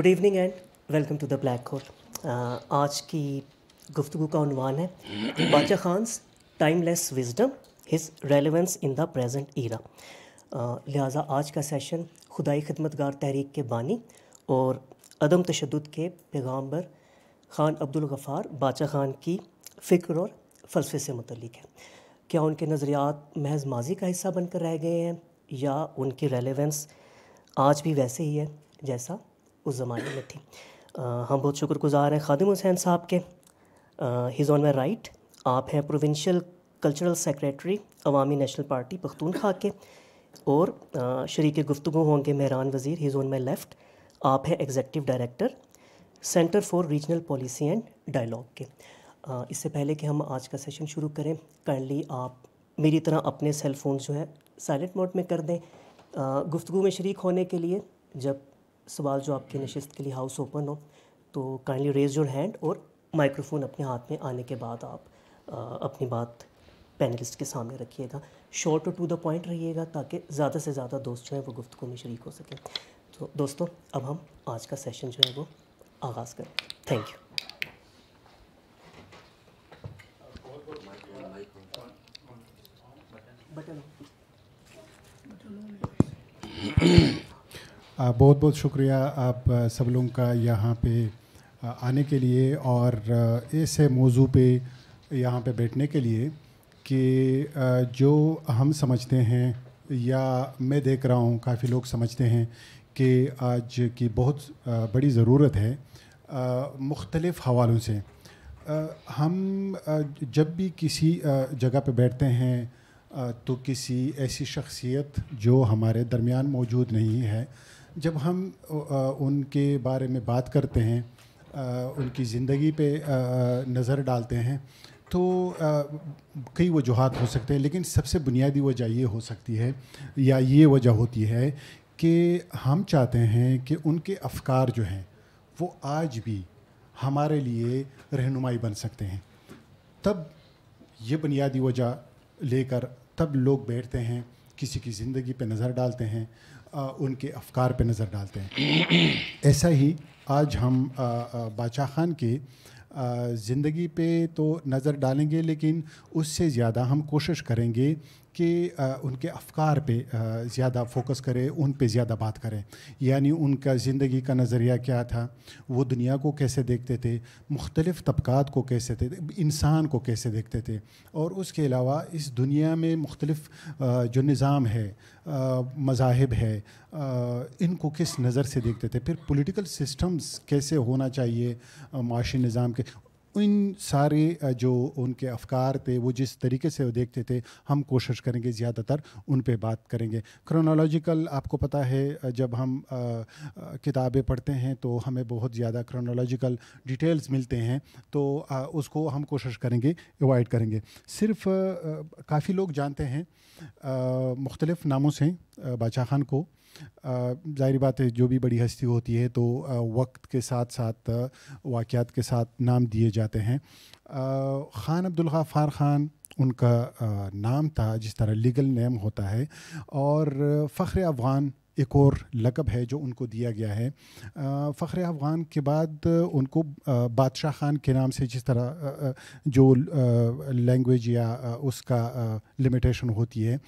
Good evening and welcome to the black hole आज की गुफ्तु का अनवान है Badshah Khan timeless wisdom his relevance in the present era लिहाजा आज का सेशन खुदाई खदमतगार तहरीक के बानी और अदम तशद के पैगाम्बर खान अब्दुल गफ़ार बादशाह खान की फ़िक्र और फ़लसफे से मुतलिक है क्या उनके नज़रियात महज माजी का हिस्सा बनकर रह गए हैं या उनकी रेलेवेंस आज भी वैसे ही है जैसा उस ज़माने में थी आ, हम बहुत शुक्रगुजार हैं खादिम हुसैन साहब के हिज़ ऑन माई राइट आप हैं provincial cultural secretary Awami national party Pakhtunkhwa के और शरीक गुफ्तु होंगे मेहरान वज़ीर हिज़ ऑन माई लेफ़्ट आप हैं executive director centre for regional policy and dialogue के इससे पहले कि हम आज का सेशन शुरू करें काइंडली आप मेरी तरह अपने सेल फोन जो है साइलेंट मोड में कर दें गुफ्तु में शरीक होने के लिए जब सवाल जो आपके नशस्त के लिए हाउस ओपन हो तो काइंडली रेज योर हैंड और माइक्रोफोन अपने हाथ में आने के बाद आप आ, अपनी बात पैनलिस्ट के सामने रखिएगा शॉर्ट और टू द पॉइंट रहिएगा ताकि ज़्यादा से ज़्यादा दोस्त जो हैं वो गुफ्तु में शरीक हो सकें तो दोस्तों अब हम आज का सेशन जो है वो आगाज़ करें थैंक यू बटन बहुत बहुत शुक्रिया आप सब लोगों का यहाँ पे आने के लिए और ऐसे मौजू पे यहाँ पे बैठने के लिए कि जो हम समझते हैं या मैं देख रहा हूँ काफ़ी लोग समझते हैं कि आज की बहुत बड़ी ज़रूरत है मुख्तलिफ़ हवालों से हम जब भी किसी जगह पे बैठते हैं तो किसी ऐसी शख्सियत जो हमारे दरमियान मौजूद नहीं है जब हम उनके बारे में बात करते हैं उनकी ज़िंदगी पे नज़र डालते हैं तो कई वजूहत हो सकते हैं लेकिन सबसे बुनियादी वजह ये हो सकती है या ये वजह होती है कि हम चाहते हैं कि उनके अफकार जो हैं वो आज भी हमारे लिए रहनुमाई बन सकते हैं तब ये बुनियादी वजह लेकर तब लोग बैठते हैं किसी की ज़िंदगी पे नज़र डालते हैं उनके अफकार पे नज़र डालते हैं ऐसा ही आज हम बादशाह खान की ज़िंदगी पे तो नज़र डालेंगे लेकिन उससे ज़्यादा हम कोशिश करेंगे कि उनके अफकार पे ज़्यादा फोकस करें उन पे ज़्यादा बात करें यानी उनका ज़िंदगी का नज़रिया क्या था वो दुनिया को कैसे देखते थे मुख्तलिफ़ तबक़ात को कैसे थे इंसान को कैसे देखते थे और उसके अलावा इस दुनिया में मुख्तलिफ़ जो निज़ाम है मजाहब है इनको किस नज़र से देखते थे फिर पॉलिटिकल सिस्टम्स कैसे होना चाहिए माशी निज़ाम के इन सारे जो उनके अफकार थे वो जिस तरीके से वो देखते थे हम कोशिश करेंगे ज़्यादातर उन पे बात करेंगे क्रोनोलॉजिकल आपको पता है जब हम किताबें पढ़ते हैं तो हमें बहुत ज़्यादा क्रोनोलॉजिकल डिटेल्स मिलते हैं तो आ, उसको हम कोशिश करेंगे अवॉइड करेंगे सिर्फ काफ़ी लोग जानते हैं मुख्तलफ नामों से बादशाह खान को ज़ाहिर बात है जो भी बड़ी हस्ती होती है तो वक्त के साथ साथ वाक़ात के साथ नाम दिए जाते हैं ख़ान अब्दुल गफ़ार ख़ान उनका नाम था जिस तरह लीगल नेम होता है और फ़ख्र अफ़गान एक और लकब है जो उनको दिया गया है फ़ख्र अफ़गान के बाद उनको बादशाह ख़ान के नाम से जिस तरह जो लैंग्वेज या उसका लिमिटेशन होती है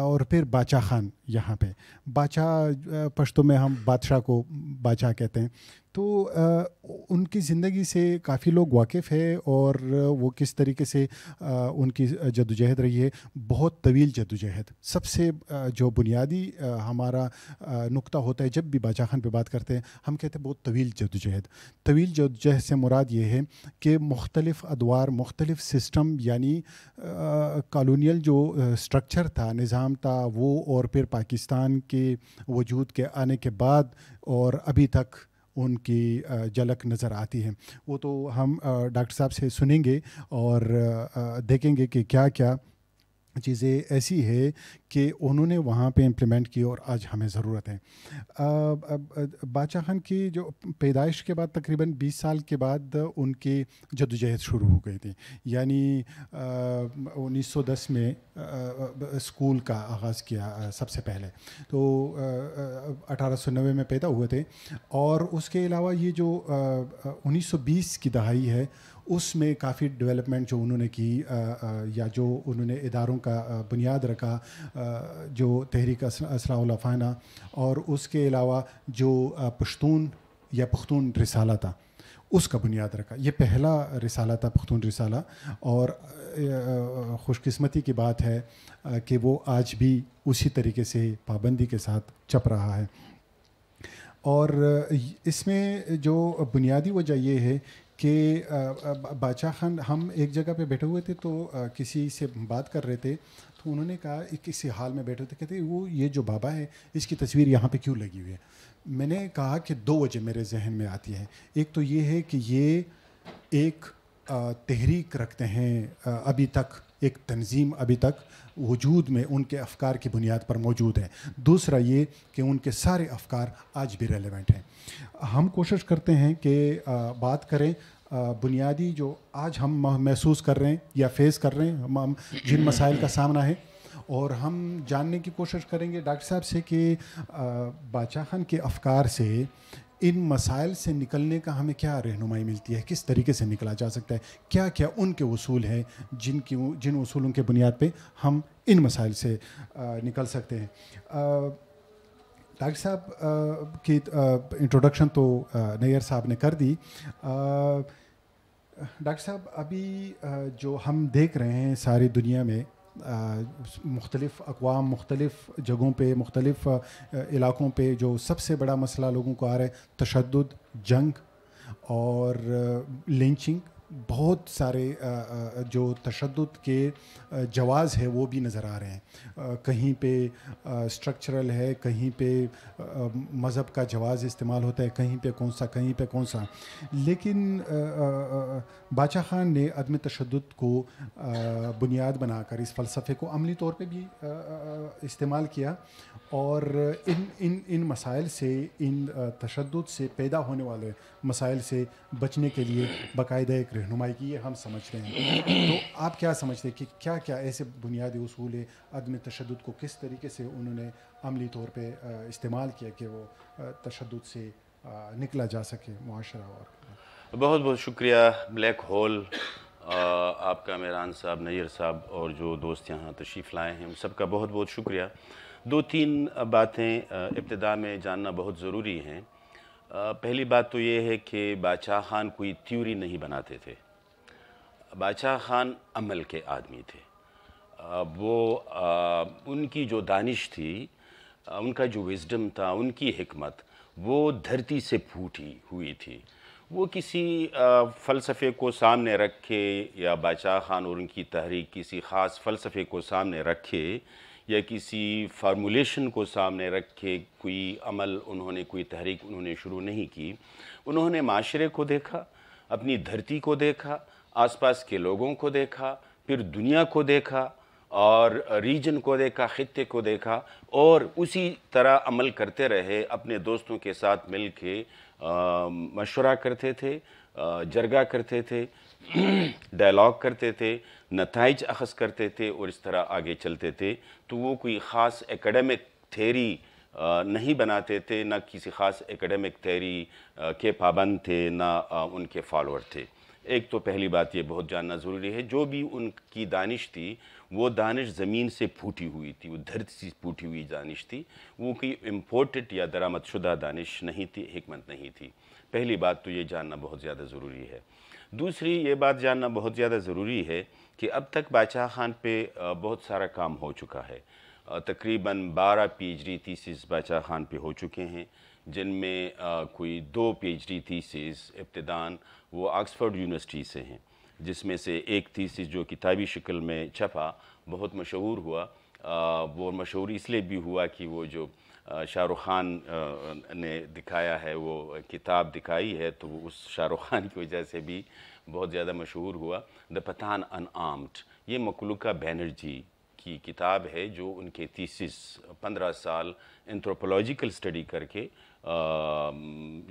और फिर बादशाह ख़ान यहाँ पे बादशाह पश्तों में हम बादशाह को बादशाह कहते हैं तो आ, उनकी ज़िंदगी से काफ़ी लोग वाकिफ़ है और वो किस तरीके से आ, उनकी जदोजहद रही है बहुत तवील जदोजहद सबसे जो बुनियादी हमारा नुक्ता होता है जब भी बाजा खान पर बात करते हैं हम कहते हैं बहुत तवील जदोजहद तवील जदोजहद से मुराद ये है कि मुख्तलिफ़ अदवार मुख्तलिफ़ सिस्टम यानी कॉलोनियल जो स्ट्रक्चर था निज़ाम था वो और फिर पाकिस्तान के वजूद के आने के बाद और अभी तक उनकी झलक नज़र आती है वो तो हम डॉक्टर साहब से सुनेंगे और देखेंगे कि क्या क्या चीज़ें ऐसी है कि उन्होंने वहाँ पे इम्प्लीमेंट की और आज हमें ज़रूरत है बादशाह खान की जो पैदाइश के बाद तकरीबन 20 साल के बाद उनकी जदोजहद शुरू हो गई थी यानी उन्नीस सौ दस में आ, स्कूल का आगाज़ किया सबसे पहले तो अठारह सौ नबे में पैदा हुए थे और उसके अलावा ये जो उन्नीस सौ बीस की दहाई है उसमें काफ़ी डेवलपमेंट जो उन्होंने की या जो उन्होंने इदारों का बुनियाद रखा जो तहरीक असलाफाना और उसके अलावा जो पश्तून या पख्तून रिसाला था उसका बुनियाद रखा ये पहला रिसाला था पख्तून रिसाला और खुशकस्मती की बात है कि वो आज भी उसी तरीके से पाबंदी के साथ चप रहा है और इसमें जो बुनियादी वजह ये है कि बादशाह खान हम एक जगह पे बैठे हुए थे तो किसी से बात कर रहे थे तो उन्होंने कहा किसी हाल में बैठे थे कहते वो ये जो बाबा है इसकी तस्वीर यहाँ पे क्यों लगी हुई है मैंने कहा कि दो वजह मेरे जहन में आती है एक तो ये है कि ये एक तहरीक रखते हैं अभी तक एक तंजीम अभी तक वजूद में उनके अफकार की बुनियाद पर मौजूद हैं दूसरा ये कि उनके सारे अफकार आज भी रेलिवेंट हैं हम कोशिश करते हैं कि बात करें बुनियादी जो आज हम महसूस कर रहे हैं या फेस कर रहे हैं हम जिन मसाइल का सामना है और हम जानने की कोशिश करेंगे डॉक्टर साहब से कि बादशाह खान के अफकार से इन मसाइल से निकलने का हमें क्या रहनुमाई मिलती है किस तरीके से निकला जा सकता है क्या क्या उनके उसूल हैं जिनकी जिन उसूलों के बुनियाद पे हम इन मसाइल से निकल सकते हैं डॉक्टर साहब की इंट्रोडक्शन तो नैर साहब ने कर दी डॉक्टर साहब अभी जो हम देख रहे हैं सारी दुनिया में मुख्तलिफ़ अकवाम मुख्तलिफ़ जगहों पर मुख्तलिफ़ इलाकों पर जो सबसे बड़ा मसला लोगों को आ रहा है तशद जंग और लिंचिंग बहुत सारे जो तशद के जवाज़ है वो भी नज़र आ रहे हैं कहीं पे स्ट्रक्चरल है कहीं पे मज़हब का जवाज़ इस्तेमाल होता है कहीं पे कौन सा कहीं पे कौन सा लेकिन बादशाह ख़ान ने अदम तशद को बुनियाद बनाकर इस फ़लसफ़े को अमली तौर पे भी इस्तेमाल किया और इन इन इन मसाइल से इन तशद से पैदा होने वाले मसाइल से बचने के लिए बाकायदा एक रहनुमाई की है हम समझते हैं तो आप क्या समझते हैं कि क्या क्या ऐसे बुनियादी असूल है अदम तशद को किस तरीके से उन्होंने अमली तौर पर इस्तेमाल किया कि वो तशद से निकला जा सके माशरा और बहुत बहुत शुक्रिया ब्लैक होल आपका मेरान साहब नैर साहब और जो दोस्त यहाँ तशीफ लाए हैं उन सबका बहुत बहुत शुक्रिया दो तीन बातें इब्तदा में जानना बहुत ज़रूरी हैं पहली बात तो ये है कि बादशाह ख़ान कोई थ्यूरी नहीं बनाते थे बादशाह ख़ान अमल के आदमी थे वो उनकी जो दानिश थी उनका जो विजडम था उनकी हमत वो धरती से फूटी हुई थी वो किसी फ़लसफ़े को सामने रखे या बादशाह ख़ान और उनकी तहरीक किसी ख़ास फ़लसफ़े को सामने रखे या किसी फार्मूलेशन को सामने रख के कोई अमल उन्होंने कोई तहरीक उन्होंने शुरू नहीं की उन्होंने माशरे को देखा अपनी धरती को देखा आसपास के लोगों को देखा फिर दुनिया को देखा और रीजन को देखा ख़त्े को देखा और उसी तरह अमल करते रहे अपने दोस्तों के साथ मिल के मशवरा करते थे जरगा करते थे डायलॉग करते थे नतज अखज़ करते थे और इस तरह आगे चलते थे तो वो कोई ख़ास एकेडमिक थेरी नहीं बनाते थे ना किसी ख़ास एकेडमिक थेरी के पाबंद थे ना उनके फॉलोअर थे एक तो पहली बात ये बहुत जानना ज़रूरी है जो भी उनकी दानिश थी वो दानिश ज़मीन से फूटी हुई थी वो धरती से फूटी हुई दानिश थी वो कोई इम्पोर्टेड या दरामदशुदा दानिश नहीं थी हमत नहीं थी पहली बात तो ये जानना बहुत ज़्यादा ज़रूरी है दूसरी ये बात जानना बहुत ज़्यादा ज़रूरी है कि अब तक बादशाह खान पे बहुत सारा काम हो चुका है तकरीबन 12 पीएचडी थीसिस बादशाह खान पे हो चुके हैं जिनमें कोई दो पीएचडी थीसिस इब्तदान वो ऑक्सफोर्ड यूनिवर्सिटी से हैं जिसमें से एक थीसिस जो किताबी शक्ल में छपा बहुत मशहूर हुआ वो मशहूर इसलिए भी हुआ कि वो जो शाहरुख खान ने दिखाया है वो किताब दिखाई है तो उस शाहरुख खान की वजह से भी बहुत ज़्यादा मशहूर हुआ द पठान आर्म्ड ये मकलुका बैनर्जी की किताब है जो उनके तीसिस पंद्रह साल एंथ्रोपोलॉजिकल स्टडी करके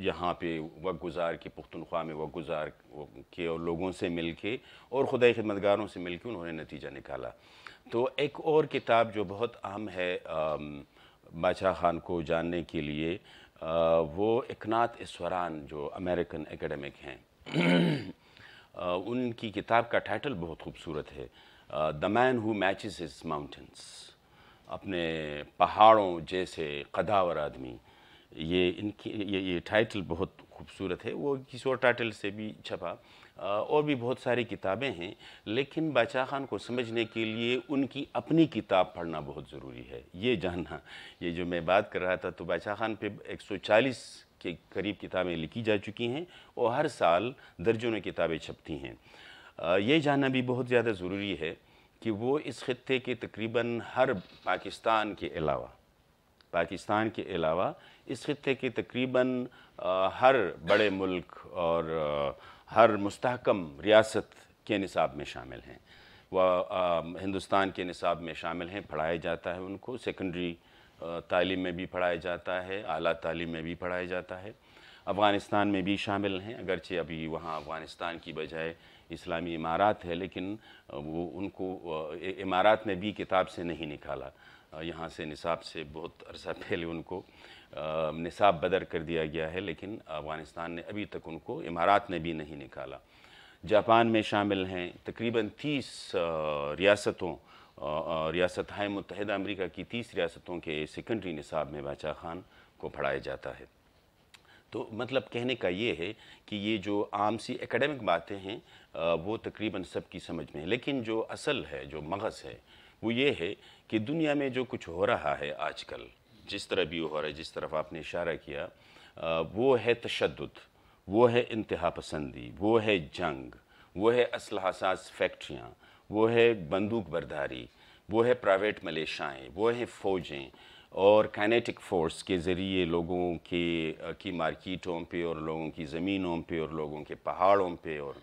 यहाँ पे वक्त गुज़ार के पुख्तनख्वा में वक्त गुज़ार के और लोगों से मिल के और खुदाई खदमतगारों से मिल के उन्होंने नतीजा निकाला तो एक और किताब जो बहुत अहम है बादशाह ख़ान को जानने के लिए वो एकनाथ स्वरान जो अमेरिकन एकेडमिक हैं उनकी किताब का टाइटल बहुत खूबसूरत है the man who matches is mountains अपने पहाड़ों जैसे कदावर आदमी ये इनकी ये ये टाइटल बहुत खूबसूरत है वो किसी और टाइटल से भी छपा और भी बहुत सारी किताबें हैं लेकिन बादशाह खान को समझने के लिए उनकी अपनी किताब पढ़ना बहुत ज़रूरी है ये जानना ये जो मैं बात कर रहा था तो बादशाह खान पे 140 के करीब किताबें लिखी जा चुकी हैं और हर साल दर्जनों किताबें छपती हैं ये जानना भी बहुत ज़्यादा ज़रूरी है कि वो इस ख़त्े के तकरीबन हर पाकिस्तान के अलावा पाकिस्तान के अलावा इस ख़त्े के तकरीबन हर बड़े मुल्क और आ, हर मुस्तकम रियासत के निसाब में शामिल हैं वह हिंदुस्तान के निसाब में शामिल हैं पढ़ाया जाता है उनको सेकेंडरी तालीम में भी पढ़ाया जाता है अली तालीम में भी पढ़ाया जाता है अफ़गानिस्तान में भी शामिल हैं अगरचे अभी वहाँ अफ़गानिस्तान की बजाय इस्लामी इमारात है लेकिन वो उनको इमारात ने भी किताब से नहीं निकाला यहाँ से निसाब से बहुत अरसा पहले उनको निसाब बदर कर दिया गया है लेकिन अफ़गानिस्तान ने अभी तक उनको इमारात ने भी नहीं निकाला जापान में शामिल हैं तकरीबन तीस रियासतों रियासत हाय मुतहद अमरीका की तीस रियासतों के सेकेंडरी निसाब में बाचा खान को पढ़ाया जाता है तो मतलब कहने का ये है कि ये जो आम सी एकेडमिक बातें हैं वो तकरीबन सबकी समझ में है लेकिन जो असल है जो मगज़ है वो ये है कि दुनिया में जो कुछ हो रहा है आजकल जिस तरह भी हो रहा है जिस तरफ आपने इशारा किया वो है तशद वो है इंतहा पसंदी वो है जंग वो है असलहसाज फैक्ट्रियाँ वो है बंदूक बर्दारी वो है प्राइवेट मलेशाएँ वो है फ़ौजें और कैनेटिक फोर्स के ज़रिए लोगों के की मार्किटों पे और लोगों की ज़मीनों पे और लोगों के पहाड़ों पे और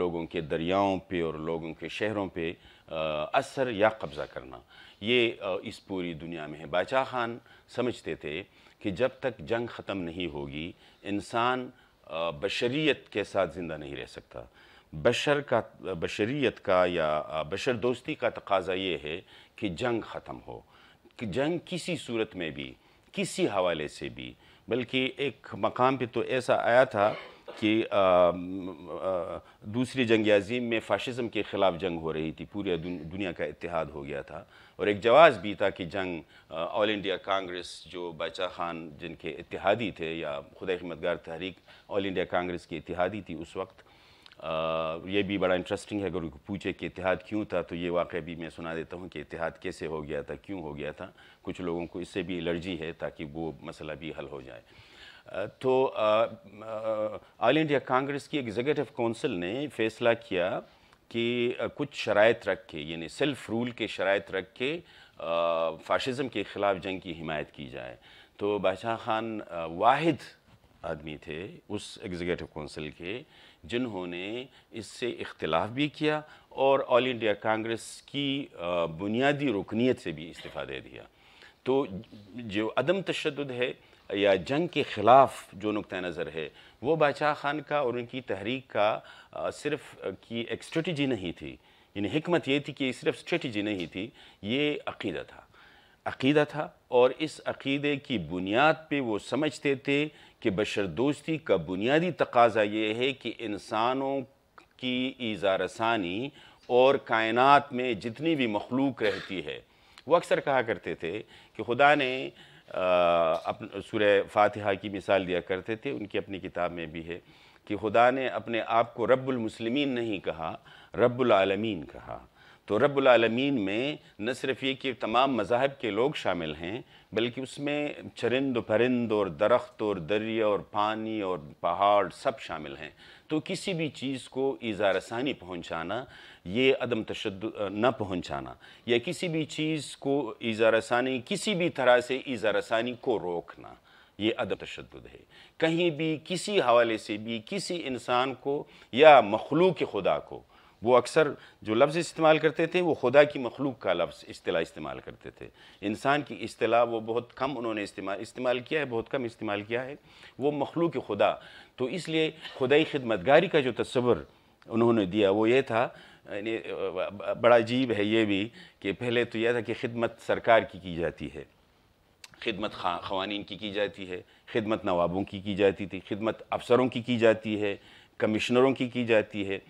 लोगों के दरियाओं पे और लोगों के शहरों पे असर या कब्ज़ा करना ये इस पूरी दुनिया में है बादशाह खान समझते थे कि जब तक जंग ख़त्म नहीं होगी इंसान बशरीत के साथ ज़िंदा नहीं रह सकता बशर का बशरीत का या बशर दोस्ती का तकाजा ये है कि जंग ख़त्म हो कि जंग किसी सूरत में भी किसी हवाले से भी बल्कि एक मकाम पे तो ऐसा आया था कि दूसरी जंग अजीम में फाशिज़म के ख़िलाफ़ जंग हो रही थी पूरी दुनिया का इतिहाद हो गया था और एक जवाज़ भी था कि जंग ऑल इंडिया कांग्रेस जो बाचा खान जिनके इतिहादी थे या खुदा खिमतगार तहरीक ऑल इंडिया कांग्रेस की इतिहादी थी उस वक्त आ, ये भी बड़ा इंटरेस्टिंग है अगर पूछे कि इतिहाद क्यों था तो ये वाक़ भी मैं सुना देता हूँ कि इतिहाद कैसे हो गया था क्यों हो गया था कुछ लोगों को इससे भी एलर्जी है ताकि वो मसला भी हल हो जाए तो ऑल इंडिया कांग्रेस की एग्जीक्यूटिव काउंसिल ने फैसला किया कि कुछ शराइ रख के यानी सेल्फ रूल के शरात रख के फाशिज़म के ख़िलाफ़ जंग की हिमायत की जाए तो बादशाह खान वाहिद आदमी थे उस एग्जीक्यूटिव काउंसिल के जिन्होंने इससे इख्तलाफ भी किया और ऑल इंडिया कांग्रेस की बुनियादी रुकनीत से भी इस्तीफ़ा दे दिया तो जो अदम तशद है या जंग के ख़िलाफ़ जो नुक़ नज़र है वो बादशाह ख़ान का और उनकी तहरीक का सिर्फ की एक स्ट्रेटी नहीं थी यानी हमत ये थी कि सिर्फ स्ट्रेटी नहीं थी ये अकीदा था अकीदा था और इस अकीदे की बुनियाद पे वो समझते थे कि बशर दोस्ती का बुनियादी तकाजा ये है कि इंसानों की ईज़ा रसानी और कायनात में जितनी भी मखलूक रहती है वो अक्सर कहा करते थे कि खुदा ने सुर फातिहा की मिसाल दिया करते थे उनकी अपनी किताब में भी है कि खुदा ने अपने आप को रब्बुल नहीं कहा रबालमीन कहा तो रबालमीन में न सिर्फ ये कि तमाम मजाहब के लोग शामिल हैं बल्कि उसमें चरिंद परिंद और दरख्त और दरिया और पानी और पहाड़ सब शामिल हैं तो किसी भी चीज़ को इज़ारसानी पहुँचाना ये अदम तशद न पहुँचाना या किसी भी चीज़ को रसानी किसी भी तरह से रसानी को रोकना ये अदम तशद है कहीं भी किसी हवाले से भी किसी इंसान को या मखलूक खुदा को वो अक्सर जो लफ्ज़ इस्तेमाल करते थे वो खुदा की मखलूक का लफ्ज़ अतला इस्तेमाल करते थे इंसान की अतला वो बहुत कम उन्होंने इस्तेमाल इस्तेमाल किया है बहुत कम इस्तेमाल किया है वो मखलूक खुदा तो इसलिए खुदाई खदमतगारी का जो तस्वर उन्होंने दिया वो ये था बड़ा अजीब है ये भी कि पहले तो यह था कि खिदमत सरकार की की जाती है खिदमत खा खवानी की की जाती है खिदमत नवाबों की की जाती थी खिदमत अफसरों की की जाती है कमिश्नरों की की जाती है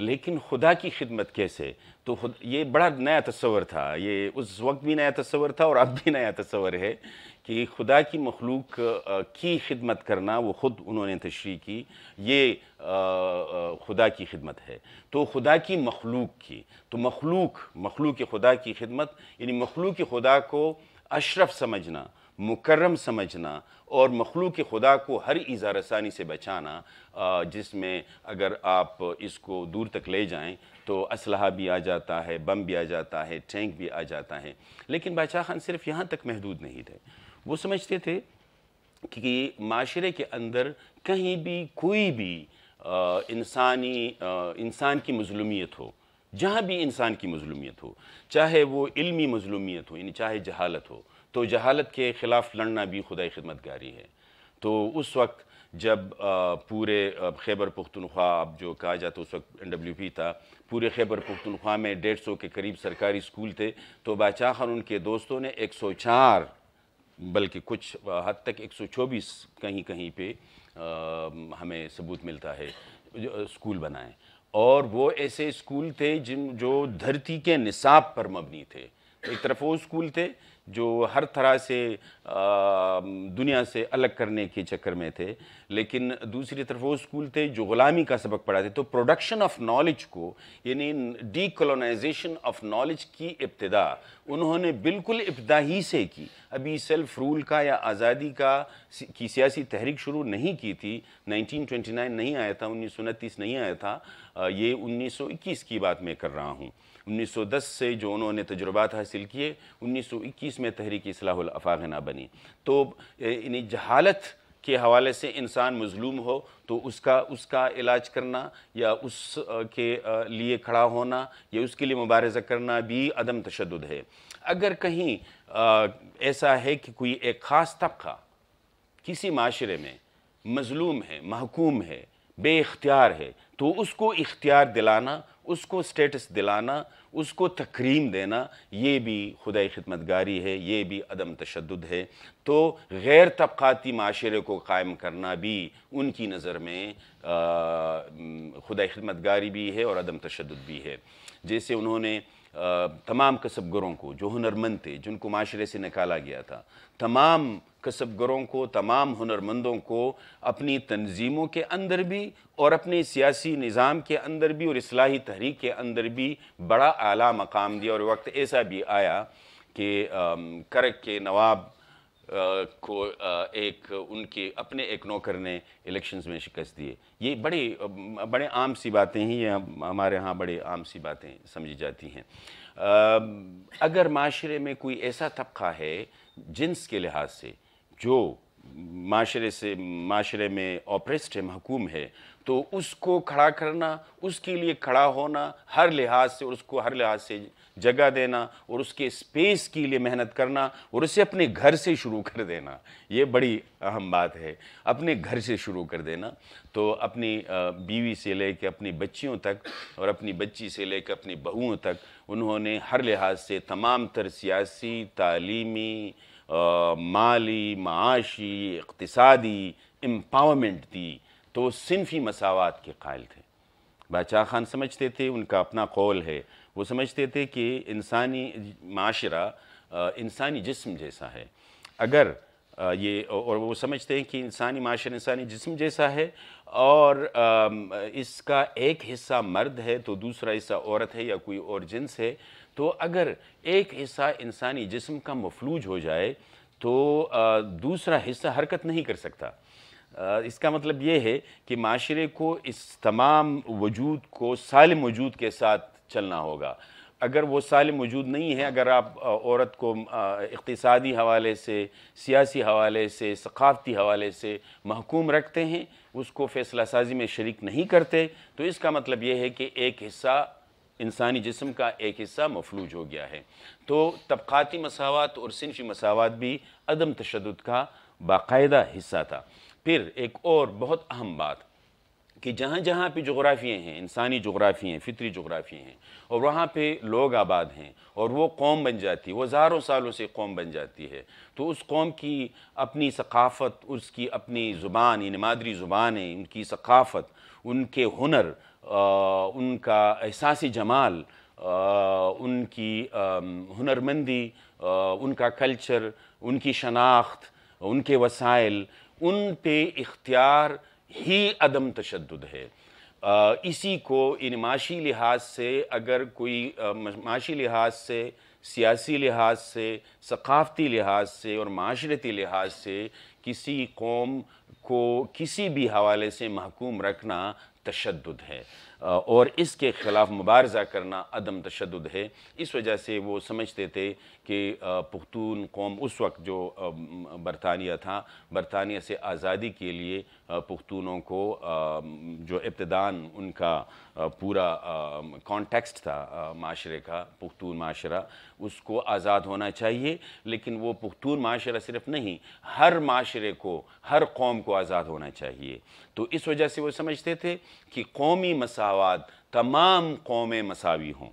लेकिन खुदा की खिदमत कैसे तो खुद ये बड़ा नया तस्वर था ये उस वक्त भी नया तस्वर था और अब भी नया तस्वर है कि खुदा की मखलूक की खिदमत करना वो ख़ुद उन्होंने तशरी की ये खुदा की खिदमत है तो खुदा की मखलूक की तो मखलूक मखलूक खुदा की खिदमत यानी मखलूक खुदा को अशरफ समझना मुकर्रम समझना और मखलूक खुदा को हर इजारसानी से बचाना जिसमें अगर आप इसको दूर तक ले जाएं तो असलहा भी आ जाता है बम भी आ जाता है टैंक भी आ जाता है लेकिन बादशाह खान सिर्फ यहाँ तक महदूद नहीं थे वो समझते थे कि माशरे के अंदर कहीं भी कोई भी इंसानी इंसान की मजलूमियत हो जहाँ भी इंसान की मजलूमियत हो चाहे वो इल्मी मजलूमियत हो यानी चाहे जहालत हो तो जहालत के ख़िलाफ़ लड़ना भी खुदा गारी है तो उस वक्त जब पूरे खैबर पुख्तनख्वा अब जो कहा जाता उस वक्त एन डब्ल्यू पी था पूरे खैबर पुख्तनख्वा में डेढ़ सौ के करीब सरकारी स्कूल थे तो बादशाह खान उनके दोस्तों ने एक सौ चार बल्कि कुछ हद तक 124 कहीं कहीं पे आ, हमें सबूत मिलता है स्कूल बनाए और वो ऐसे स्कूल थे जिन जो धरती के निसाब पर मबनी थे एक तरफ वो स्कूल थे जो हर तरह से दुनिया से अलग करने के चक्कर में थे लेकिन दूसरी तरफ वो स्कूल थे जो ग़ुलामी का सबक पढ़ाते तो प्रोडक्शन ऑफ नॉलेज को यानी डीकोलोनाइजेशन ऑफ नॉलेज की इब्तदा उन्होंने बिल्कुल इब्तदा ही से की अभी सेल्फ रूल का या आज़ादी का की सियासी तहरीक शुरू नहीं की थी 1929 नहीं आया था उन्नीस नहीं आया था ये इक्कीस की बात मैं कर रहा हूँ 1910 से जो उन्होंने तजुर्बात हासिल किए 1921 में तहरीक असलाफ़ागना बनी तो इन जहालत के हवाले से इंसान मजलूम हो तो उसका उसका इलाज करना या उस के लिए खड़ा होना या उसके लिए मुबारजा करना भी अदम तशद है अगर कहीं ऐसा है कि कोई एक ख़ास तबका किसी माशरे में मजलूम है महकूम है बेख्तियार है तो उसको इख्तियार दिलाना उसको स्टेटस दिलाना उसको तकरीम देना ये भी खुदा खिदमत गारी है ये भी अदम तशद है तो गैर तबक़ाती माशरे को कायम करना भी उनकी नज़र में खुदा खदमत गारी भी है और अदम तशद भी है जैसे उन्होंने तमाम कसबगरों को जो हुनरमंद थे जिनको माशरे से निकाला गया था तमाम कसबगरों को तमाम हुनरमंदों को अपनी तनजीमों के अंदर भी और अपने सियासी निज़ाम के अंदर भी और असलाही तहरीक के अंदर भी बड़ा आला मकाम दिया और वक्त ऐसा भी आया कि करक के नवाब को एक उनके अपने एक नौकर ने इलेक्शंस में शिकस्त दिए ये बड़े बड़े आम सी बातें ही हमारे यहाँ बड़े आम सी बातें समझी जाती हैं अगर माशरे में कोई ऐसा तबका है जिन्स के लिहाज से जो माशरे से माशरे में ऑपरेस्ट है महकूम है तो उसको खड़ा करना उसके लिए खड़ा होना हर लिहाज से उसको हर लिहाज से जगह देना और उसके स्पेस के लिए मेहनत करना और उसे अपने घर से शुरू कर देना ये बड़ी अहम बात है अपने घर से शुरू कर देना तो अपनी बीवी से लेकर अपनी बच्चियों तक और अपनी बच्ची से लेकर अपनी बहुओं तक उन्होंने हर लिहाज से तमाम तर सियासी तालीमी आ, माली माशी इकतसादी एम्पावरमेंट दी तो सिनफी मसावत के कायल थे बादशाह खान समझते थे उनका अपना कौल है वो समझते थे कि इंसानी माशरा इंसानी जिस्म जैसा है अगर ये और वो समझते हैं कि इंसानी माशरा इंसानी जिस्म जैसा है और इसका एक हिस्सा मर्द है तो दूसरा हिस्सा औरत है या कोई और जिन्स है तो अगर एक हिस्सा इंसानी जिस्म का मफलूज हो जाए तो दूसरा हिस्सा हरकत नहीं कर सकता इसका मतलब ये है कि माशरे को इस तमाम वजूद को साल वजूद के साथ चलना होगा अगर वो साल मौजूद नहीं है अगर आप औरत को इकतसादी हवाले से सियासी हवाले से सकाफ़ती हवाले से महकूम रखते हैं उसको फ़ैसला साजी में शर्क नहीं करते तो इसका मतलब ये है कि एक हिस्सा इंसानी जिसम का एक हिस्सा मफलूज हो गया है तो तबकती मसावत और सिनफी मसावत भी अदम तशद का बाकायदा हिस्सा था फिर एक और बहुत अहम बात कि जहाँ जहाँ पे जोग्राफ़ियाँ हैं इंसानी जोग्राफ़ियाँ हैं फितरी जोग्राफ़ी हैं और वहाँ पे लोग आबाद हैं और वो कौम बन जाती है वो हज़ारों सालों से कौम बन जाती है तो उस कौम की अपनी सकाफ़त उसकी अपनी ज़ुबान इन मादरी है उनकी सकाफ़त उनके हुनर आ, उनका एहसास जमाल आ, उनकी आ, हुनरमंदी उनका कल्चर उनकी शनाख्त उनके वसाइल उन पे इख्तियार ही अदम तशद है इसी को इन माशी लिहाज से अगर कोई माशी लिहाज से सियासी लिहाज से सकाफ़ती लिहाज से और माशरती लिहाज से किसी कौम को किसी भी हवाले से महकूम रखना तशद है और इसके ख़िलाफ़ मुबारजा करना अदम तशद है इस वजह से वो समझते थे कि पुख्तून कौम उस वक्त जो बरतानिया था बरतानिया से आज़ादी के लिए पुख्तूनों को जो इब्तदान उनका पूरा कॉन्टेक्स्ट था माशरे का पुख्तून माशरा उसको आज़ाद होना चाहिए लेकिन वो पुख्तून माशरा सिर्फ नहीं हर माशरे को हर कौम को आज़ाद होना चाहिए तो इस वजह से वो समझते थे कि कौमी मसा मसावत तमाम कौमें मसावी हों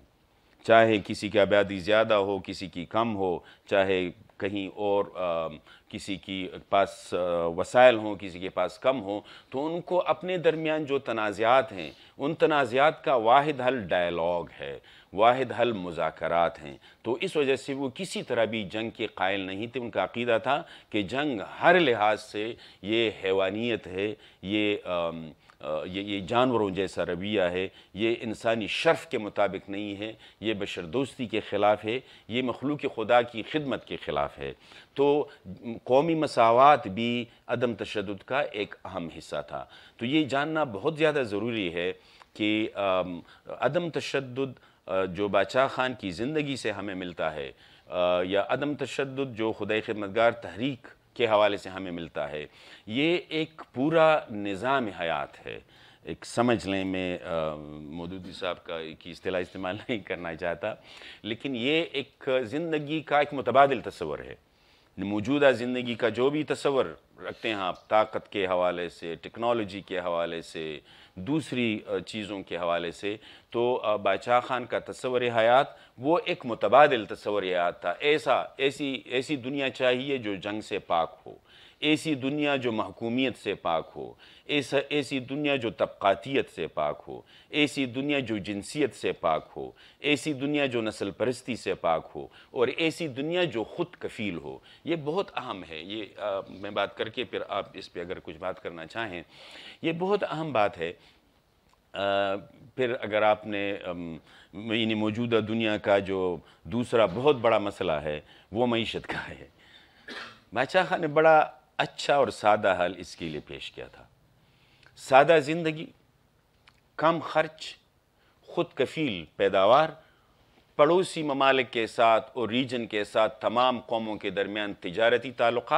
चाहे किसी की आबादी ज़्यादा हो किसी की कम हो चाहे कहीं और आ, किसी की पास वसाइल हों किसी के पास कम हो तो उनको अपने दरमियान जो तनाज़ात हैं उन तनाज़ात का वाहिद हल डायलॉग है वाहिद हल मुजाकरात हैं तो इस वजह से वो किसी तरह भी जंग के कायल नहीं थे उनका अकीदा था कि जंग हर लिहाज से ये हैवानियत है ये आ, ये ये जानवरों जैसा रवैया है ये इंसानी शर्फ के मुताबिक नहीं है ये दोस्ती के ख़िलाफ़ है ये मखलूक खुदा की खिदमत के ख़िलाफ़ है तो कौमी मसावत भी अदम तशद का एक अहम हिस्सा था तो ये जानना बहुत ज़्यादा ज़रूरी है कि अदम तशद जो बादशाह ख़ान की ज़िंदगी से हमें मिलता है या अदम तशद जो खुदा खदमतगार तहरीक के हवाले से हमें मिलता है ये एक पूरा निज़ाम हयात है एक समझ लें मैं मौदूदी साहब का की अतला इस्तेमाल नहीं करना चाहता लेकिन ये एक ज़िंदगी का एक मुतबादल तस्वर है मौजूदा ज़िंदगी का जो भी तस्वर रखते हैं आप ताकत के हवाले से टेक्नोलॉजी के हवाले से दूसरी चीज़ों के हवाले से तो बादशाह ख़ान का तस्वर हयात वो एक मुतबादल तस्वर हयात था ऐसा ऐसी ऐसी दुनिया चाहिए जो जंग से पाक हो ऐसी दुनिया जो महकूमियत से पाक हो ऐसा ऐसी दुनिया जो तबकातियत से पाक हो ऐसी दुनिया जो जिनसीत से पाक हो ऐसी दुनिया जो नस्ल परस्ती से पाक हो और ऐसी दुनिया जो ख़ुद कफ़ील हो ये बहुत अहम है ये आ, मैं बात करके फिर आप इस पर अगर कुछ बात करना चाहें ये बहुत अहम बात है आ, फिर अगर आपने यानी मौजूदा दुनिया का जो दूसरा बहुत बड़ा मसला है वो मीशत का है बादशाह खान ने बड़ा अच्छा और सादा हल इसके लिए पेश किया था सादा ज़िंदगी कम खर्च खुद कफील पैदावार पड़ोसी ममालिक के साथ और रीजन के साथ तमाम कौमों के दरमियान तजारती ताल्लुक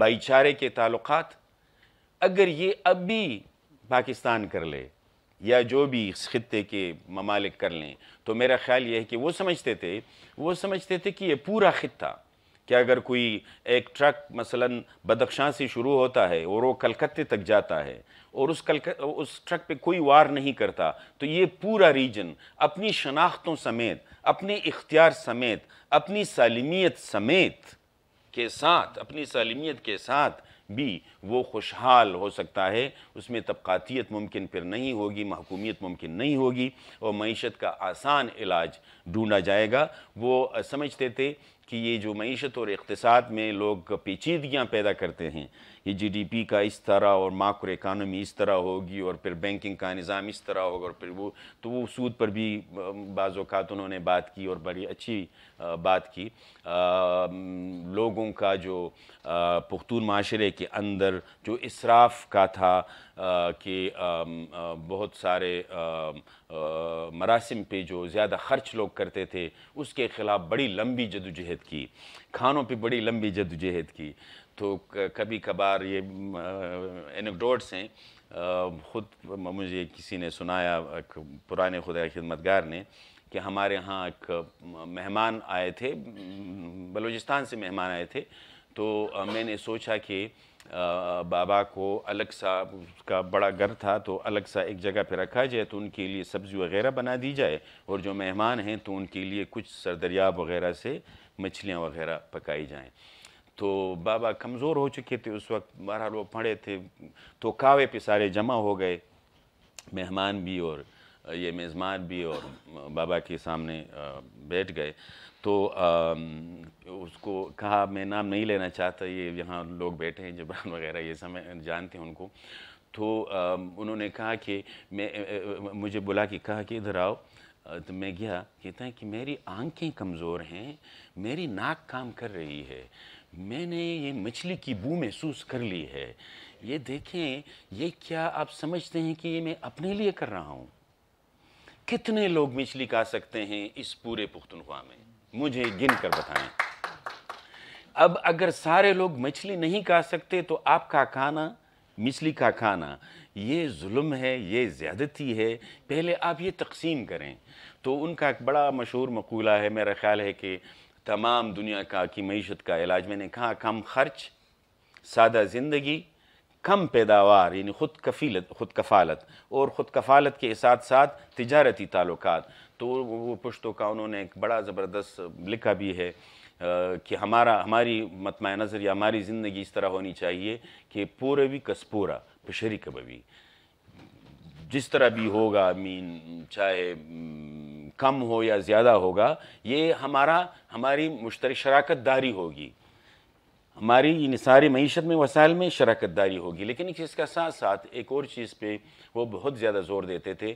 भाईचारे के ताल्लुक अगर ये अब भी पाकिस्तान कर ले या जो भी इस खत्े के ममालिक कर लें तो मेरा ख्याल यह है कि वो समझते थे वो समझते थे कि ये पूरा खत्ता कि अगर कोई एक ट्रक मसलन बदख्शां से शुरू होता है और वो कलकत्ते तक जाता है और उस कलक उस ट्रक पे कोई वार नहीं करता तो ये पूरा रीजन अपनी शनाख्तों समेत अपने इख्तियार समेत अपनी सालिमियत समेत के साथ अपनी सालिमियत के साथ भी वो खुशहाल हो सकता है उसमें तबकातीत मुमकिन फिर नहीं होगी महकूमियत मुमकिन नहीं होगी और मीशत का आसान इलाज ढूँढा जाएगा वो समझते थे कि ये जो मीशत और इकतसाद में लोग पेचीदगियाँ पैदा करते हैं ये जीडीपी का इस तरह और माक्रो इकानमी इस तरह होगी और फिर बैंकिंग का निज़ाम इस तरह होगा और फिर वो तो वो सूद पर भी बाज़ात उन्होंने बात की और बड़ी अच्छी बात की आ, लोगों का जो पुख्तून माशरे के अंदर जो इसराफ का था कि बहुत सारे मरासम पे जो ज़्यादा ख़र्च लोग करते थे उसके ख़िलाफ़ बड़ी लंबी जदोजहद की खानों पे बड़ी लंबी जदोजहद की तो कभी कभार ये एनकडोट्स हैं ख़ुद मुझे किसी ने सुनाया एक पुराने खुदा खिदमतगार ने कि हमारे यहाँ एक मेहमान आए थे बलूचिस्तान से मेहमान आए थे तो मैंने सोचा कि बाबा को अलग सा उसका बड़ा घर था तो अलग सा एक जगह पर रखा जाए तो उनके लिए सब्ज़ी वगैरह बना दी जाए और जो मेहमान हैं तो उनके लिए कुछ सरदरिया वगैरह से मछलियाँ वगैरह पकाई जाएँ तो बाबा कमज़ोर हो चुके थे उस वक्त बहरहाल वो पड़े थे तो कावे पे सारे जमा हो गए मेहमान भी और ये मेज़मान भी और बाबा के सामने बैठ गए तो उसको कहा मैं नाम नहीं लेना चाहता ये यहाँ लोग बैठे हैं जबरान वगैरह ये समय जानते हैं उनको तो उन्होंने कहा कि मैं मुझे बुला के कहा कि इधर आओ तो मैं गया कहता है कि मेरी आंखें कमज़ोर हैं मेरी नाक काम कर रही है मैंने ये मछली की बू महसूस कर ली है ये देखें ये क्या आप समझते हैं कि ये मैं अपने लिए कर रहा हूँ कितने लोग मछली खा सकते हैं इस पूरे पुख्तनख्वा में मुझे गिन कर बताएं अब अगर सारे लोग मछली नहीं खा सकते तो आपका खाना मछली का खाना ये जुल्म है ये ज़्यादती है पहले आप ये तकसीम करें तो उनका एक बड़ा मशहूर मकूला है मेरा ख्याल है कि तमाम दुनिया का की मीशत का इलाज मैंने कहा कम खर्च सादा ज़िंदगी कम पैदावार यानी ख़ुद कफीलत ख़ुद कफ़ालत और ख़ुद कफ़ालत के साथ साथ तजारती ताल्लुक तो वो पुश्तों का उन्होंने एक बड़ा ज़बरदस्त लिखा भी है कि हमारा हमारी मतम नज़र या हमारी ज़िंदगी इस तरह होनी चाहिए कि भी कसपूरा पशरी कबी जिस तरह भी होगा मीन चाहे mm, कम हो या ज़्यादा होगा ये हमारा हमारी मुश्तर शराकत दारी होगी हमारी इन सारी मीशत में वसाइल में शराकत दारी होगी लेकिन का साथ साथ एक और चीज़ पे वो बहुत ज़्यादा ज़ोर देते थे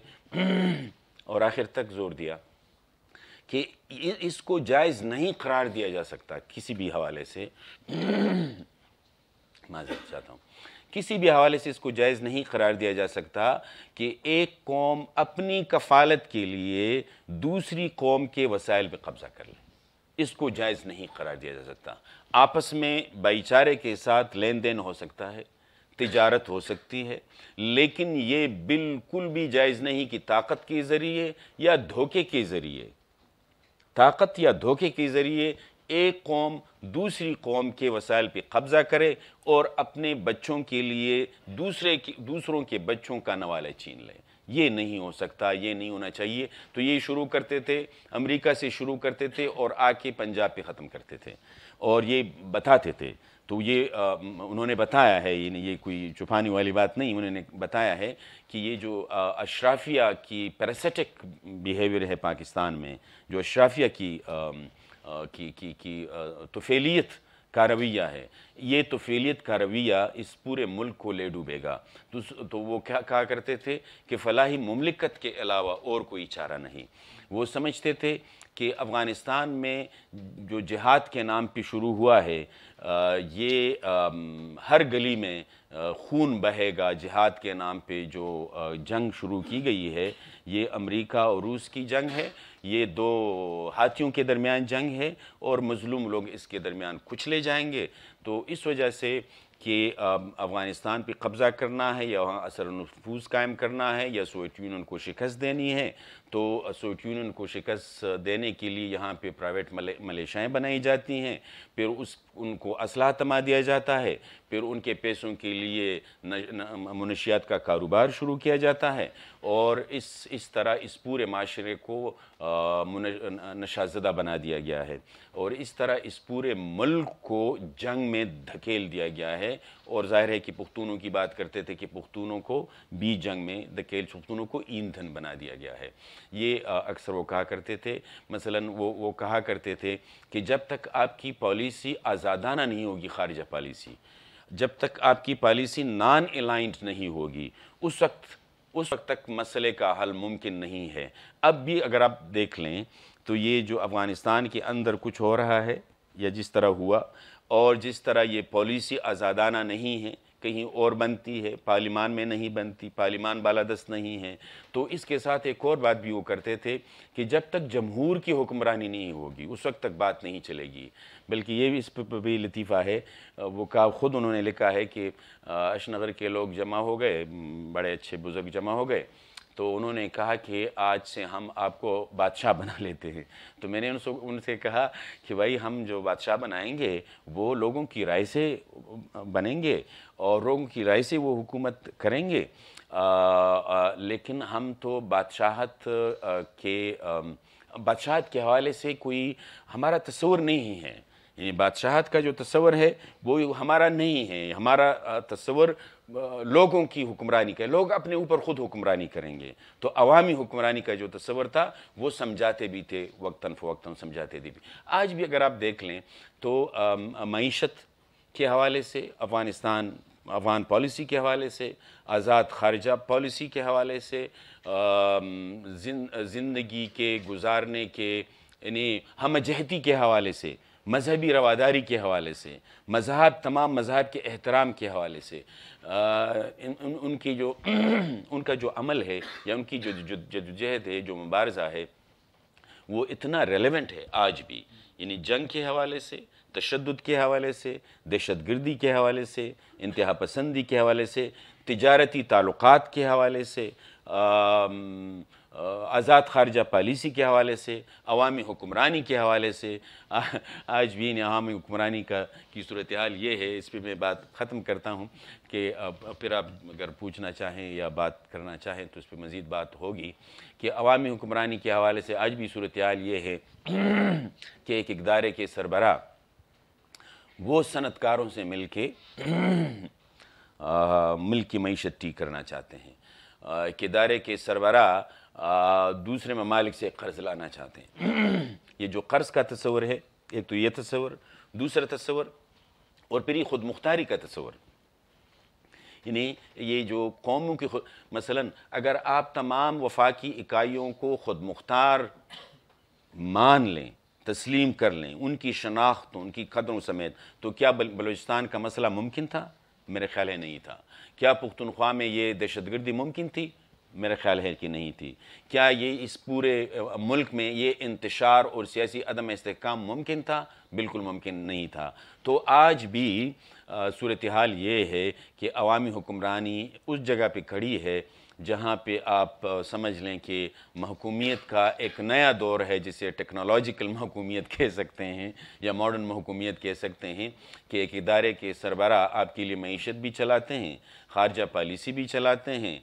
और आखिर तक ज़ोर दिया कि इसको जायज़ नहीं करार दिया जा सकता किसी भी हवाले से माजर चाहता हूँ किसी भी हवाले से इसको जायज़ नहीं करार दिया जा सकता कि एक कौम अपनी कफालत के लिए दूसरी कौम के वसाइल पर कब्ज़ा कर ले इसको जायज़ नहीं करार दिया जा सकता आपस में भाईचारे के साथ लेन देन हो सकता है तजारत हो सकती है लेकिन ये बिल्कुल भी जायज़ नहीं कि ताकत के ज़रिए या धोखे के ज़रिए ताकत या धोखे के ज़रिए एक कौम दूसरी कौम के वसाइल पर कब्ज़ा करे और अपने बच्चों के लिए दूसरे की दूसरों के बच्चों का नवाले छीन लें ये नहीं हो सकता ये नहीं होना चाहिए तो ये शुरू करते थे अमेरिका से शुरू करते थे और आके पंजाब पे ख़त्म करते थे और ये बताते थे तो ये आ, उन्होंने बताया है ये ये कोई छुपाने वाली बात नहीं उन्होंने बताया है कि ये जो अशराफिया की पैरासिटिक बिहेवियर है पाकिस्तान में जो अशराफिया की आ, की की की तफेलीत का रवैया है ये तफेलीत का रवैया इस पूरे मुल्क को ले डूबेगा तो, तो वो क्या कहा करते थे कि फलाही ममलिकत के अलावा और कोई चारा नहीं वो समझते थे कि अफ़गानिस्तान में जो जिहाद के नाम पे शुरू हुआ है ये हर गली में खून बहेगा जिहाद के नाम पे जो जंग शुरू की गई है ये अमेरिका और रूस की जंग है ये दो हाथियों के दरमियान जंग है और मज़लूम लोग इसके दरमियान कुचले जाएंगे तो इस वजह से कि अफ़गानिस्तान पे कब्ज़ा करना है या वहाँ असर नफूज कायम करना है या सोवियत यूनियन को शिकस्त देनी है तो सोवियत यूनियन को शिकस्त देने के लिए यहाँ पे प्राइवेट मले, मलेशियाएँ बनाई जाती हैं फिर उस उनको असलाह तमा दिया जाता है फिर उनके पैसों के लिए मनशियात का कारोबार शुरू किया जाता है और इस इस तरह इस पूरे माशरे को नशाजदा बना दिया गया है और इस तरह इस पूरे मुल्क को जंग में धकेल दिया गया है और जाहिर है कि पुख्तूनों की बात करते थे कि पुख्तूनों को भी जंग में धकेल पुख्तूनों को ईंधन बना दिया गया है ये अक्सर वो कहा करते थे मसलन वो वो कहा करते थे कि जब तक आपकी पॉलिसी आज़ादाना नहीं होगी खारजा पॉलिसी जब तक आपकी पॉलिसी नॉन अलाइंट नहीं होगी उस वक्त उस वक्त तक मसले का हल मुमकिन नहीं है अब भी अगर आप देख लें तो ये जो अफ़गानिस्तान के अंदर कुछ हो रहा है या जिस तरह हुआ और जिस तरह ये पॉलिसी आज़ादाना नहीं है कहीं और बनती है पार्लिमान में नहीं बनती पार्लिमान बालादस्त नहीं है तो इसके साथ एक और बात भी वो करते थे कि जब तक जमहूर की हुक्मरानी नहीं होगी उस वक्त तक बात नहीं चलेगी बल्कि ये भी इस पर भी लतीफ़ा है वो का ख़ुद उन्होंने लिखा है कि अशनगर के लोग जमा हो गए बड़े अच्छे बुज़ुर्ग जमा हो गए तो उन्होंने कहा कि आज से हम आपको बादशाह बना लेते हैं तो मैंने उनसे उनसे कहा कि भाई हम जो बादशाह बनाएंगे वो लोगों की राय से बनेंगे और लोगों की राय से वो हुकूमत करेंगे आ, आ, लेकिन हम तो बादशाहत के बादशाहत के हवाले से कोई हमारा तस्वर नहीं है बादशाहत का जो तस्वर है वो हमारा नहीं है हमारा तस्वर लोगों की हुक्मरानी का लोग अपने ऊपर ख़ुद हुक्मरानी करेंगे तो अवामी हुक्मरानी का जो तस्वर था वो समझाते भी थे वक्ता फ़वक्ता समझाते थे भी आज भी अगर आप देख लें तो मीशत के हवाले से अफ़गानिस्तान अफगान पॉलिसी के हवाले से आज़ाद खारजा पॉलिसी के हवाले से ज़िंदगी के गुजारने के यानी हम जहती के हवाले से मजहबी रवादारी के हवाले से मजहब तमाम मजहब के एहतराम के हवाले से आ, इन, उन, उनकी जो उनका जो अमल है या उनकी जो जदजहद है जो मुबारजा है वो इतना रेलिवेंट है आज भी यानी जंग के हवाले से तशद के हवाले से दहशत गर्दी के हवाले से इंतहा पसंदी के हवाले से तजारती ताल्लुक़ के हवाले से आज़ाद खारजा पॉलिसी के हवाले से अवामी हुक्मरानी के हवाले से आ, आज भी इन अवामी हुक्मरानी का की सूरत हाल ये है इस पर मैं बात ख़त्म करता हूँ कि फिर आप अगर पूछना चाहें या बात करना चाहें तो उस पर मज़ीद बात होगी कि अवामी हुक्मरानी के हवाले से आज भी सूरत हाल ये है कि एक इकदारे के सरबरा वो सनतकारों से मिल के मिल की मीशत करना चाहते हैं किदारे के सरबरा दूसरे ममालिक से कर्ज लाना चाहते हैं ये जो कर्ज का तस्वर है एक तो ये तस्वर दूसरा तस्वर और फिर ये खुद मुख्तारी का तस्वर यानी ये जो कौमों की मसलन अगर आप तमाम वफाकी इकाइयों को खुद मुख्तार मान लें तस्लीम कर लें उनकी शनाख्त उनकी कदरों समेत तो क्या बलूचिस्तान का मसला मुमकिन था मेरे ख्याल है नहीं था क्या पुख्तनख्वा में ये दहशत गर्दी मुमकिन थी मेरा ख्याल है कि नहीं थी क्या ये इस पूरे मुल्क में ये इंतशार और सियासी अदम इसकाम मुमकिन था बिल्कुल मुमकिन नहीं था तो आज भी सूरत हाल ये है कि अवामी हुक्मरानी उस जगह पर खड़ी है जहाँ पे आप समझ लें कि महकूमियत का एक नया दौर है जिसे टेक्नोलॉजिकल महकूमियत कह सकते हैं या मॉडर्न महकूमियत कह सकते हैं कि एक इदारे के सरबरा आपके लिए मीशत भी चलाते हैं खारजा पॉलिसी भी चलाते हैं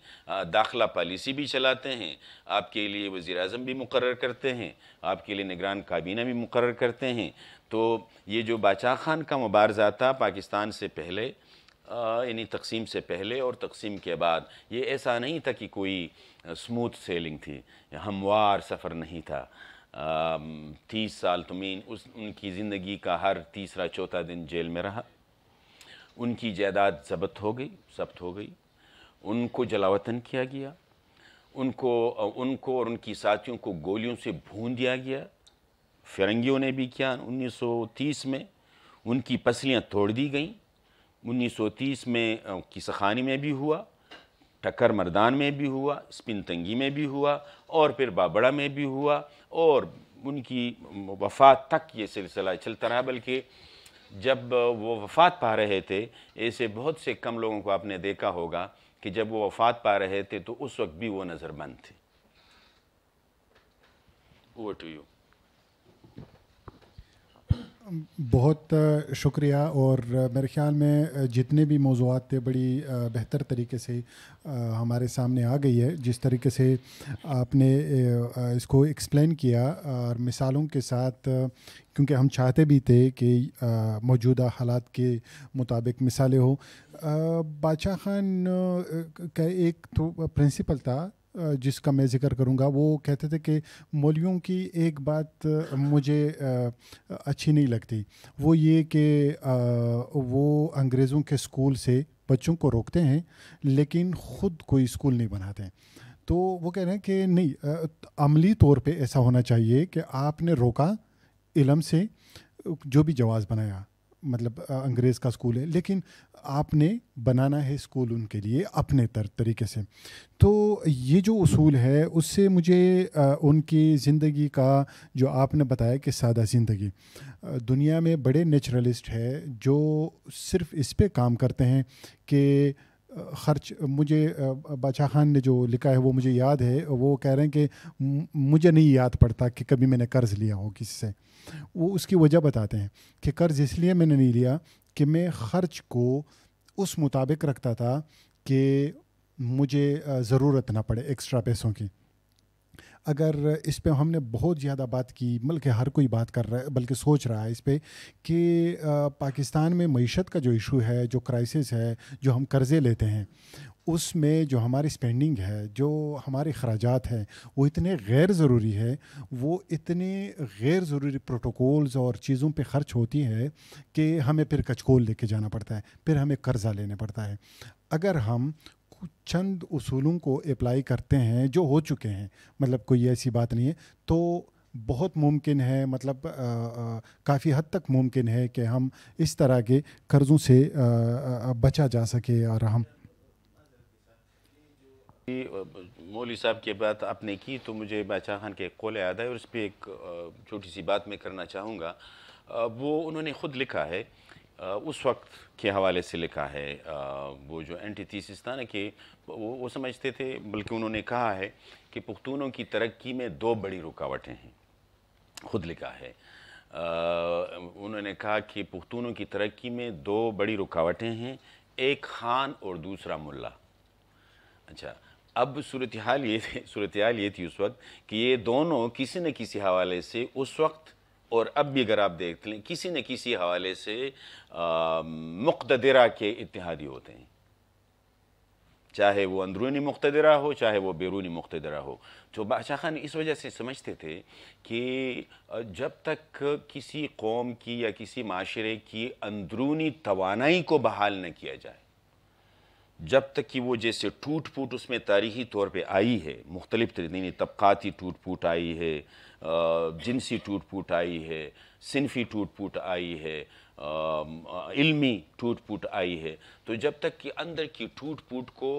दाखला पॉलिसी भी चलाते हैं आपके लिए वज़ी अजम भी मुकर करते हैं आपके लिए निगरान काबीना भी मुकर करते हैं तो ये जो बाचा खान का मुबारजा था पाकिस्तान से पहले यानी तकसीम से पहले और तकसीम के बाद ये ऐसा नहीं था कि कोई स्मूथ सेलिंग थी हमवार सफ़र नहीं था तीस साल तुमीन तो उस उनकी ज़िंदगी का हर तीसरा चौथा दिन जेल में रहा उनकी जायदाद जब्त हो गई जब्त हो गई उनको जलावतन किया गया उनको उनको और उनकी साथियों को गोलियों से भून दिया गया फिरंगियों ने भी किया 1930 में उनकी पसलियाँ तोड़ दी गईं 1930 में किसखानी में भी हुआ टक्कर मर्दान में भी हुआ स्पिन तंगी में भी हुआ और फिर बाबड़ा में भी हुआ और उनकी वफात तक ये सिलसिला चलता रहा बल्कि जब वो वफात पा रहे थे ऐसे बहुत से कम लोगों को आपने देखा होगा कि जब वो वफात पा रहे थे तो उस वक्त भी वो नज़रबंद थे ओवर टू यू बहुत शुक्रिया और मेरे ख्याल में जितने भी मौजूद थे बड़ी बेहतर तरीके से हमारे सामने आ गई है जिस तरीके से आपने इसको एक्सप्लेन किया और मिसालों के साथ क्योंकि हम चाहते भी थे कि मौजूदा हालात के मुताबिक मिसालें हों बादशाह खान का एक तो प्रिंसिपल था जिसका मैं जिक्र करूंगा वो कहते थे कि मौलियों की एक बात मुझे अच्छी नहीं लगती वो ये कि वो अंग्रेज़ों के स्कूल से बच्चों को रोकते हैं लेकिन ख़ुद कोई स्कूल नहीं बनाते हैं तो वो कह रहे हैं कि नहीं अमली तौर पे ऐसा होना चाहिए कि आपने रोका इलम से जो भी जवाज़ बनाया मतलब अंग्रेज़ का स्कूल है लेकिन आपने बनाना है स्कूल उनके लिए अपने तर तरीके से तो ये जो उसूल है उससे मुझे उनकी ज़िंदगी का जो आपने बताया कि सादा ज़िंदगी दुनिया में बड़े नेचुरलिस्ट है जो सिर्फ इस पे काम करते हैं कि खर्च मुझे बादशाह खान ने जो लिखा है वो मुझे याद है वो कह रहे हैं कि मुझे नहीं याद पड़ता कि कभी मैंने कर्ज़ लिया हो किसी से वो उसकी वजह बताते हैं कि कर्ज़ इसलिए मैंने नहीं लिया कि मैं ख़र्च को उस मुताबिक रखता था कि मुझे ज़रूरत ना पड़े एक्स्ट्रा पैसों की अगर इस पर हमने बहुत ज़्यादा बात की बल्कि हर कोई बात कर रहा है बल्कि सोच रहा है इस पर कि पाकिस्तान में मीशत का जो इशू है जो क्राइसिस है जो हम कर्ज़े लेते हैं उसमें जो हमारी स्पेंडिंग है जो हमारे अखराज हैं वो इतने गैर ज़रूरी है वो इतने गैर ज़रूरी प्रोटोकॉल्स और चीज़ों पे ख़र्च होती है कि हमें फिर कचकोल लेके जाना पड़ता है फिर हमें कर्ज़ा लेना पड़ता है अगर हम चंद उसूलों को अप्लाई करते हैं जो हो चुके हैं मतलब कोई ऐसी बात नहीं है तो बहुत मुमकिन है मतलब काफ़ी हद तक मुमकिन है कि हम इस तरह के कर्ज़ों से आ, आ, बचा जा सके और हम मौली साहब की बात आपने की तो मुझे बादशाह खान के कोले याद है और इस पर एक छोटी सी बात मैं करना चाहूँगा वो उन्होंने ख़ुद लिखा है उस वक्त के हवाले से लिखा है वो जो एंटी थीसिस था ना कि वो, वो समझते थे बल्कि उन्होंने कहा है कि पुख्तूनों की तरक्की में दो बड़ी रुकावटें हैं खुद लिखा है उन्होंने कहा कि पुख्तूनों की तरक्की में दो बड़ी रुकावटें हैं एक खान और दूसरा मुल्ला अच्छा अब सूरत हाल ये थी सूरत हाल ये थी उस वक्त कि ये दोनों किसी न किसी हवाले से उस वक्त और अब भी अगर आप देख लें किसी न किसी हवाले से मुख्तरा के इतिहादी होते हैं चाहे वो अंदरूनी मुख्तरा हो चाहे वो बैरूनी मुख्तरा हो तो बादशाह खान इस वजह से समझते थे कि जब तक किसी कौम की या किसी माशरे की अंदरूनी तोानाई को बहाल न किया जाए जब तक कि वो जैसे टूट फूट उसमें तारीखी तौर पे आई है मुख्तलिफ तरीनी तबक़ाती टूट फूट आई है जिनसी टूट फूट आई है सिनफी टूट फूट आई है इल्मी टूट फूट आई है तो जब तक कि अंदर की टूट फूट को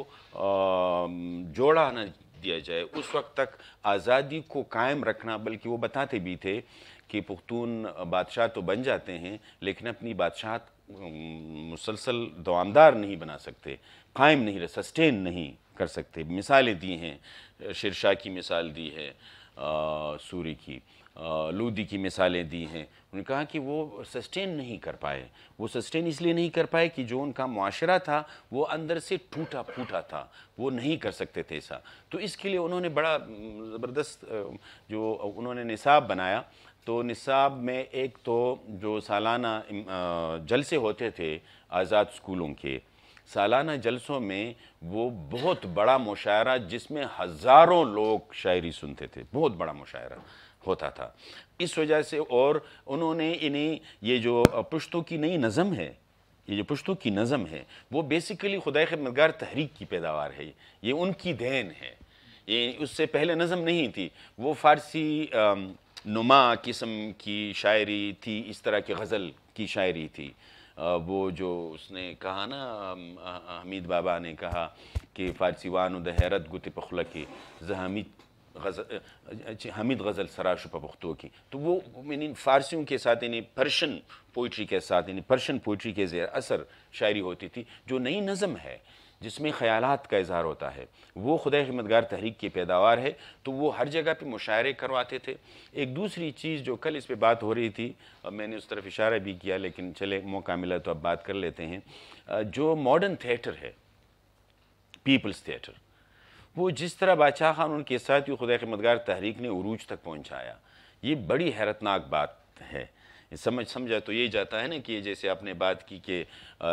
जोड़ा ना दिया जाए उस वक्त तक आज़ादी को कायम रखना बल्कि वो बताते भी थे कि पुख्तून बादशाह तो बन जाते हैं लेकिन अपनी बादशाह मुसलसल दवामदार नहीं बना सकते कायम नहीं रह सस्टेन नहीं कर सकते मिसालें दी हैं शिरशाह की मिसाल दी है सूरी की लूदी की मिसालें दी हैं उन्होंने कहा कि वो सस्टेन नहीं कर पाए वो सस्टेन इसलिए नहीं कर पाए कि जो उनका माशरा था वो अंदर से टूटा फूटा था वो नहीं कर सकते थे ऐसा तो इसके लिए उन्होंने बड़ा ज़बरदस्त जो उन्होंने निसाब बनाया तो निसाब में एक तो जो सालाना जलसे होते थे आज़ाद स्कूलों के सालाना जलसों में वो बहुत बड़ा मुशायरा जिसमें हज़ारों लोग शायरी सुनते थे बहुत बड़ा मुशायरा होता था इस वजह से और उन्होंने इन्हें ये जो पुश्तों की नई नज़म है ये जो पुश्तों की नज़म है वो बेसिकली खुदा खदमतगार तहरीक की पैदावार है ये उनकी देन है ये उससे पहले नज़म नहीं थी वो फ़ारसी नुमा किस्म की शायरी थी इस तरह की गज़ल की शायरी थी वो जो उसने कहा ना हमीद बाबा ने कहा कि फारसी वान दहरत गुत पखल की जहमीद गज़ल हमीद गज़ल सराश पख्तो की तो वो मैंने फ़ारसियों के साथ यानी पर्शन पोइट्री के साथ यानी पर्शन पोइट्री के जेर असर शायरी होती थी जो नई नज़म है जिसमें ख्यालात का इजहार होता है वो खुदा खिमतगार तहरीक की पैदावार है तो वो हर जगह पर मुशायरे करवाते थे एक दूसरी चीज़ जो कल इस पर बात हो रही थी और मैंने उस तरफ इशारा भी किया लेकिन चले मौका मिला तो अब बात कर लेते हैं जो मॉडर्न थिएटर है पीपल्स थिएटर वो जिस तरह बादशाह खान उनके साथ ही खुदा खिमतगार तहरीक ने उरूज तक पहुँचाया ये बड़ी हैरतनाक बात है समझ समझा तो यही जाता है ना कि जैसे आपने बात की कि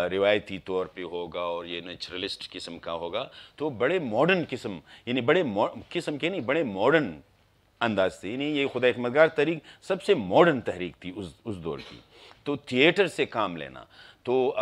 रिवायती तौर पे होगा और ये नेचुरलिस्ट किस्म का होगा तो बड़े मॉडर्न किस्म यानी बड़े किस्म के नहीं बड़े मॉडर्न अंदाज से यानी ये खुदा मदगार तहरीक सबसे मॉडर्न तहरीक थी उस उस दौर की तो थिएटर से काम लेना तो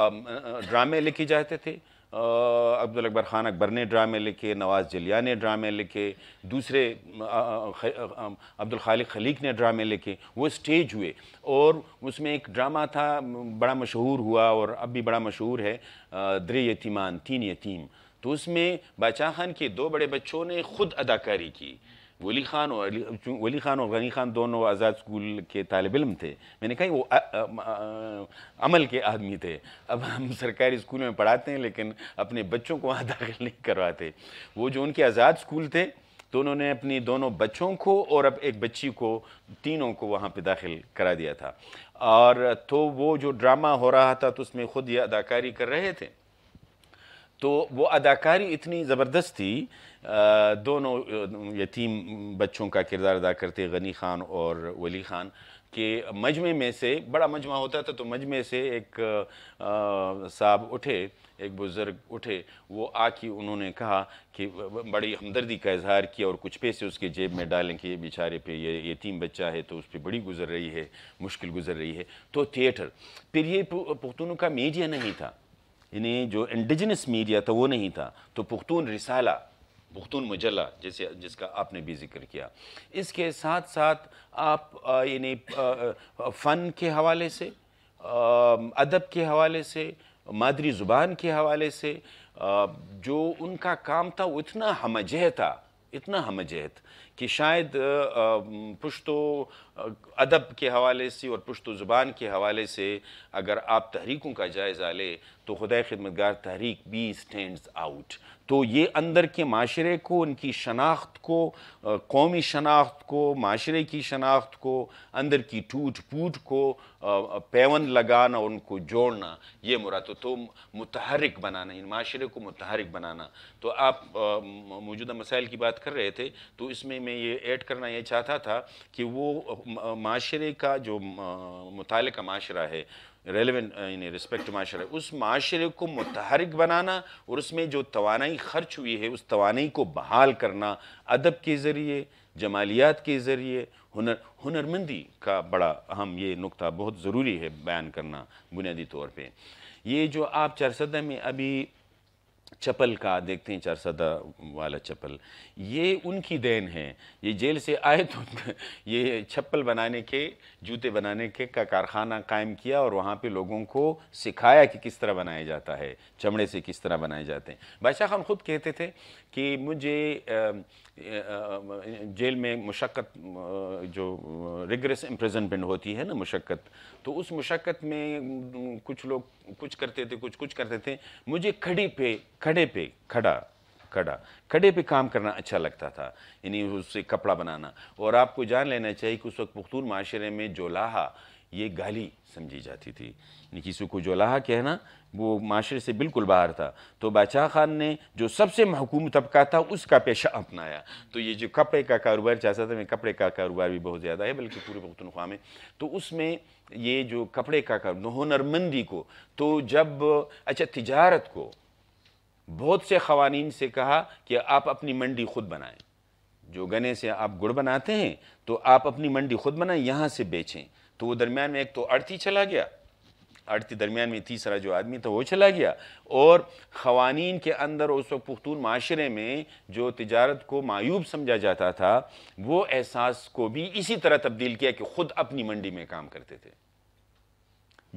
ड्रामे लिखे जाते थे अब्दुल अकबर ख़ान अकबर ने ड्रामे लिखे नवाज़ जलिया ने ड्रामे लिखे दूसरे अब्दुल खालिक खलीक ने ड्रामे लिखे वो स्टेज हुए और उसमें एक ड्रामा था बड़ा मशहूर हुआ और अब भी बड़ा मशहूर है दरे यतीमान तीन यतीम तो उसमें बादशाह खान के दो बड़े बच्चों ने ख़ुद अदाकारी की वली खान और वली खान और गनी खान दोनों आज़ाद स्कूल के तालब इम थे मैंने कहा वो आ, आ, आ, अमल के आदमी थे अब हम सरकारी स्कूल में पढ़ाते हैं लेकिन अपने बच्चों को वहाँ दाखिल नहीं करवाते वो जो उनके आज़ाद स्कूल थे तो उन्होंने अपनी दोनों बच्चों को और अब एक बच्ची को तीनों को वहाँ पर दाखिल करा दिया था और तो वो जो ड्रामा हो रहा था तो उसमें ख़ुद ये अदाकारी कर रहे थे तो वो अदाकारी इतनी ज़बरदस्त थी दोनों यतीम बच्चों का किरदार अदा करते गनी ख़ान और वली ख़ान के मजमे में से बड़ा मजमा होता था तो मजमे से एक साहब उठे एक बुज़ुर्ग उठे वो आके उन्होंने कहा कि बड़ी हमदर्दी का इजहार किया और कुछ पैसे उसके जेब में डालें कि ये बेचारे पे ये यतीम बच्चा है तो उस पर बड़ी गुजर रही है मुश्किल गुजर रही है तो थिएटर फिर ये पुख्तनों का मीडिया नहीं था यानी जो इंडिजिनस मीडिया था वो नहीं था तो पुख्तून रिसाला पुख्तून मुजला जैसे जिसका आपने भी जिक्र किया इसके साथ साथ आप यानी फ़न के हवाले से अदब के हवाले से मादरी ज़ुबान के हवाले से आ, जो उनका काम था वो इतना हमजह था इतना हम जहत कि शायद पुश्तो अदब के हवाले से और पुश्तो ज़ुबान के हवाले से अगर आप तहरीकों का जायज़ा लें तो खुदा खदमतगार तहरीक बी स्टैंड आउट तो ये अंदर के माशरे को उनकी शनाख्त को कौमी शनाख्त को माशरे की शनाख्त को अंदर की टूट फूट को पैवन लगाना उनको जोड़ना ये मुरा तो, तो मुतहरक बनाना इन माशरे को मुतहरक बनाना तो आप मौजूदा मसाइल की बात कर रहे थे तो इसमें मैं ये ऐड करना ये चाहता था कि वो माशरे का जो मुतल का माशरा है रेलिवेंट यानी रिस्पेक्ट माशरे उस माशरे को मतहरक बनाना और उसमें जो तोानाई खर्च हुई है उस तोानाई को बहाल करना अदब के ज़रिए जमालियात के ज़रिए हुनर हुनरमंदी का बड़ा अहम ये नुकता बहुत ज़रूरी है बयान करना बुनियादी तौर पर ये जो आप चरसदा में अभी चपल का देखते हैं चार सदा वाला चपल ये उनकी देन है ये जेल से आए तो ये चप्पल बनाने के जूते बनाने के का कारखाना कायम किया और वहाँ पे लोगों को सिखाया कि किस तरह बनाया जाता है चमड़े से किस तरह बनाए जाते हैं बादशाह खान खुद कहते थे कि मुझे जेल में मुशक्क़त जो रिग्रेस इम्प्रजनमेंट होती है ना मुशक्क़त तो उस मुशक्क़त में कुछ लोग कुछ करते थे कुछ कुछ करते थे मुझे खड़ी पे खड़े पे खड़ा खड़ा खड़े पे काम करना अच्छा लगता था यानी उससे कपड़ा बनाना और आपको जान लेना चाहिए कि उस वक्त पुख्तून माशरे में जो लाहा ये गाली समझी जाती थी यानी किसी को जोलाहा कहना वो माशरे से बिल्कुल बाहर था तो बादशाह खान ने जो सबसे महकूम तबका था उसका पेशा अपनाया तो ये जो कपड़े का कारोबार चाहता था मैं कपड़े का कारोबार भी बहुत ज़्यादा है बल्कि पूरे पख्तनख्वा में तो उसमें ये जो कपड़े का कारोबार को तो जब अच्छा तजारत को बहुत से खवानीन से कहा कि आप अपनी मंडी खुद बनाएं जो गने से आप गुड़ बनाते हैं तो आप अपनी मंडी खुद बनाएं यहाँ से बेचें तो वो दरमियान में एक तो अड़ती चला गया अड़ती दरमियान में तीसरा जो आदमी था वो चला गया और ख़वान के अंदर उस वक्त पुख्तून माशरे में जो तजारत को मायूब समझा जाता था वो एहसास को भी इसी तरह तब्दील किया कि ख़ुद अपनी मंडी में काम करते थे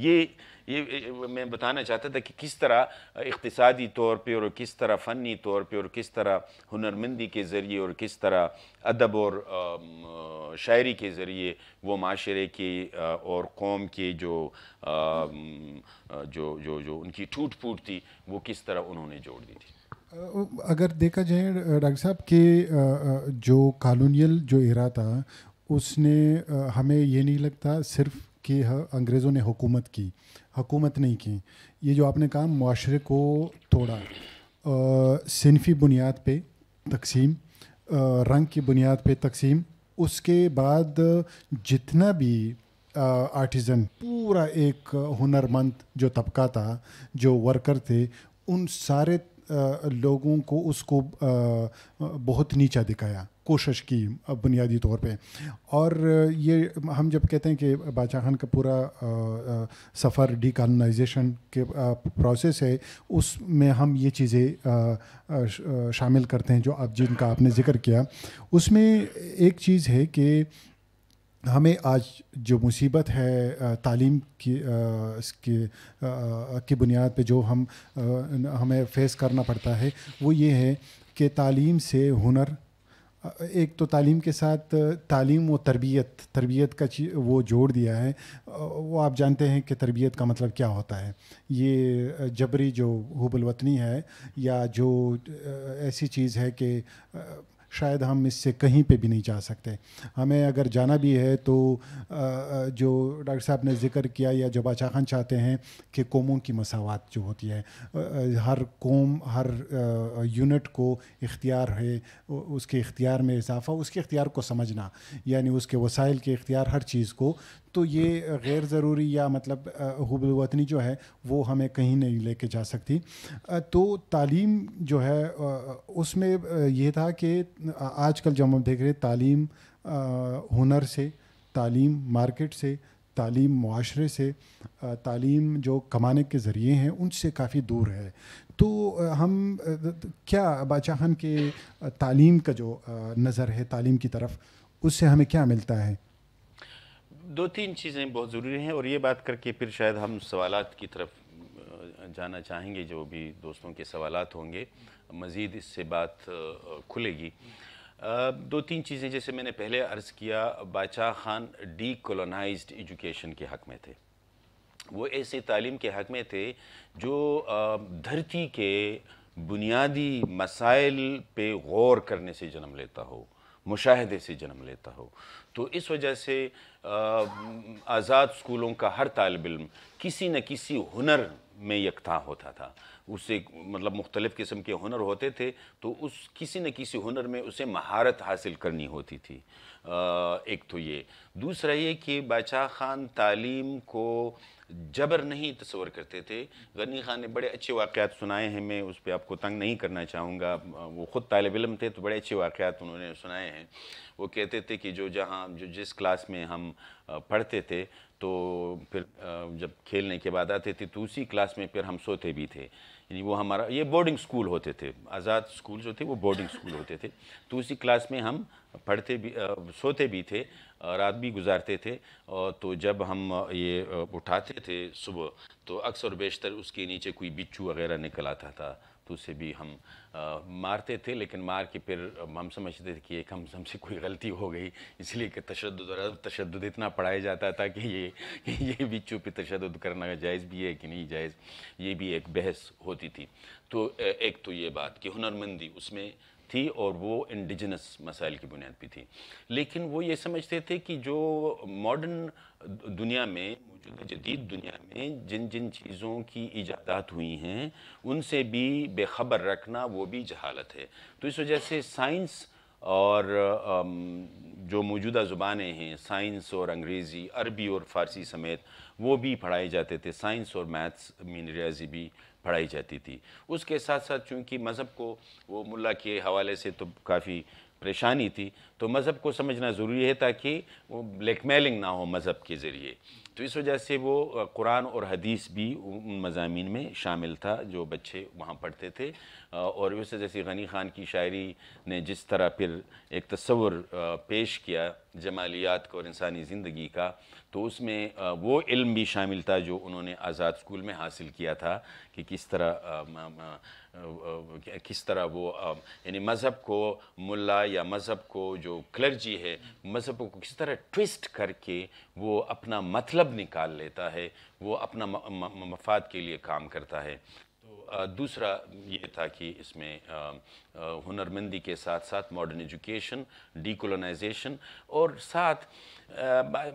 ये ये मैं बताना चाहता था कि किस तरह इकतसादी तौर पर और किस तरह फ़नी तौर पर और किस तरह हुनरमंदी के ज़रिए और किस तरह अदब और शायरी के ज़रिए वो माशरे की और कौम के जो जो जो जो उनकी टूट फूट थी वो किस तरह उन्होंने जोड़ दी थी अगर देखा जाए डॉक्टर साहब के जो कॉलोनियल जो इरा था उसने हमें ये नहीं लगता सिर्फ़ कि अंग्रेज़ों ने हुकूमत की हुकूमत नहीं की ये जो आपने कहा माशरे को तोड़ा सिनफी बुनियाद पे तकसीम रंग की बुनियाद पे तकसीम उसके बाद जितना भी आर्टिज़न पूरा एक हुनरमंद जो तबका था जो वर्कर थे उन सारे लोगों को उसको बहुत नीचा दिखाया कोशिश की बुनियादी तौर पे और ये हम जब कहते हैं कि बादशाह खान का पूरा सफ़र डिकॉलोनाइजेशन के प्रोसेस है उसमें हम ये चीज़ें शामिल करते हैं जो आप जिनका आपने ज़िक्र किया उसमें एक चीज़ है कि हमें आज जो मुसीबत है तालीम की इसके की बुनियाद पे जो हम हमें फेस करना पड़ता है वो ये है कि तालीम से हुनर एक तो तालीम के साथ तालीम व तरबियत तरबियत का वो जोड़ दिया है वो आप जानते हैं कि तरबियत का मतलब क्या होता है ये जबरी जो हुबलवतनी है या जो ऐसी चीज़ है कि शायद हम इससे कहीं पे भी नहीं जा सकते हमें अगर जाना भी है तो जो डॉक्टर साहब ने जिक्र किया या जो बादशाह खान चाहते हैं कि कौमों की मसावत जो होती है हर कौम हर यूनिट को इख्तियार है उसके इख्तियार में इजाफा उसके इख्तियार को समझना यानी उसके वसाइल के इख्तियार हर चीज़ को तो ये गैर ज़रूरी या मतलब हुबलवतनी जो है वो हमें कहीं नहीं लेके जा सकती तो तालीम जो है उसमें यह था कि आजकल जब हम देख रहे तालीम हुनर से तालीम मार्केट से तालीम माशरे से तालीम जो कमाने के ज़रिए हैं उनसे काफ़ी दूर है तो हम क्या बाचाहन के तालीम का जो नज़र है तालीम की तरफ उससे हमें क्या मिलता है दो तीन चीज़ें बहुत ज़रूरी हैं और ये बात करके फिर शायद हम सवाल की तरफ जाना चाहेंगे जो भी दोस्तों के सवाल होंगे मज़ीद इससे बात खुलेगी दो तीन चीज़ें जैसे मैंने पहले अर्ज़ किया बाचा खान डी कोलोनाइज एजुकेशन के हक़ में थे वो ऐसे तालीम के हक़ में थे जो धरती के बुनियादी मसाइल पे गौर करने से जन्म लेता हो मुशाहदे से जन्म लेता हो तो इस वजह से आज़ाद स्कूलों का हर तालब इम किसी न किसी हुनर में यकता होता था उसे मतलब मुख्तलिफ़ किस्म के हुनर होते थे तो उस किसी न किसी हुनर में उसे महारत हासिल करनी होती थी आ, एक तो ये दूसरा ये कि बादशाह ख़ान तालीम को जबर नहीं तस्वर करते थे गनी ख़ान ने बड़े अच्छे वाक़ात सुनाए हैं मैं उस पर आपको तंग नहीं करना चाहूँगा वो ख़ुद तालब इलम थे तो बड़े अच्छे वाक़ात उन्होंने सुनाए हैं वो कहते थे कि जो जहाँ जो जिस क्लास में हम पढ़ते थे तो फिर जब खेलने के बाद आते थे तो उसी क्लास में फिर हम सोते भी थे यानी वो हमारा ये बोर्डिंग स्कूल होते थे आज़ाद स्कूल जो थे वो बोर्डिंग स्कूल होते थे तो उसी क्लास में हम पढ़ते भी आ, सोते भी थे रात भी गुजारते थे और तो जब हम ये उठाते थे सुबह तो अक्सर बेशतर उसके नीचे कोई बिच्छू वगैरह निकल आता था तो उसे भी हम आ, मारते थे लेकिन मार के फिर हम समझते थे कि एक हम हमसे कोई गलती हो गई इसलिए कि तशद और तशद इतना पढ़ाया जाता था कि ये कि ये भी चुपी तशद करना जायज़ भी है कि नहीं जायज़ ये भी एक बहस होती थी तो एक तो ये बात कि हुनरमंदी उसमें थी और वो इंडिजिनस मसाइल की बुनियाद पर थी लेकिन वो ये समझते थे कि जो मॉडर्न दुनिया में जदीद दुनिया में जिन जिन चीज़ों की ईजादात हुई हैं उनसे भी बेखबर रखना वो भी जहालत है तो इस वजह से साइंस और जो मौजूदा ज़ुबानें हैं साइंस और अंग्रेज़ी अरबी और फ़ारसी समेत वो भी पढ़ाए जाते थे साइंस और मैथ्स मीन रियाजी भी पढ़ाई जाती थी उसके साथ साथ चूँकि मज़हब को वो मुल्ला के हवाले से तो काफ़ी परेशानी थी तो मज़हब को समझना ज़रूरी है ताकि वो ब्लैक मेलिंग ना हो मज़हब के ज़रिए तो इस वजह से वो कुरान और हदीस भी उन मजामी में शामिल था जो बच्चे वहाँ पढ़ते थे और उस वजह से गनी ख़ान की शायरी ने जिस तरह फिर एक तस्वुर पेश किया जमालियात को और इंसानी ज़िंदगी का तो उसमें वो इल्म भी शामिल था जो उन्होंने आज़ाद स्कूल में हासिल किया था कि किस तरह किस तरह वो यानी मज़हब को मुल्ला या मज़हब को जो क्लर्जी है मज़हब को किस तरह ट्विस्ट करके वो अपना मतलब निकाल लेता है वो अपना मफाद के लिए काम करता है दूसरा ये था कि इसमें हुनरमंदी के साथ साथ मॉडर्न एजुकेशन डीकोलोनाइजेशन और साथ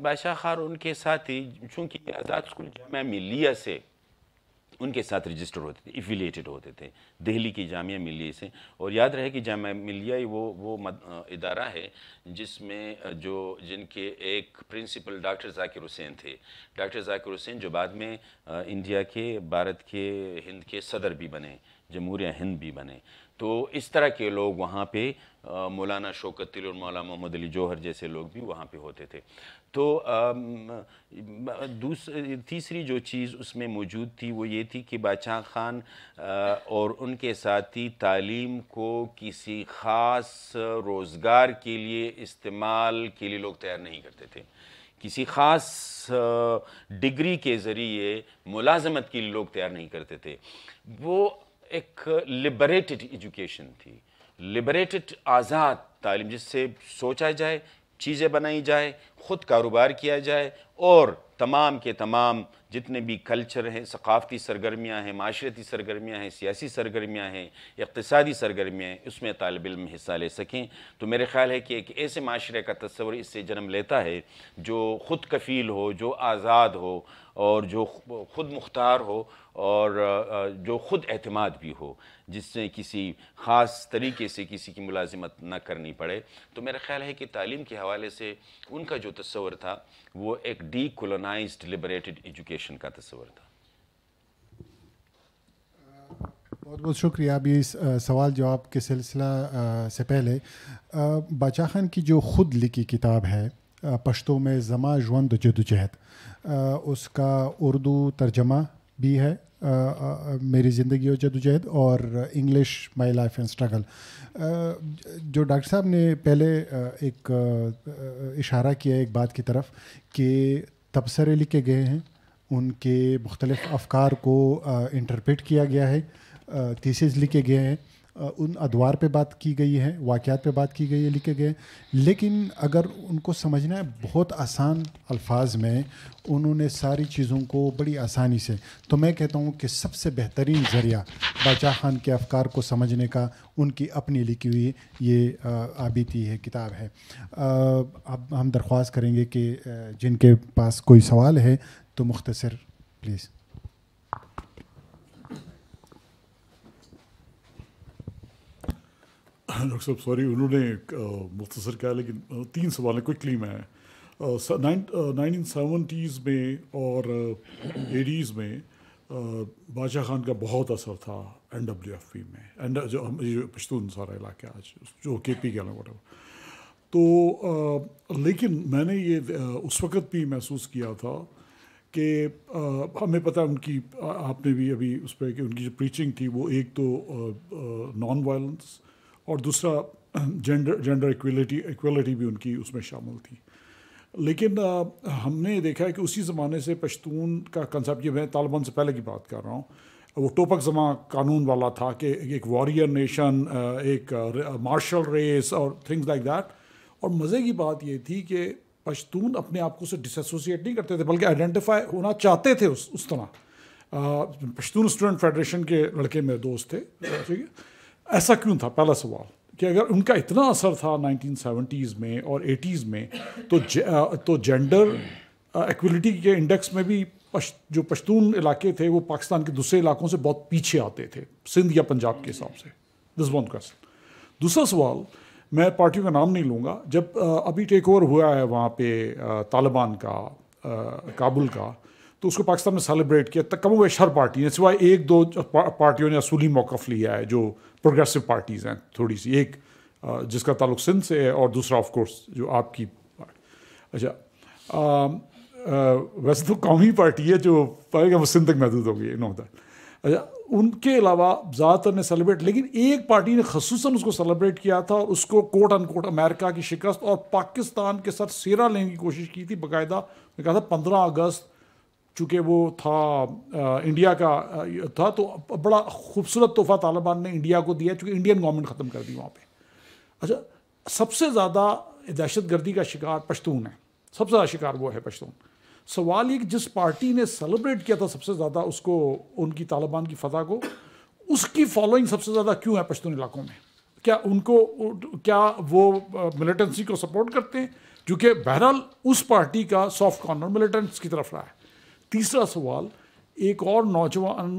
बादशाह खार उनके साथ ही चूँकि आज़ाद स्कूल जामिया मिलिया से उनके साथ रजिस्टर होते थे एफिलेटेड होते थे दिल्ली की जामिया मिलिया से और याद रहे कि जामिया मिलिया वो वो मद, इदारा है जिसमें जो जिनके एक प्रिंसिपल डॉक्टर जाकिर हुसैन थे डॉक्टर जाकिर हुसैन जो बाद में इंडिया के भारत के हिंद के सदर भी बने जमहूरिया हिंद भी बने तो इस तरह के लोग वहाँ पे मौलाना शौकत और मौलाना मोहम्मद अली जौहर जैसे लोग भी वहाँ पे होते थे तो दूसरी तीसरी जो चीज़ उसमें मौजूद थी वो ये थी कि बादशाह ख़ान और उनके साथी तालीम को किसी ख़ास रोज़गार के लिए इस्तेमाल के लिए लोग तैयार नहीं करते थे किसी ख़ास डिग्री के ज़रिए मुलाजमत के लिए लोग तैयार नहीं करते थे वो एक लिबरेटेड एजुकेशन थी लिबरेटेड आज़ाद तालीम जिससे सोचा जाए चीज़ें बनाई जाए ख़ुद कारोबार किया जाए और तमाम के तमाम जितने भी कल्चर हैं सकाफ़ती सरगर्मियाँ हैं माशरती सरगर्मियाँ हैं सियासी सरगर्मियाँ हैं इकतदी सरगर्मियाँ हैं उसमें तालब इम हिस्सा ले सकें तो मेरे ख्याल है कि एक ऐसे माशरे का तस्वर इससे जन्म लेता है जो ख़ुद कफ़ील हो जो आज़ाद हो और जो ख़ुद मुख्तार हो और जो ख़ुद अहतमाद भी हो जिससे किसी ख़ास तरीके से किसी की मुलाजमत न करनी पड़े तो मेरा ख्याल है कि तालीम के हवाले से उनका जो तस्वर था वो एक decolonise liberated education commission का तस्वर था बहुत बहुत शुक्रिया अभी इस uh, सवाल जवाब के सिलसिला uh, से पहले uh, बाचा खान की जो ख़ुद लिखी किताब है पश्तों में जमा जवंद जदोजहद उसका उर्दू तर्जमा भी है आ, आ, मेरी ज़िंदगी और जदोजहद और English my life and struggle जो डॉक्टर साहब ने पहले एक इशारा किया एक बात की तरफ कि तबसरे लिखे गए हैं उनके मुख्तलफ अफकार को इंटरप्रेट किया गया है थीसेज लिखे गए हैं उन अदवार पे बात की गई है वाक़ात पे बात की गई है लिखे गए लेकिन अगर उनको समझना है बहुत आसान अल्फाज में उन्होंने सारी चीज़ों को बड़ी आसानी से तो मैं कहता हूँ कि सबसे बेहतरीन ज़रिया बादशाह खान के अफकार को समझने का उनकी अपनी लिखी हुई ये आबीती है किताब है अब हम दरख्वास्त करेंगे कि जिनके पास कोई सवाल है तो मुख्तसर प्लीज़ डॉक्टर साहब सॉरी उन्होंने मुख्तसर किया लेकिन तीन सवाल हैं क्विकली मैं नाइनटीन सेवेंटीज़ में और एटीज़ में बादशाह खान का बहुत असर था एन डब्ल्यू एफ पी में एंड जो हम ये पश्तून सारा इलाका आज जो के पी कहना वट तो uh, लेकिन मैंने ये उस वक़्त भी महसूस किया था कि हमें पता उनकी आपने भी अभी उस पर कि उनकी जो प्रीचिंग थी वो एक तो नॉन वायलेंस और दूसरा जेंडर जेंडर इक्वलिटी इक्वलिटी भी उनकी उसमें शामिल थी लेकिन आ, हमने देखा है कि उसी ज़माने से पश्तून का कंसेप्ट ये मैं तालिबान से पहले की बात कर रहा हूँ वो टोपक जमा कानून वाला था कि एक वॉरियर नेशन एक मार्शल रेस और थिंग्स लाइक दैट और मज़े की बात ये थी कि पश्तून अपने आप को से डिसोसिएट नहीं करते थे बल्कि आइडेंटिफाई होना चाहते थे उस उस तरह पश्तून स्टूडेंट फेडरेशन के लड़के मेरे दोस्त थे ठीक है ऐसा क्यों था पहला सवाल कि अगर उनका इतना असर था नाइनटीन में और एटीज़ में तो ज, तो जेंडर एक्विलिटी के इंडेक्स में भी पश, जो पश्तून इलाके थे वो पाकिस्तान के दूसरे इलाकों से बहुत पीछे आते थे सिंध या पंजाब के हिसाब से दिस वन क्वेश्चन दूसरा सवाल मैं पार्टियों का नाम नहीं लूँगा जब अभी टेक ओवर हुआ है वहाँ पे तालिबान का काबुल का तो उसको पाकिस्तान में सेलिब्रेट किया तक कम वेश हर पार्टी हैं सिवाय एक दो पार्टियों ने असूली मौक़ लिया है जो प्रोग्रेसिव पार्टीज़ हैं थोड़ी सी एक जिसका ताल्लुक सिंध से है और दूसरा ऑफ कोर्स जो आपकी अच्छा वैसे तो कौमी पार्टी है जो पाएगा सिंध तक महदूद होगी नो दैट उनके अलावा ज़्यादातर ने सेलिब्रेट लेकिन एक पार्टी ने खसूस उसको सेलिब्रेट किया था और उसको कोट अन कोट अमेरिका की शिकस्त और पाकिस्तान के साथ सेरा लेने की कोशिश की थी बाकायदा ने कहा था पंद्रह अगस्त चूँकि वो था आ, इंडिया का आ, था तो बड़ा खूबसूरत तोहफा तालिबान ने इंडिया को दिया चूँकि इंडियन गवर्नमेंट ख़त्म कर दी वहाँ पर अच्छा सबसे ज़्यादा दहशत गर्दी का शिकार पश्तून है सबसे ज़्यादा शिकार वो है पश्तून सवाल ये कि जिस पार्टी ने सेलिब्रेट किया था सबसे ज़्यादा उसको उनकी तालिबान की फतह को उसकी फॉलोइंग सबसे ज़्यादा क्यों है पश्तून इलाकों में क्या उनको क्या वो मिलिटेंसी को सपोर्ट करते हैं क्योंकि बहरहाल उस पार्टी का सॉफ्ट कॉर्नर मिलिटेंट्स की तरफ रहा है तीसरा सवाल एक और नौजवान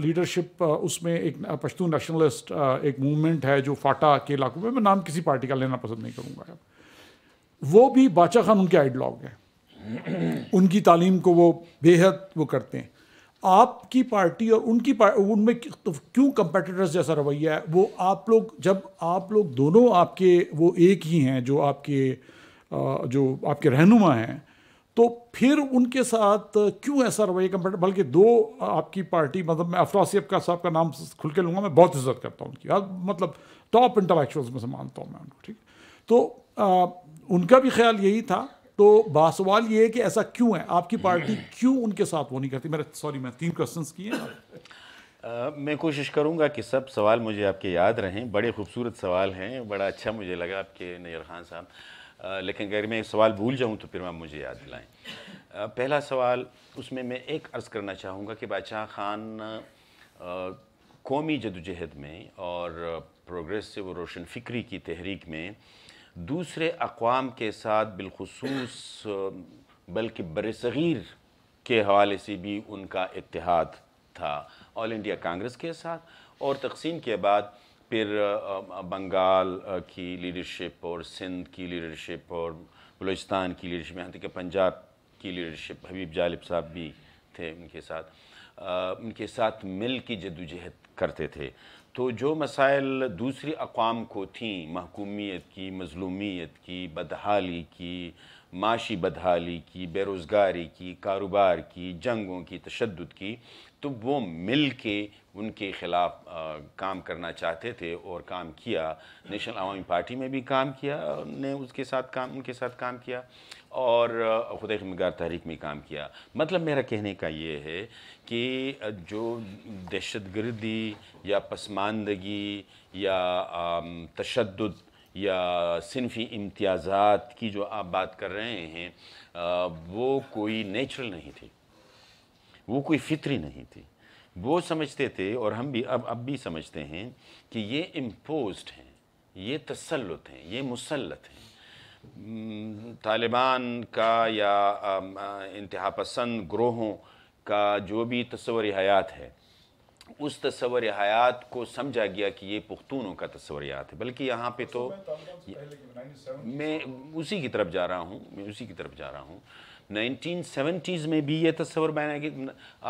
लीडरशिप उसमें एक पश्तून नेशनलिस्ट एक मूवमेंट है जो फाटा के इलाकों में मैं नाम किसी पार्टी का लेना पसंद नहीं करूँगा वो भी बादशाह खान उनके आइडलॉग हैं उनकी तालीम को वो बेहद वो करते हैं आपकी पार्टी और उनकी उनमें तो क्यों कंपेटिटर्स जैसा रवैया है वो आप लोग जब आप लोग दोनों आपके वो एक ही हैं जो आपके जो आपके रहनुमा हैं तो फिर उनके साथ क्यों ऐसा रवैया कंपेटर बल्कि दो आपकी पार्टी मतलब मैं अफरासीब का साहब का नाम खुल के लूँगा मैं बहुत इज्जत करता हूँ उनकी मतलब टॉप इंटलेक्चुअल्स में से मानता हूँ मैं उनको ठीक तो आ, उनका भी ख्याल यही था तो सवाल ये है कि ऐसा क्यों है आपकी पार्टी क्यों उनके साथ वो नहीं करती मेरे सॉरी मैं तीन क्वेश्चन किए मैं कोशिश करूंगा कि सब सवाल मुझे आपके याद रहें बड़े खूबसूरत सवाल हैं बड़ा अच्छा मुझे लगा आपके नज़र खान साहब लेकिन अगर मैं सवाल भूल जाऊं तो फिर आप मुझे याद दिलाएं पहला सवाल उसमें मैं एक अर्ज़ करना चाहूँगा कि बादशाह खान कौमी जदोजहद में और प्रोग्रेसिव रोशन फिक्री की तहरीक में दूसरे अकवाम के साथ बिलखसूस बल्कि बरसीर के हवाले से भी उनका इतिहाद था ऑल इंडिया कांग्रेस के साथ और तकसीम के बाद फिर बंगाल की लीडरशिप और सिंध की लीडरशिप और बलोचिस्तान की लीडरशिप यहाँ तक कि पंजाब की लीडरशिप हबीब जालिब साहब भी थे उनके साथ उनके साथ मिल की जदोजहद करते थे तो जो मसाइल दूसरी अकवाम को थी महकूमियत की मजलूमियत की बदहाली की माशी बदहाली की बेरोज़गारी की कारोबार की जंगों की तशद की तो वो मिल के उनके ख़िलाफ़ काम करना चाहते थे और काम किया नेशनल आवामी पार्टी में भी काम किया ने उसके साथ काम उनके साथ काम किया और खुद मगार तहरीक में काम किया मतलब मेरा कहने का ये है कि जो दहशत गर्दी या पसमानदगी या तशद या सिनफी इम्तियाज़ात की जो आप बात कर रहे हैं वो कोई नेचुरल नहीं थी वो कोई फितरी नहीं थी वो समझते थे और हम भी अब अब भी समझते हैं कि ये इम्पोज हैं ये तसलत हैं ये मुसलत हैं तालिबान का या इंतहा पसंद ग्रोहों का जो भी तस्वर हयात है उस तस्वर हयात को समझा गया कि ये पुख्तूनों का तस्वर हयात है बल्कि यहाँ पे तो, तो मैं उसी की तरफ जा रहा हूँ मैं उसी की तरफ जा रहा हूँ 1970s में भी ये तस्वर बना कि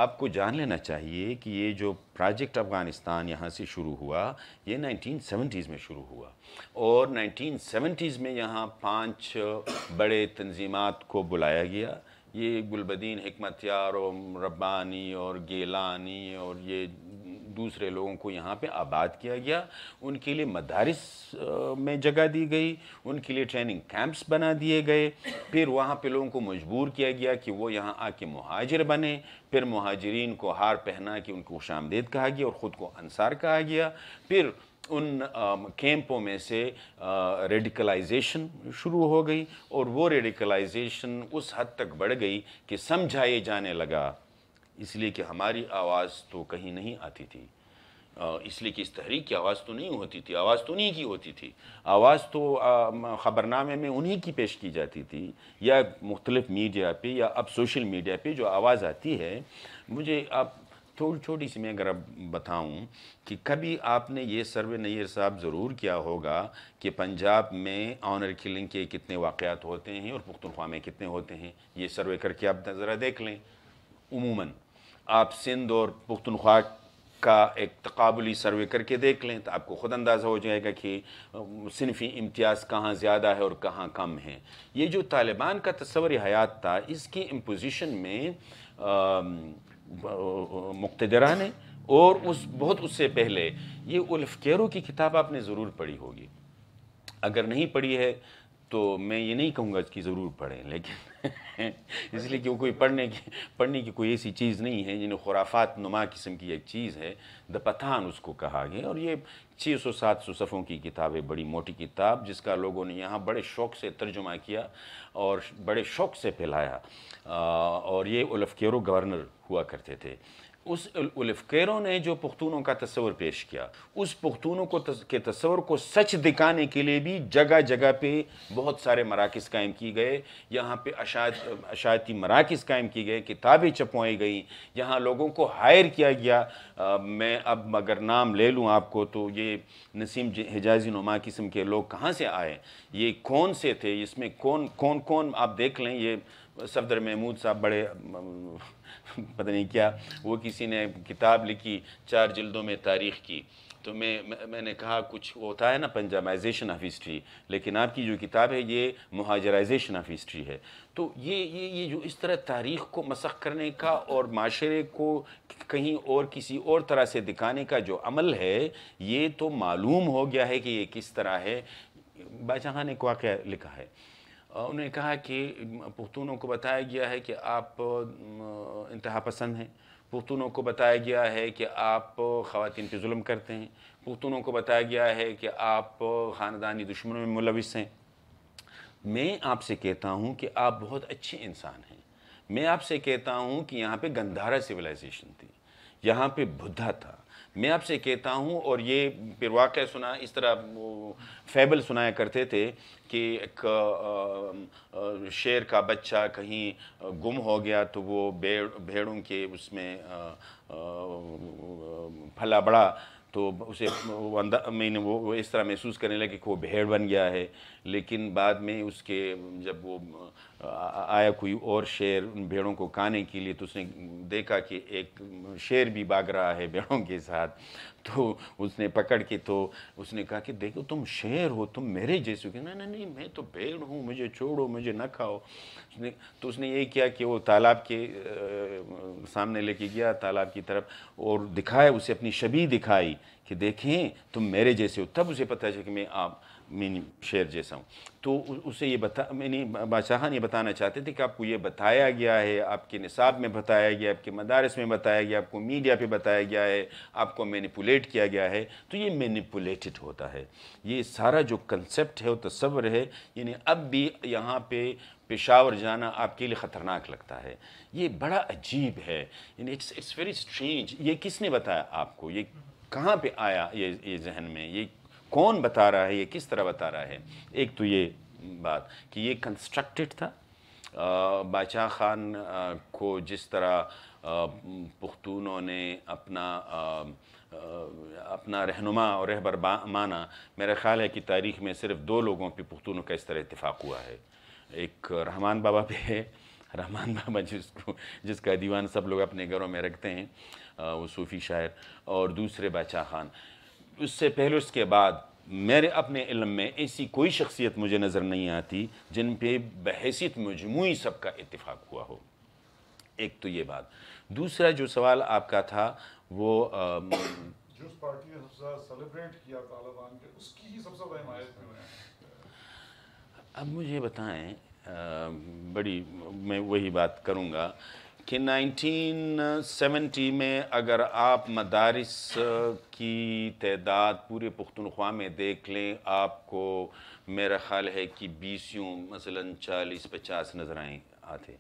आपको जान लेना चाहिए कि ये जो प्रोजेक्ट अफ़गानिस्तान यहाँ से शुरू हुआ ये 1970s में शुरू हुआ और 1970s में यहाँ पांच बड़े तंजीमत को बुलाया गया ये गुलबदीन हमत यार और रब्बानी और गेलानी और ये दूसरे लोगों को यहाँ पे आबाद किया गया उनके लिए मदारस में जगह दी गई उनके लिए ट्रेनिंग कैंप्स बना दिए गए फिर वहाँ पे लोगों को मजबूर किया गया कि वो यहाँ आके महाजिर बने फिर महाजरीन को हार पहना कि उनको शामदेद कहा गया और ख़ुद को अंसार कहा गया फिर उन कैंपों में से रेडिकलाइजेशन शुरू हो गई और वो रेडिकलाइजेशन उस हद तक बढ़ गई कि समझाए जाने लगा इसलिए कि हमारी आवाज़ तो कहीं नहीं आती थी इसलिए कि इस तहरीक की आवाज़ तो नहीं होती थी आवाज़ तो उन्हीं की होती थी आवाज़ तो ख़बरनामे में उन्हीं की पेश की जाती थी या मुख्तलिफ मीडिया पे या अब सोशल मीडिया पे जो आवाज़ आती है मुझे आप थोड़ी छोटी सी मैं अगर अब बताऊँ कि कभी आपने ये सर्वे नैर साहब ज़रूर किया होगा कि पंजाब में ऑनर किलिंग के कितने वाक़ात होते हैं और पुख्तनख्वा में कितने होते हैं ये सर्वे करके आप ज़रा देख लें उमूमन आप सिंध और पुख्तनख्वा का एक तकबली सर्वे करके देख लें तो आपको ख़ुद अंदाज़ा हो जाएगा कि सिनफी इम्तियाज़ कहाँ ज़्यादा है और कहाँ कम है ये जो तालिबान का तस्वर हयात था इसकी इम्पोजिशन में मुख्तरा ने और उस बहुत उससे पहले ये उल्फ कैरो की किताब आपने ज़रूर पढ़ी होगी अगर नहीं पढ़ी है तो मैं ये नहीं कहूँगा कि ज़रूर पढ़ें लेकिन इसलिए कि वो कोई पढ़ने की पढ़ने की कोई ऐसी चीज़ नहीं है जिन्हें खुराफात नुमा किस्म की एक चीज़ है द पथान उसको कहा गया और ये 600-700 सफ़ों की किताब है बड़ी मोटी किताब जिसका लोगों ने यहाँ बड़े शौक़ से तर्जुमा किया और बड़े शौक़ से फैलाया और ये केरो गवर्नर हुआ करते थे उस उलफकेरों ने जो पुख्तूनों का तस्वर पेश किया उस पुख्तूनों को तस, के तस्वर को सच दिखाने के लिए भी जगह जगह पे बहुत सारे मराकज़ कायम किए गए यहाँ पे अशात मराकज़ कायम किए गए किताबें छपवाई गई यहाँ लोगों को हायर किया गया आ, मैं अब अगर नाम ले लूँ आपको तो ये नसीम हिजाजी नुमा किस्म के लोग कहाँ से आए ये कौन से थे इसमें कौन कौन कौन आप देख लें ये सफदर महमूद साहब बड़े पता नहीं क्या वो किसी ने किताब लिखी चार जल्दों में तारीख़ की तो मैं मैंने कहा कुछ होता है ना पंजाबाइजेशन ऑफ हिस्ट्री लेकिन आपकी जो किताब है ये महाजराइजेशन ऑफ हिस्ट्री है तो ये ये ये जो इस तरह तारीख़ को मसख करने का और माशरे को कहीं और किसी और तरह से दिखाने का जो अमल है ये तो मालूम हो गया है कि ये किस तरह है बादशाह ने एक वाक़ लिखा है उन्होंने कहा कि पुख्तूनों को बताया गया है कि आप इंतहा पसंद हैं पुख्तूनों को बताया गया है कि आप ख़वान पे जुल्म करते हैं पुख्तूनों को बताया गया है कि आप ख़ानदानी दुश्मनों में मुलविस हैं मैं आपसे कहता हूँ कि आप बहुत अच्छे इंसान हैं मैं आपसे कहता हूँ कि यहाँ पे गंधारा सिविलाइजेशन थी यहाँ पे बुद्धा था मैं आपसे कहता हूँ और ये फिर वाक़ सुना इस तरह फैबल सुनाया करते थे कि एक शेर का बच्चा कहीं गुम हो गया तो वो भेड़ भेड़ों के उसमें फला बड़ा तो उसे मैंने वो, वो इस तरह महसूस करने लगे कि वो भेड़ बन गया है लेकिन बाद में उसके जब वो आया कोई और शेर उन भेड़ों को खाने के लिए तो उसने देखा कि एक शेर भी भाग रहा है भेड़ों के साथ तो उसने पकड़ के तो उसने कहा कि देखो तुम शेर हो तुम मेरे जैसे हो ना नहीं मैं तो भेड़ हूँ मुझे छोड़ो मुझे ना खाओ उसने तो उसने ये किया कि वो तालाब के आ, सामने लेके गया तालाब की तरफ और दिखाया उसे अपनी छबी दिखाई कि देखें तुम मेरे जैसे हो तब उसे पता चला कि मैं आप मीनी शेर जैसा हूँ तो उसे ये बता मैंने बादशाह ये बताना चाहते थे कि आपको ये बताया गया है आपके निसाब में बताया गया आपके मदारस में बताया गया आपको मीडिया पे बताया गया है आपको मैनिपुलेट किया गया है तो ये मैनिपुलेटेड होता है ये सारा जो कंसेप्ट है वो तस्वर है यानी अब भी यहाँ पे पेशावर जाना आपके लिए ख़तरनाक लगता है ये बड़ा अजीब है यानी इट्स इट्स वेरी स्ट्रेंज ये किसने बताया आपको ये कहाँ पे आया ये ये जहन में ये कौन बता रहा है ये किस तरह बता रहा है एक तो ये बात कि ये कंस्ट्रक्टेड था बादशाह खान को जिस तरह पुख्तूनों ने अपना आ, अपना रहनुमा और रहबर माना मेरा ख्याल है कि तारीख़ में सिर्फ दो लोगों पे पुख्तूनों का इस तरह इतफ़ाक़ हुआ है एक रहमान बाबा पे है रहमान बाबा जिसको जिसका दीवान सब लोग अपने घरों में रखते हैं वो सूफ़ी शायर और दूसरे बादशाह खान उससे पहले उसके बाद मेरे अपने इलम में ऐसी कोई शख्सियत मुझे नज़र नहीं आती जिन पे बहसीत मजमू सबका इतफाक़ हुआ हो एक तो ये बात दूसरा जो सवाल आपका था वो आ, अब मुझे बताएं आ, बड़ी मैं वही बात करूँगा कि 1970 में अगर आप मदारस की तदाद पूरे पुख्तनख्वा में देख लें आपको मेरा ख़्याल है कि बीसियों मसलन चालीस पचास नज़र आए आते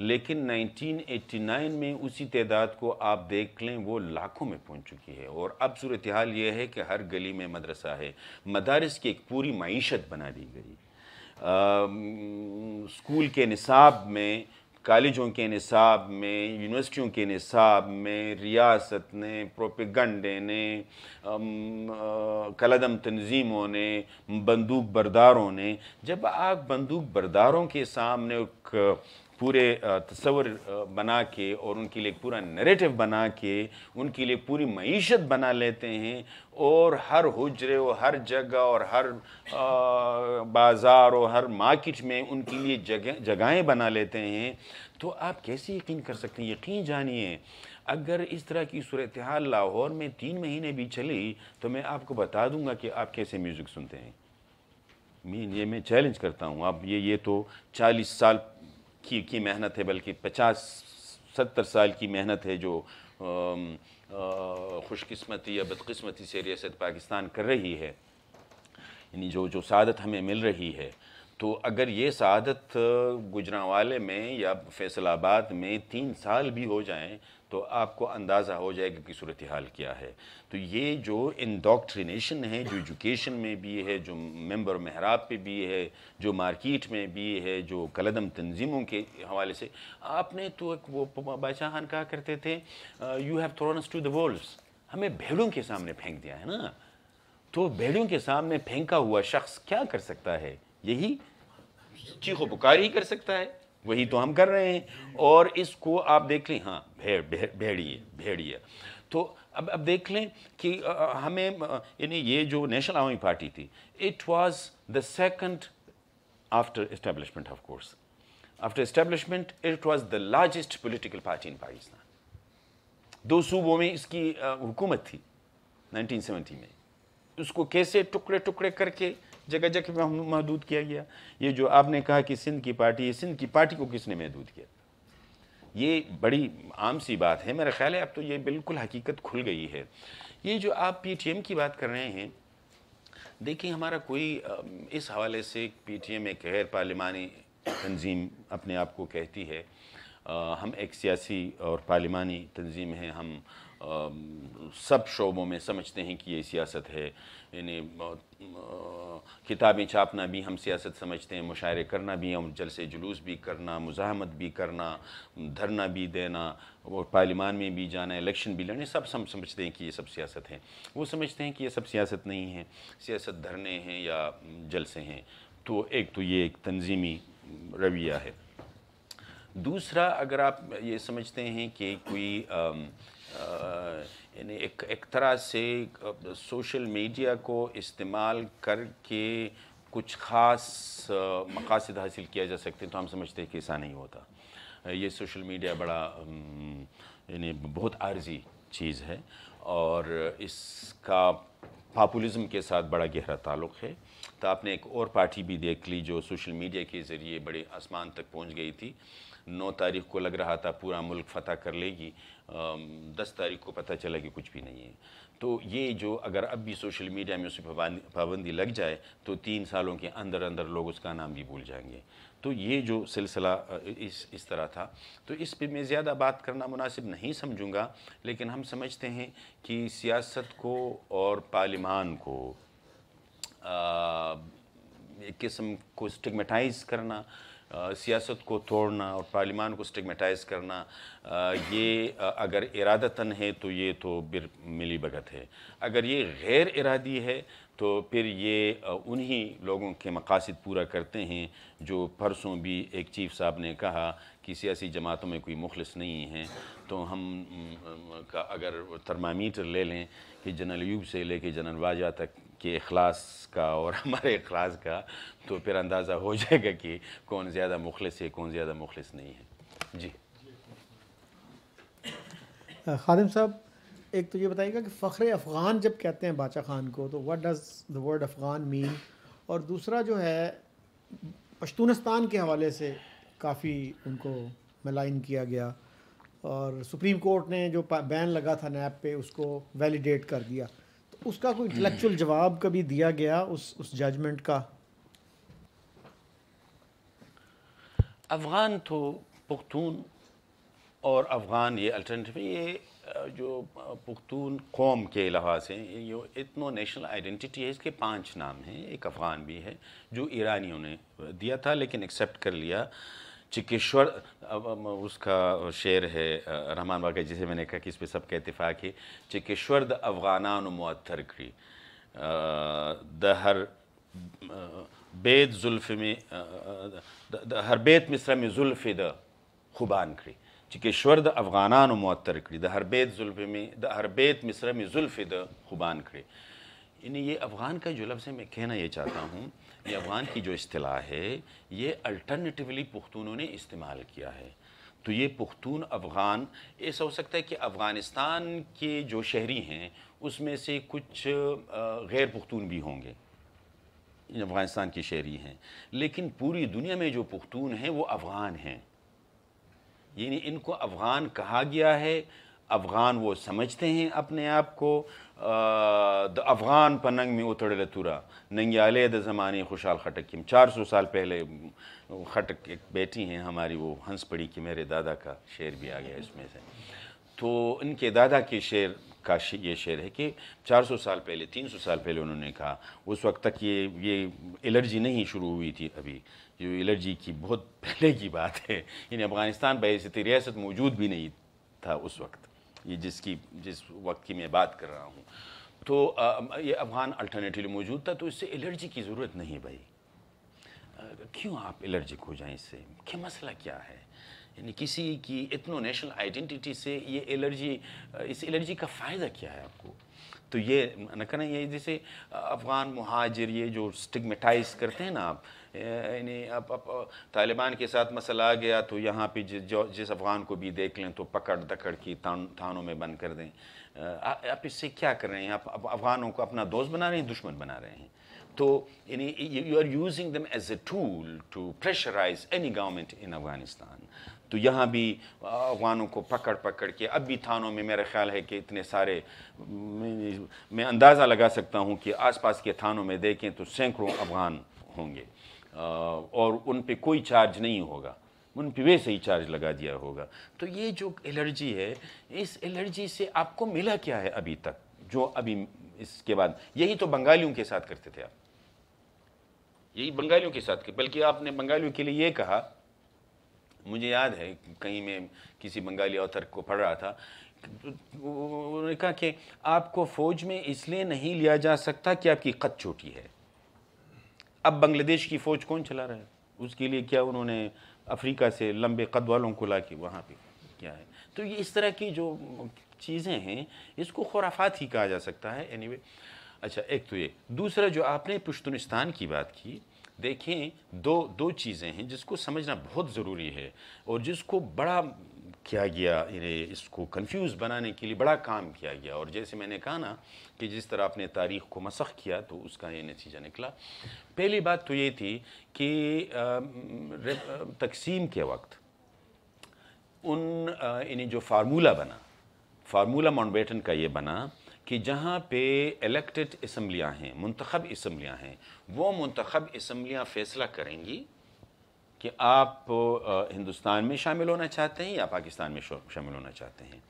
लेकिन 1989 में उसी तदाद को आप देख लें वो लाखों में पहुंच चुकी है और अब सूरत हाल ये है कि हर गली में मदरसा है मदारस की एक पूरी मीशत बना दी गई स्कूल के निसाब में कॉलेजों के निसाब में यूनिवर्सिटियों के निसाब में रियासत ने प्रोपेगंडे ने कलदम तनजीमों ने बंदूक बरदारों ने जब आप बंदूक बरदारों के सामने पूरे तस्वर बना के और उनके लिए पूरा नरेटिव बना के उनके लिए पूरी मीशत बना लेते हैं और हर हुजरे और हर जगह और हर बाज़ार और हर मार्केट में उनके लिए जगह जगहें बना लेते हैं तो आप कैसे यकीन कर सकते हैं यकीन जानिए अगर इस तरह की सूरत हाल लाहौर में तीन महीने भी चली तो मैं आपको बता दूंगा कि आप कैसे म्यूज़िक सुनते हैं मीन ये मैं चैलेंज करता हूँ आप ये ये तो चालीस साल की की मेहनत है बल्कि पचास सत्तर साल की मेहनत है जो खुशकस्मती या बदकस्मती से रियासत पाकिस्तान कर रही है यानी जो जो शादत हमें मिल रही है तो अगर ये शादत गुजरावाले में या फैसलाबाद में तीन साल भी हो जाएँ तो आपको अंदाज़ा हो जाएगा कि सूरत हाल क्या है तो ये जो इंडॉक्ट्रिनेशन है जो एजुकेशन में भी है जो मेंबर महराब पे भी है जो मार्केट में भी है जो कलदम तंजीमों के हवाले से आपने तो एक वो बादशाह कहा करते थे you have thrown us to the world हमें भेड़ों के सामने फेंक दिया है ना तो भेड़ों के सामने फेंका हुआ शख्स क्या कर सकता है यही चीखो पुकार ही कर सकता है वही तो हम कर रहे हैं और इसको आप देख लें हाँ भेड़ भेड़िए भेड़िए तो अब अब देख लें कि हमें यानी ये जो नेशनल आवामी पार्टी थी it was the second after establishment of course after establishment it was the largest political party in Pakistan दो सूबों में इसकी हुकूमत थी 1970 में उसको कैसे टुकड़े टुकड़े करके जगह जगह महदूद किया गया ये जो आपने कहा कि सिंध की पार्टी सिंध की पार्टी को किसने महदूद किया ये बड़ी आम सी बात है मेरा ख्याल है अब तो ये बिल्कुल हकीकत खुल गई है ये जो आप पी की बात कर रहे हैं देखिए हमारा कोई इस हवाले से पी टी एम एक गैर पार्लिमानी तंजीम अपने आप को कहती है आ, हम एक सियासी और पार्लिमानी तंजीम हैं हम आ, सब शोबों में समझते हैं कि ये सियासत है यानी किताबें छापना भी हम सियासत समझते हैं मुशायरे करना भी हम जलसे जुलूस भी करना मुजाहमत भी करना धरना भी देना वो पार्लिमान में भी जाना इलेक्शन भी लड़ने सब हम समझते हैं कि ये सब सियासत है वो समझते हैं कि ये सब सियासत नहीं है सियासत धरने हैं या जलसे हैं तो एक तो ये एक तंजीमी रवैया है दूसरा अगर आप ये समझते हैं कि कोई यानी एक एक तरह से सोशल मीडिया को इस्तेमाल करके कुछ ख़ास मकासद हासिल किया जा सकते हैं तो हम समझते हैं कि ऐसा नहीं होता ये सोशल मीडिया बड़ा यानी बहुत आर्जी चीज़ है और इसका पापुलज़म के साथ बड़ा गहरा ताल्लुक़ है तो आपने एक और पार्टी भी देख ली जो सोशल मीडिया के ज़रिए बड़े आसमान तक पहुंच गई थी नौ तारीख को लग रहा था पूरा मुल्क फतह कर लेगी दस तारीख को पता चला कि कुछ भी नहीं है तो ये जो अगर अब भी सोशल मीडिया में उस पर पाबंदी लग जाए तो तीन सालों के अंदर अंदर लोग उसका नाम भी भूल जाएंगे तो ये जो सिलसिला इस इस तरह था तो इस पर मैं ज़्यादा बात करना मुनासिब नहीं समझूंगा लेकिन हम समझते हैं कि सियासत को और पार्लिमान को आ, एक किस्म को स्टिगमेटाइज़ करना सियासत को तोड़ना और पार्लिमान को स्टिगमेटाइज करना आ, ये आ, अगर इरादतन है तो ये तो बिर मिली भगत है अगर ये गैर इरादी है तो फिर ये उन्हीं लोगों के मकासद पूरा करते हैं जो परसों भी एक चीफ साहब ने कहा कि सियासी जमातों में कोई मुखलस नहीं है तो हम का अगर थर्मामीटर ले लें कि जनरल यूब से ले कर जनरल वाजा तक के अखलास का और हमारे अखलास का तो फिर अंदाज़ा हो जाएगा कि कौन ज़्यादा मुखलस है कौन ज़्यादा मुखलस नहीं है जी खादिम साहब एक तो ये बताइएगा कि फ़ख्र अफ़गान जब कहते हैं बादशाह खान को तो what does the word Afghan mean और दूसरा जो है पश्तूनस्तान के हवाले से काफ़ी उनको मलाइन किया गया और सुप्रीम कोर्ट ने जो बैन लगा था नैप पे उसको वैलिडेट कर दिया तो उसका कोई इंटेलेक्चुअल हम्म। जवाब कभी दिया गया उस उस जजमेंट का अफ़गान तो पुख्तून और अफ़गान ये अल्टरनेटिव ये जो पुख्तून कौम के लिहाज से ये इतनो नेशनल आइडेंटिटी है इसके पांच नाम हैं एक अफ़गान भी है जो ईरानियों ने दिया था लेकिन एक्सेप्ट कर लिया चिकेश्वर उसका शेर है रहमान वाकई जिसे मैंने कहा कि इस पर सबका इतफाक़ है चिकेश्वर द अफगानान मअतर करी द हर बेत जुल्फ में द हर बेत मिसरा में जुल्फ द खुबान करी चिकेश्वर द अफगानान मअतर करी द हर बेत जुल्फ में द हर बेत मिसरा में जुल्फ द खुबान करी यानी ये अफ़गान का जो लफ्ज़ है मैं कहना ये चाहता हूँ ये अफ़गान की जो अतलाह है ये अल्टरनेटिवली पुख्तूनों ने इस्तेमाल किया है तो ये पुख्तून अफ़गान ऐसा हो सकता है कि अफ़गानिस्तान के जो शहरी हैं उसमें से कुछ गैर पुख्तून भी होंगे अफ़गानिस्तान के शहरी हैं लेकिन पूरी दुनिया में जो पुख्तून हैं वो अफ़गान हैं यानी इनको अफ़गान कहा गया है अफ़गान वो समझते हैं अपने आप को د افغان په ننګ می وتړله توره ننګیاله د زمانه खुशहाल खटक की चार सौ साल पहले खटक एक बेटी हैं हमारी वो हंस पड़ी कि मेरे दादा का शेर भी आ गया इसमें से तो इनके दादा के शेर का ये शेर है कि 400 साल पहले 300 साल पहले उन्होंने कहा उस वक्त तक ये ये एलर्जी नहीं शुरू हुई थी अभी जो एलर्जी की बहुत पहले की बात है यानी अफ़गानिस्तान बहसीत रियासत मौजूद भी नहीं था उस वक्त ये जिसकी जिस वक्त की मैं बात कर रहा हूँ तो आ, ये अफगान अल्टरनेटिव मौजूद था तो इससे एलर्जी की ज़रूरत नहीं भाई क्यों आप एलर्जिक हो जाएं इससे क्या मसला क्या है यानी किसी की इतनो नेशनल आइडेंटिटी से ये एलर्जी इस एलर्जी का फ़ायदा क्या है आपको तो ये न करें ये जैसे अफ़गान महाजिर ये जो स्टिगमेटाइज करते हैं ना आप यानी अब अब तालिबान के साथ मसला आ गया तो यहाँ पे जो जिस अफ़गान को भी देख लें तो पकड़ दकड़ की थान, थानों में बंद कर दें आप इससे क्या कर रहे हैं आप अफ़गानों को अपना दोस्त बना रहे हैं दुश्मन बना रहे हैं तो यानी you are using them as a tool to pressurise any government in Afghanistan तो यहाँ भी अफगानों को पकड़ पकड़ के अब भी थानों में मेरा ख्याल है कि इतने सारे मैं अंदाज़ा लगा सकता हूँ कि आसपास के थानों में देखें तो सैकड़ों अफगान होंगे और उन पे कोई चार्ज नहीं होगा उन पे वैसे ही चार्ज लगा दिया होगा तो ये जो एलर्जी है इस एलर्जी से आपको मिला क्या है अभी तक जो अभी इसके बाद यही तो बंगालियों के साथ करते थे आप यही बंगालियों के साथ बल्कि आपने बंगालियों के लिए ये कहा मुझे याद है कहीं मैं किसी बंगाली ऑथर को पढ़ रहा था उन्होंने कहा कि आपको फ़ौज में इसलिए नहीं लिया जा सकता कि आपकी कद छोटी है अब बांग्लादेश की फ़ौज कौन चला रहा है उसके लिए क्या उन्होंने अफ्रीका से लंबे कद वालों को ला के वहाँ पर क्या है तो ये इस तरह की जो चीज़ें हैं इसको खुराफात ही कहा जा सकता है एनी anyway, अच्छा एक तो ये दूसरा जो आपने पुश्तनिस्तान की बात की देखें दो दो चीज़ें हैं जिसको समझना बहुत ज़रूरी है और जिसको बड़ा किया गया इन्हें इसको कंफ्यूज बनाने के लिए बड़ा काम किया गया और जैसे मैंने कहा ना कि जिस तरह आपने तारीख को मसख किया तो उसका ये नतीजा निकला पहली बात तो ये थी कि तकसीम के वक्त उन इन्हें जो फार्मूला बना फार्मूला माउंटबेटन का ये बना कि जहाँ पे इलेक्टेड इसम्बलियाँ हैं मंतखब इसम्बलियाँ हैं वो मंतखब इसम्बलियाँ फ़ैसला करेंगी कि आप हिंदुस्तान में शामिल होना चाहते हैं या पाकिस्तान में शामिल होना चाहते हैं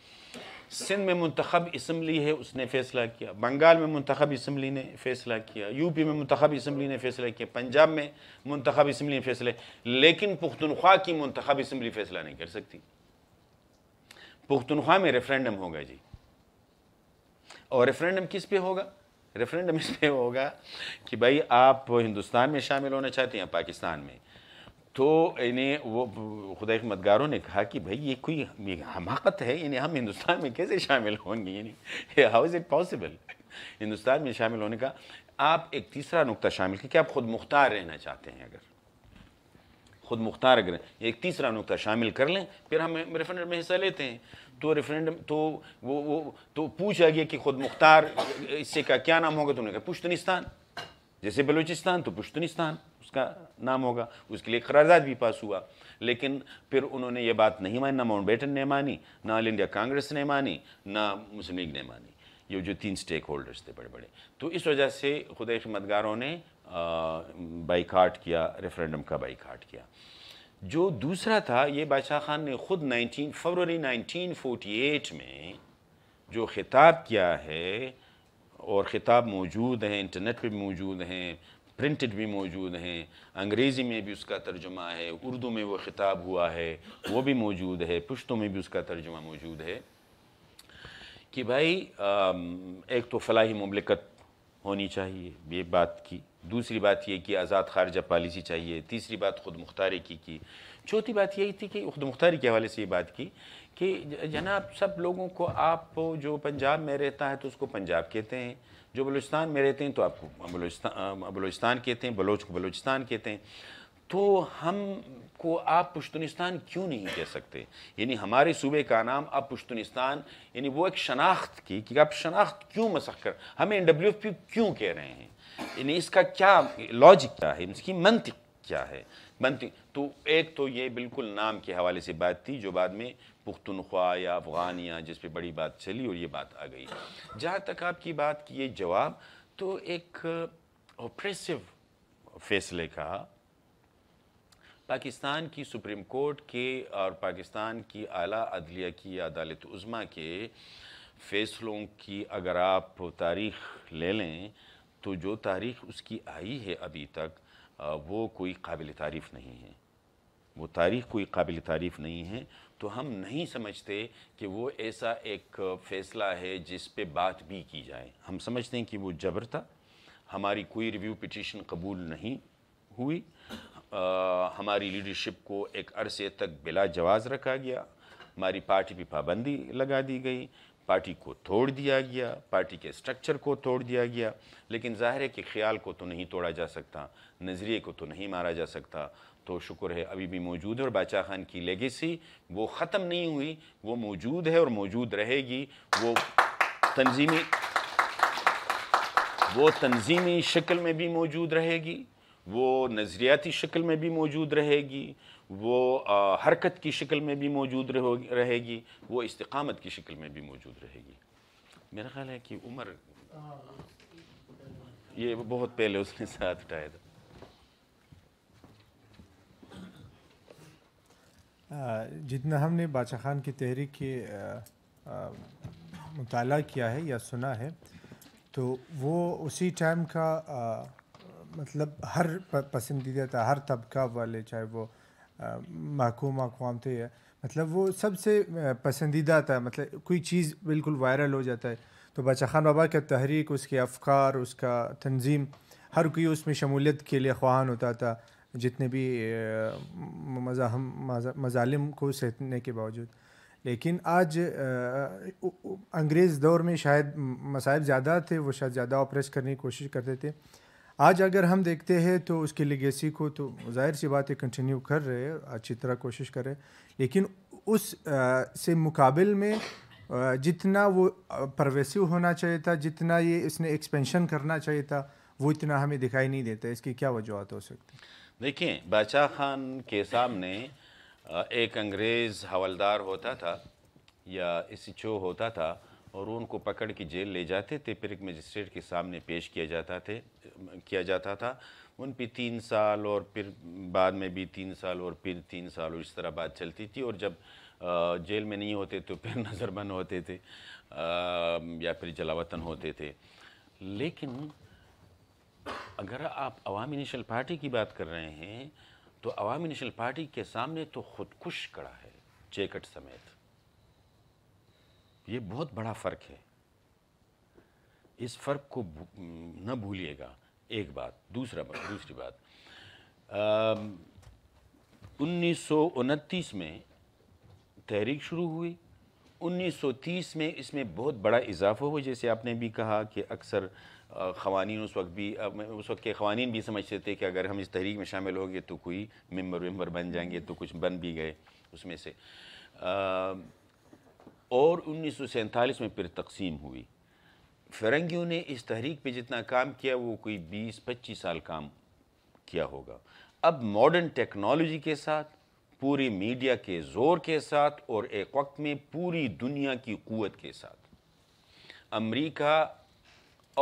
सिंध में मंतखब इसम्बली है उसने फ़ैसला किया बंगाल में मंतखब इसम्बली ने फ़ैसला किया यूपी में मंतखब इसम्बली ने फ़ैसला किया पंजाब में मंतखब इसम्बली ने फ़ैसला लेकिन पुख्तनख्वा की मंतखब इसम्बली फ़ैसला नहीं कर सकती पुख्तनख्वा में रेफरेंडम होगा जी और रेफरेंडम किस पे होगा रेफरेंडम इस पे होगा कि भाई आप हिंदुस्तान में शामिल होना चाहते हैं या पाकिस्तान में तो इन्हें वो खुदा मदगारों ने कहा कि भाई ये कोई हमाकत है इन्हें हम हिंदुस्तान में कैसे शामिल होंगे यानी how is it possible Hindustan में शामिल होने का आप एक तीसरा नुकता शामिल किया कि आप ख़ुद मुख्तार रहना चाहते हैं अगर ख़ुद मुख्तार अगर एक तीसरा नुकता शामिल कर लें फिर हम रेफरेंडम में हिस्सा लेते हैं तो रेफरेंडम तो वो वो तो पूछा गया कि ख़ुद मुख्तार इससे का क्या नाम होगा उन्होंने कहा पुश्तनिस्तान जैसे बलूचिस्तान तो पुश्तनिस्तान उसका नाम होगा उसके लिए करारदाद भी पास हुआ लेकिन फिर उन्होंने ये बात नहीं मानी ना माउंट बेटन ने मानी ना ऑल इंडिया कांग्रेस ने मानी ना मुस्लिम लीग ने मानी ये जो तीन स्टेक होल्डर्स थे बड़े बड़े तो इस वजह से खुदा मददगारों ने बाइकाट किया रेफरेंडम का बाइकाट किया जो दूसरा था ये बादशाह खान ने ख़ुद 19 फरवरी 1948 में जो खिताब किया है और ख़िताब मौजूद हैं इंटरनेट पे मौजूद हैं प्रिंटेड भी मौजूद हैं अंग्रेज़ी में भी उसका तर्जुमा है उर्दू में वो ख़िताब हुआ है वो भी मौजूद है पुश्तों में भी उसका तर्जुमा मौजूद है कि भाई एक तो फलाही मुमलिकत होनी चाहिए ये बात की दूसरी बात ये कि आज़ाद खारजा पॉलिसी चाहिए तीसरी बात ख़ुद मुख्तारी की की चौथी बात यही थी कि खुद मुख्तारी के हवाले से ये बात की कि जनाब सब लोगों को आप जो पंजाब में रहता है तो उसको पंजाब कहते हैं जो बलूचिस्तान में रहते हैं तो आपको बलोचिस्तान बलोचिस्तान कहते हैं बलोच को बलोचिस्तान कहते हैं तो हम को आप पुश्तनिस्तान क्यों नहीं कह सकते यानी हमारे सूबे का नाम आप पुश्तनिस्तान यानी वो एक शनाख्त की कि आप शनाख्त क्यों मसख कर हमें एन डब्ल्यू एफ पी क्यों कह रहे हैं यानी इसका क्या लॉजिक क्या है इसकी मंत क्या है बनती तो एक तो ये बिल्कुल नाम के हवाले से बात थी जो बाद में पुख्तनख्वा या या जिस पर बड़ी बात चली और ये बात आ गई जहाँ तक आपकी बात की ये जवाब तो एक ऑपरेसिव फैसले का पाकिस्तान की सुप्रीम कोर्ट के और पाकिस्तान की आला अदलिया की अदालत उज़मा के फ़ैसलों की अगर आप तारीख़ ले लें तो जो तारीख़ उसकी आई है अभी तक वो कोई काबिल तारीफ़ नहीं है वो तारीख़ कोई काबिल तारीफ़ नहीं है तो हम नहीं समझते कि वो ऐसा एक फ़ैसला है जिस पे बात भी की जाए हम समझते हैं कि वो जबर था हमारी कोई रिव्यू पिटिशन कबूल नहीं हुई आ, हमारी लीडरशिप को एक अरसे तक बिला जवाज़ रखा गया हमारी पार्टी पर पाबंदी लगा दी गई पार्टी को तोड़ दिया गया पार्टी के स्ट्रक्चर को तोड़ दिया गया लेकिन ज़ाहिर है कि ख्याल को तो नहीं तोड़ा जा सकता नज़रिए को तो नहीं मारा जा सकता तो शुक्र है अभी भी मौजूद है और बादशाह खान की लेगेसी वो ख़त्म नहीं हुई वो मौजूद है और मौजूद रहेगी वो तंजीमी वो तंजीमी शक्ल में भी मौजूद रहेगी वो नज़रियाती शक्ल में भी मौजूद रहेगी वो आ, हरकत की शक्ल में भी मौजूद रहेगी वो इस्तकामत की शक्ल में भी मौजूद रहेगी मेरा ख्याल है कि उम्र ये बहुत पहले उसने साथ उठाया था जितना हमने बादशाह खान की तहरीक के मुताल किया है या सुना है तो वो उसी टाइम का आ, मतलब हर पसंदीदा था हर तबका वाले चाहे वो महकूम अकवाम थे या मतलब वो सबसे पसंदीदा था मतलब कोई चीज़ बिल्कुल वायरल हो जाता है तो बादशाह खान बाबा का तहरीक उसके अफकार उसका तंजीम हर कोई उसमें शमूलियत के लिए ख्वाहान होता था जितने भी मज़ाहम मज़ालिम को सहने के बावजूद लेकिन आज अंग्रेज़ दौर में शायद मसाइब ज़्यादा थे वो शायद ज़्यादा ऑपरेस करने की कोशिश करते थे आज अगर हम देखते हैं तो उसकी लिगेसी को तो जाहिर सी बात है कंटिन्यू कर रहे अच्छी तरह कोशिश कर रहे लेकिन उस आ, से मुकाबल में आ, जितना वो परवेसिव होना चाहिए था जितना ये इसने एक्सपेंशन करना चाहिए था वो इतना हमें दिखाई नहीं देता इसकी क्या वजूहत हो सकती देखिए बादशाह खान के सामने एक अंग्रेज़ हवलदार होता था या इसी चो होता था और उनको पकड़ के जेल ले जाते थे फिर एक मजिस्ट्रेट के सामने पेश किया जाता थे किया जाता था उन पर तीन साल और फिर बाद में भी तीन साल और फिर तीन साल और इस तरह बात चलती थी और जब जेल में नहीं होते तो फिर नज़रबंद होते थे या फिर जलावतन होते थे लेकिन अगर आप अवामी नेशनल पार्टी की बात कर रहे हैं तो अवामी नेशनल पार्टी के सामने तो खुदकुश कड़ा है जेकट समेत ये बहुत बड़ा फ़र्क है इस फ़र्क को न भूलिएगा एक बात दूसरा बात दूसरी बात उन्नीस में तहरीक शुरू हुई 1930 में इसमें बहुत बड़ा इजाफा हुआ जैसे आपने भी कहा कि अक्सर खवानी उस वक्त भी उस वक्त के खवानी भी समझते थे कि अगर हम इस तहरीक में शामिल होंगे तो कोई मेम्बर वेम्बर बन जाएंगे तो कुछ बन भी गए उसमें से आ, और उन्नीस में फिर तकसीम हुई फिरंगियों ने इस तहरीक पे जितना काम किया वो कोई 20-25 साल काम किया होगा अब मॉडर्न टेक्नोलॉजी के साथ पूरी मीडिया के ज़ोर के साथ और एक वक्त में पूरी दुनिया की क़वत के साथ अमेरिका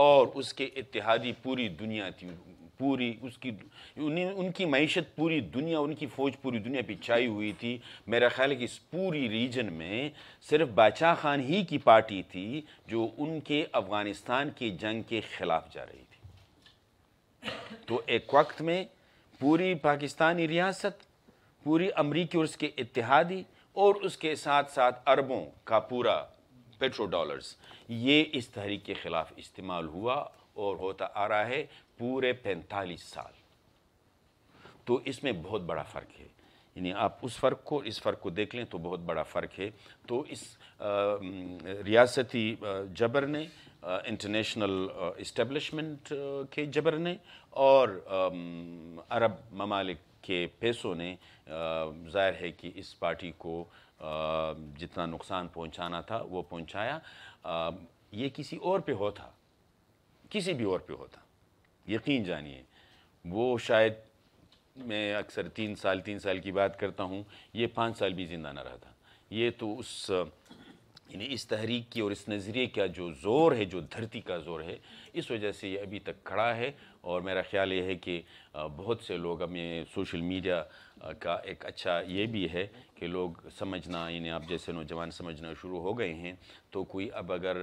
और उसके इतिहादी पूरी दुनिया थी पूरी उसकी उन, उनकी मीशत पूरी दुनिया उनकी फ़ौज पूरी दुनिया पर छाई हुई थी मेरा ख्याल है कि इस पूरी रीजन में सिर्फ बादशाह खान ही की पार्टी थी जो उनके अफ़गानिस्तान की जंग के ख़िलाफ़ जा रही थी तो एक वक्त में पूरी पाकिस्तानी रियासत पूरी अमरीकी और उसके इतिहादी और उसके साथ साथ अरबों का पूरा पेट्रो डॉलर्स ये इस तहरीक के ख़िलाफ़ इस्तेमाल हुआ और होता आ रहा है पूरे पैंतालीस साल तो इसमें बहुत बड़ा फ़र्क है यानी आप उस फ़र्क को इस फ़र्क को देख लें तो बहुत बड़ा फ़र्क है तो इस रियासती जबर ने इंटरनेशनल इस्टेबलिशमेंट के जबर ने और आ, अरब ममालिक के पैसों ने जाहिर है कि इस पार्टी को जितना नुकसान पहुंचाना था वो पहुंचाया ये किसी और पे होता किसी भी और पे होता यकीन जानिए वो शायद मैं अक्सर तीन साल तीन साल की बात करता हूँ ये पाँच साल भी ज़िंदा ना रहा था ये तो उस यानी इस तहरीक की और इस नज़रिए का जो ज़ोर है जो धरती का ज़ोर है इस वजह से ये अभी तक खड़ा है और मेरा ख्याल ये है कि बहुत से लोग अब ये सोशल मीडिया का एक अच्छा ये भी है कि लोग समझना यानी आप जैसे नौजवान समझना शुरू हो गए हैं तो कोई अब अगर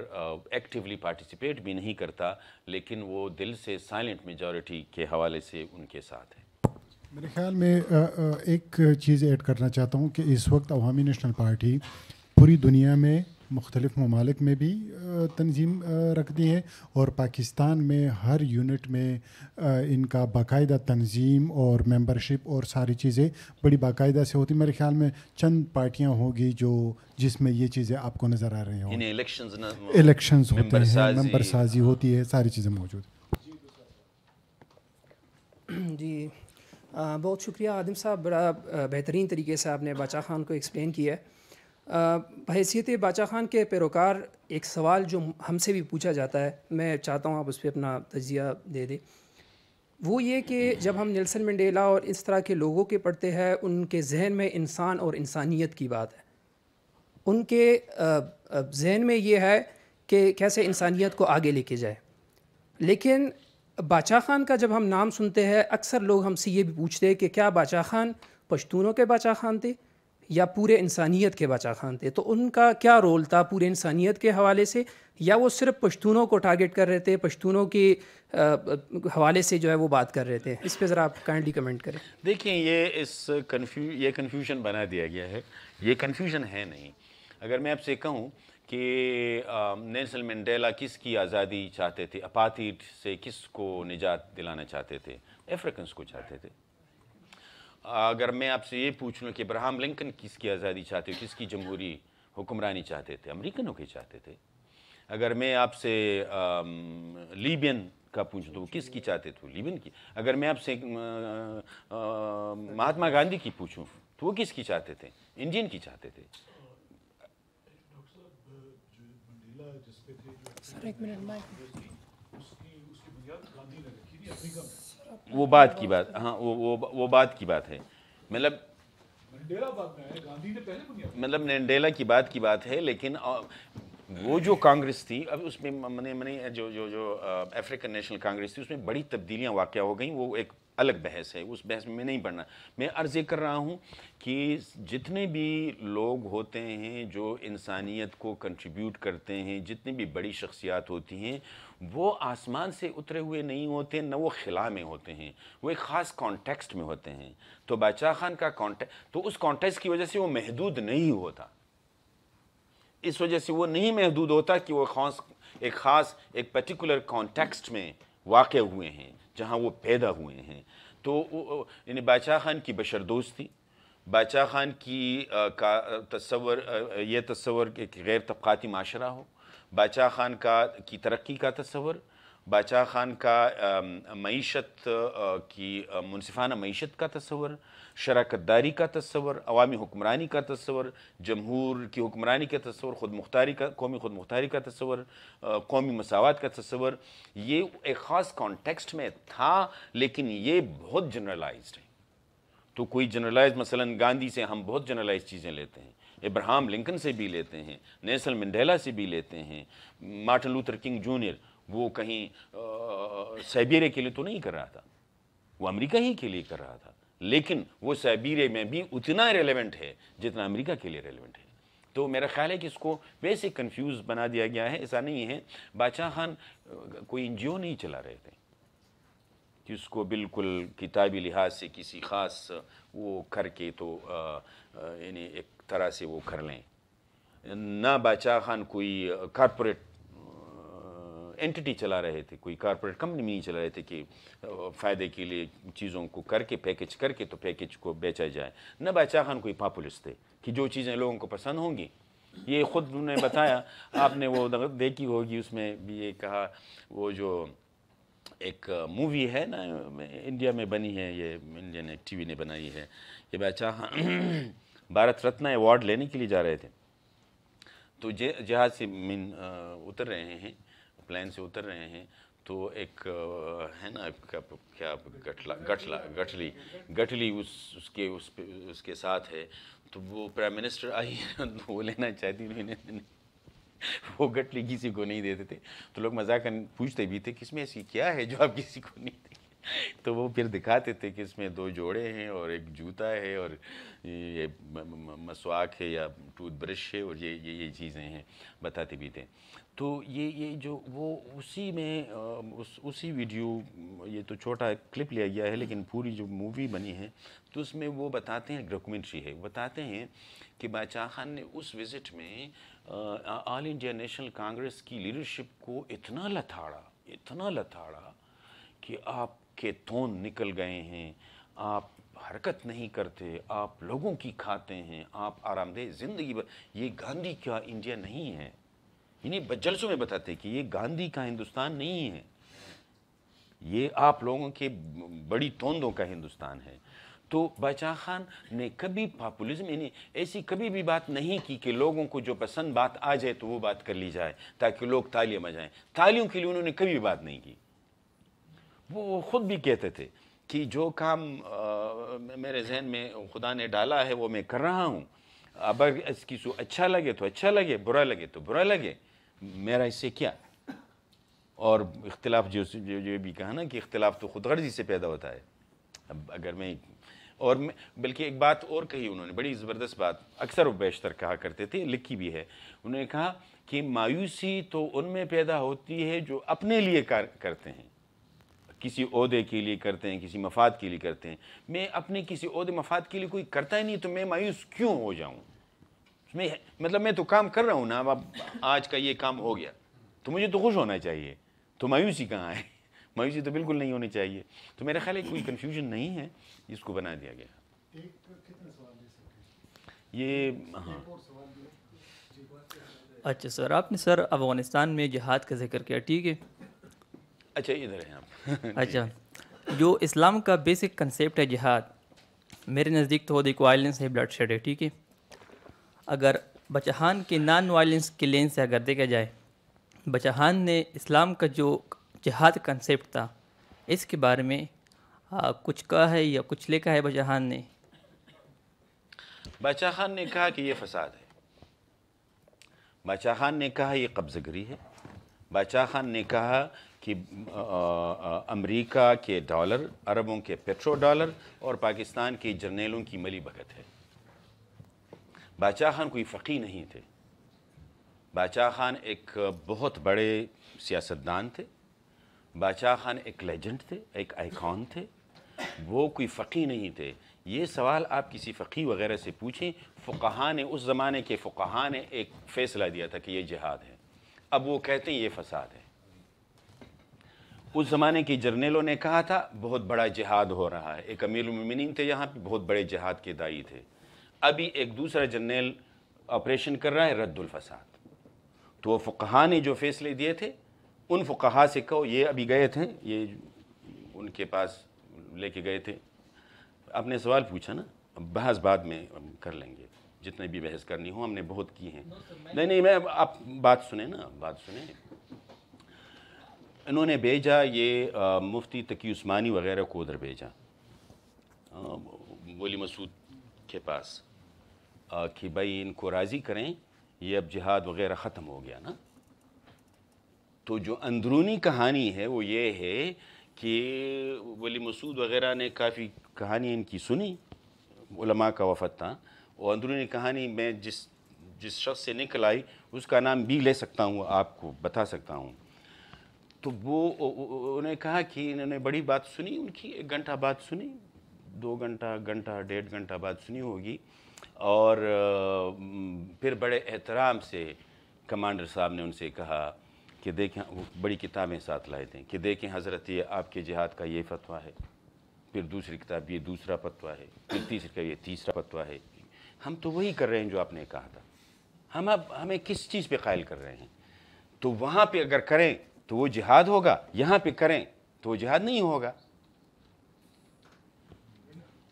एक्टिवली पार्टिसिपेट भी नहीं करता लेकिन वो दिल से साइलेंट मेजॉरिटी के हवाले से उनके साथ है मेरे ख्याल में एक चीज़ ऐड करना चाहता हूँ कि इस वक्त अवामी नेशनल पार्टी पूरी दुनिया में मुख्तलिफ ममालिक में भी तंजीम रख दी है और पाकिस्तान में हर यूनिट में इनका बाकायदा तंजीम और मेम्बरशिप और सारी चीज़ें बड़ी बाकायदा से होती मेरे ख्याल में चंद पार्टियाँ होगी जो जिसमें ये चीज़ें आपको नज़र आ रही हों इलेक्शंस इलेक्शंस होते हैं मेंबर साजी हाँ। होती है सारी चीज़ें मौजूद जी आ, बहुत शुक्रिया आदिम साहब बड़ा बेहतरीन तरीके से आपने बाचा खान को एक्सप्लेन किया है बहसीत बाचा खान के पैरोकार एक सवाल जो हमसे भी पूछा जाता है मैं चाहता हूँ आप उस पर अपना तजिया दे दें वो ये कि जब हम नेल्सन मंडेला और इस तरह के लोगों के पढ़ते हैं उनके जहन में इंसान और इंसानियत की बात है उनके जहन में ये है कि कैसे इंसानियत को आगे लेके जाए लेकिन बाचा खान का जब हम नाम सुनते हैं अक्सर लोग हमसे ये भी पूछते हैं कि क्या बाचा खान पश्तूनों के बाचा खान थे या पूरे इंसानियत के बचा खान थे तो उनका क्या रोल था पूरे इंसानियत के हवाले से या वो सिर्फ पश्तूनों को टारगेट कर रहे थे पश्तूनों के हवाले से जो है वो बात कर रहे थे इस पर ज़रा आप काइंडली कमेंट करें देखिए ये इस कन्फ्यू ये कन्फ्यूजन बना दिया गया है ये कन्फ्यूजन है नहीं अगर मैं आपसे कहूँ कि नैसल मंडेला किस की आज़ादी चाहते थे अपाथीट से किसको निजात दिलाना चाहते थे अफ्रीकन्स को चाहते थे अगर मैं आपसे ये पूछ लूँ कि इब्राहम लिंकन किसकी आज़ादी चाहते हो किसकी जमहूरी हुक्मरानी चाहते थे अमरीकनों के चाहते थे अगर मैं आपसे लीबियन का पूछ दो किसकी चाहते थे लीबियन की अगर मैं आपसे महात्मा गांधी की पूछूं तो वो किसकी चाहते थे इंडियन की चाहते थे सर एक मिनट वो बात की बात हाँ वो वो वो बात की बात है मतलब मतलब नंडेला की बात की बात है लेकिन वो जो कांग्रेस थी अब उसमें मैंने मैंने जो जो जो अफ्रीकन नेशनल कांग्रेस थी उसमें बड़ी तब्दीलियां वाक़ हो गई वो एक अलग बहस है उस बहस में मैं नहीं पढ़ना मैं अर्ज़ ये कर रहा हूँ कि जितने भी लोग होते हैं जो इंसानियत को कंट्रीब्यूट करते हैं जितनी भी बड़ी शख्सियात होती हैं वो आसमान से उतरे हुए नहीं होते ना वो खिला में होते हैं वो एक ख़ास कॉन्टेक्स्ट में होते हैं तो बादशाह खान का कॉन्टेक्ट तो उस कॉन्टेक्स्ट की वजह से वो महदूद नहीं होता इस वजह से वो नहीं महदूद होता कि वो खास एक ख़ास एक पर्टिकुलर कॉन्टेक्स्ट में वाक़ हुए हैं जहाँ वो पैदा हुए हैं तो यानी बादशाह खान की बशरदोस्ती बादशाह खान की आ, का तस्वर आ, ये तस्वर कि गैर तबकती माशरा हो बादशाह खान का की तरक्की का तस्वर बादशाह खान का मीशत की मुनफाना मीशत का तस्वर शराकत दारी का तस्वर अवामी हुक्मरानी का तस्वर जमहूर की हुक्मरानी का तस्वर ख़ुद मुख्तारी का कौमी ख़ुद मुख्तारी का तस्वर कौमी मसावत का तस्वर ये एक ख़ास कॉन्टेक्स्ट में था लेकिन ये बहुत जनरलाइज है तो कोई जनरलाइज मसला गांधी से हम बहुत जनरलाइज चीज़ें लेते हैं इब्राहम लिंकन से भी लेते हैं नेसल मंडेला से भी लेते हैं मार्टिन लूथर किंग जूनियर वो कहीं साइबेरिया के लिए तो नहीं कर रहा था वो अमेरिका ही के लिए कर रहा था लेकिन वो साइबीरिया में भी उतना रेलेवेंट है जितना अमेरिका के लिए रेलेवेंट है तो मेरा ख्याल है कि इसको वैसे कंफ्यूज बना दिया गया है ऐसा नहीं है बादशाह खान कोई एन नहीं चला रहे थे कि उसको बिल्कुल किताबी लिहाज से किसी ख़ास वो करके तो यानी एक तरह से वो कर लें ना बादशाह खान कोई कॉरपोरेट एंटिटी चला रहे थे कोई कारपोरेट कंपनी में नहीं चला रहे थे कि फ़ायदे के लिए चीज़ों को करके पैकेज करके तो पैकेज को बेचा जाए न बाचा खान कोई पॉपुलिस्ट थे कि जो चीज़ें लोगों को पसंद होंगी ये खुद उन्होंने बताया आपने वो देखी होगी उसमें भी ये कहा वो जो एक मूवी है ना इंडिया में बनी है ये इंडियन एक टीवी ने बनाई है ये बाचा भारत रत्न अवार्ड लेने के लिए जा रहे थे तो जहाज से मीन उतर रहे हैं प्लेन से उतर रहे हैं तो एक है ना क्या क्या गठला गठला गठली गठली उस उसके उस उसके साथ है तो वो प्राइम मिनिस्टर आई वो लेना चाहती उन्होंने वो गठली किसी को नहीं देते थे तो लोग मजाक पूछते भी थे किसमें ऐसी क्या है जो आप किसी को नहीं तो वो फिर दिखाते थे कि इसमें दो जोड़े हैं और एक जूता है और ये मसवाक है या टूथब्रश है और ये ये ये चीज़ें हैं बताते भी थे तो ये ये जो वो उसी में उस उसी वीडियो ये तो छोटा क्लिप लिया गया है लेकिन पूरी जो मूवी बनी है तो उसमें वो बताते हैं डॉक्यूमेंट्री है बताते हैं कि बादशाह खान ने उस विज़िट में ऑल इंडिया नेशनल कांग्रेस की लीडरशिप को इतना लथाड़ा इतना लथाड़ा कि आप के तोन निकल गए हैं आप हरकत नहीं करते आप लोगों की खाते हैं आप आरामदेह ज़िंदगी ये गांधी का इंडिया नहीं है इन्हें जलसों में बताते कि ये गांधी का हिंदुस्तान नहीं है ये आप लोगों के बड़ी तोंदों का हिंदुस्तान है तो बादशाह खान ने कभी पॉपुलिज्म ऐसी कभी भी बात नहीं की कि लोगों को जो पसंद बात आ जाए तो वो बात कर ली जाए ताकि लोग तालियां मजाएं तालियों के लिए उन्होंने कभी भी बात नहीं की वो खुद भी कहते थे कि जो काम आ, मेरे जहन में खुदा ने डाला है वो मैं कर रहा हूँ अब इसकी सो अच्छा लगे तो अच्छा लगे बुरा लगे तो बुरा लगे मेरा इससे क्या और इख्तलाफ जो जो, जो भी कहा ना कि इख्तलाफ तो खुद गर्जी से पैदा होता है अब अगर मैं और बल्कि एक बात और कही उन्होंने बड़ी ज़बरदस्त बात अक्सर वो बेशतर कहा करते थे लिखी भी है उन्होंने कहा कि मायूसी तो उनमें पैदा होती है जो अपने लिए कर, करते हैं किसी अहदे के लिए करते हैं किसी मफाद के लिए करते हैं मैं अपने किसी अहदे मफाद के लिए कोई करता ही नहीं तो मैं मायूस क्यों हो जाऊँ मैं मतलब मैं तो काम कर रहा हूँ ना अब आज का ये काम हो गया तो मुझे तो खुश होना चाहिए तो मायूसी कहाँ है मायूसी तो बिल्कुल नहीं होनी चाहिए तो मेरे ख्याल है कोई कन्फ्यूजन नहीं है इसको बना दिया गया तो ये हाँ अच्छा सर आपने सर अफ़गानिस्तान में जहाद का जिक्र किया ठीक है अच्छा इधर हैं आप अच्छा जो इस्लाम का बेसिक कंसेप्ट है जिहाद मेरे नज़दीक तो देखो वायलेंस है ब्लड शेड है ठीक है अगर बचहान के नॉन वायलेंस के लेंस से अगर देखा जाए बचहान ने इस्लाम का जो जहाद कंसेप्ट था इसके बारे में आ, कुछ कहा है या कुछ लिखा है बचहान ने बचहान ने कहा कि ये फसाद है बचहान ने कहा ये कब्जगरी है बचहान ने कहा कि अमेरिका के डॉलर अरबों के पेट्रो डॉलर और पाकिस्तान के जर्नेलों की मली भगत है बादशाह खान कोई फ़कीर नहीं थे बादशाह खान एक बहुत बड़े सियासतदान थे बादशाह खान एक लेजेंड थे एक आइकॉन थे वो कोई फ़कीर नहीं थे ये सवाल आप किसी फ़कीर वगैरह से पूछें फ़ुकहा ने उस ज़माने के फ़ुकहा ने एक फ़ैसला दिया था कि ये जिहाद है अब वो कहते हैं ये फसाद है उस ज़माने के जर्नेलों ने कहा था बहुत बड़ा जिहाद हो रहा है एक अमीर उमिन थे यहाँ पर बहुत बड़े जिहाद के दाई थे अभी एक दूसरा जर्नेल ऑपरेशन कर रहा है रद्दुलफसाद तो वह फ़ुकहा ने जो फ़ैसले दिए थे उन फ़ुकहा से कहो ये अभी गए थे ये उनके पास लेके गए थे आपने सवाल पूछा ना बहस बाद में कर लेंगे जितने भी बहस करनी हो हमने बहुत की हैं नहीं नहीं मैं आप बात सुने ना बात सुने इन्होंने भेजा ये आ, मुफ्ती तकी उस्मानी वगैरह को उधर भेजा वली मसूद के पास आ, कि भाई इनको राज़ी करें ये अब जिहाद वगैरह ख़त्म हो गया ना तो जो अंदरूनी कहानी है वो ये है कि वली मसूद वगैरह ने काफ़ी कहानी इनकी सुनी उलमा का वफद था और अंदरूनी कहानी मैं जिस जिस शख्स से निकल आई उसका नाम भी ले सकता हूँ आपको बता सकता हूँ तो वो उन्हें कहा कि इन्होंने बड़ी बात सुनी उनकी एक घंटा बात सुनी दो घंटा घंटा डेढ़ घंटा बात सुनी होगी और फिर बड़े एहतराम से कमांडर साहब ने उनसे कहा कि देखें वो बड़ी किताबें साथ लाए थे कि देखें हज़रत ये आपके जिहाद का ये फतवा है फिर दूसरी किताब ये दूसरा फतवा है फिर तीसरी का ये तीसरा फतवा है हम तो वही कर रहे हैं जो आपने कहा था हम अब हमें किस चीज़ पे कायल कर रहे हैं तो वहाँ पे अगर करें तो वो जिहाद होगा यहाँ पे करें तो वो जिहाद नहीं होगा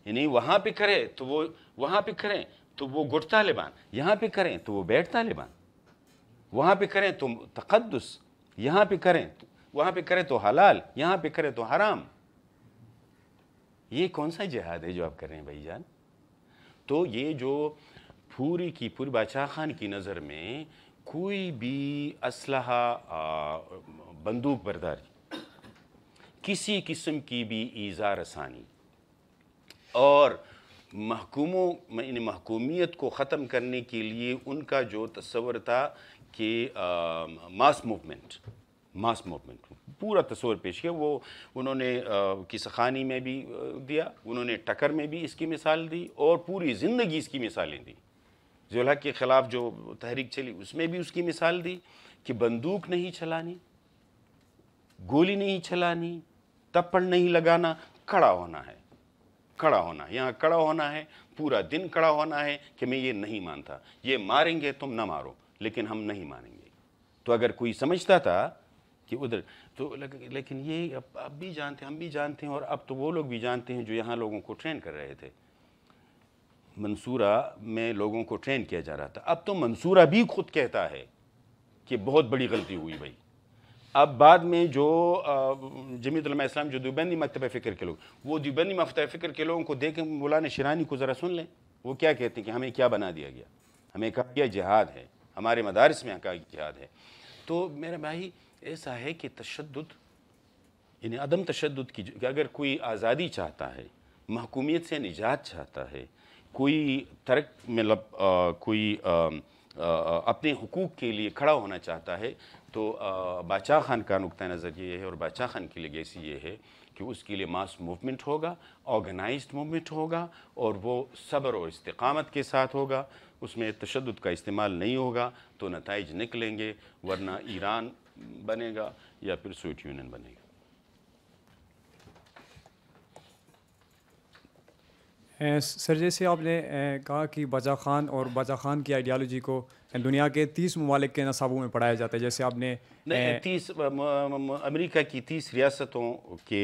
यानी वहाँ पे करें तो वो वहाँ पे करें तो वो गुट तालिबान यहाँ पे करें तो वो बैठ तालिबान वहाँ पे करें तो तकदस यहाँ पे करें तो वहाँ पे करें तो हलाल यहाँ पे करें तो हराम ये कौन सा जिहाद है जो आप कर रहे हैं भाईजान तो ये जो पूरी की पूरी बादशाह खान की नज़र में कोई भी असलहा बंदूक बर्दारी किसी किस्म की भी ईज़ा रसानी और महकूमों इन महकूमियत को ख़त्म करने के लिए उनका जो तस्वर था कि मास मूवमेंट मास मूवमेंट पूरा तस्वर पेश किया वो उन्होंने किसखानी में भी दिया उन्होंने टकर में भी इसकी मिसाल दी और पूरी ज़िंदगी इसकी मिसालें दी जोला के ख़िलाफ़ जो तहरीक चली उसमें भी उसकी मिसाल दी कि बंदूक नहीं चलानी गोली नहीं चलानी तप्पड़ नहीं लगाना कड़ा होना है कड़ा होना यहाँ कड़ा होना है पूरा दिन कड़ा होना है कि मैं ये नहीं मानता ये मारेंगे तुम ना मारो लेकिन हम नहीं मानेंगे तो अगर कोई समझता था कि उधर तो लेकिन ये अब अब भी जानते हम भी जानते हैं और अब तो वो लोग भी जानते हैं जो यहाँ लोगों को ट्रेन कर रहे थे मंसूरा में लोगों को ट्रेन किया जा रहा था अब तो मंसूरा भी खुद कहता है कि बहुत बड़ी गलती हुई भाई अब बाद में जो जमीतलम इस्लाम जो दुबैनी मकतब फ़िक्र के लोग वो दुबैनी मकतब फ़िक्र के लोगों को देखें मौलाना शिरानी को ज़रा सुन लें वो क्या कहते हैं कि हमें क्या बना दिया गया हमें कहा गया जिहाद है हमारे मदारस में कहा जिहाद है तो मेरा भाई ऐसा है कि तशद यानी अदम तशद की अगर कोई आज़ादी चाहता है महकूमियत से निजात चाहता है कोई तरक मतलब कोई आ, आ, अपने हकूक़ के लिए खड़ा होना चाहता है तो बादशाह खान का नुक़ नज़र ये है और बादशाह खान की गैसी ये है कि उसके लिए मास मूवमेंट होगा ऑर्गेनाइज मूवमेंट होगा और वो सब्र और इस्तकामत के साथ होगा उसमें तशद का इस्तेमाल नहीं होगा तो नतज निकलेंगे वरना ईरान बनेगा या फिर सोवियत यूनियन बनेगा सर जैसे आपने कहा कि बाजा खान और बाजा खान की आइडियालॉजी को दुनिया के तीस ममालिक के नसाबों में पढ़ाया जाता है जैसे आपने तीस अमेरिका की तीस रियासतों के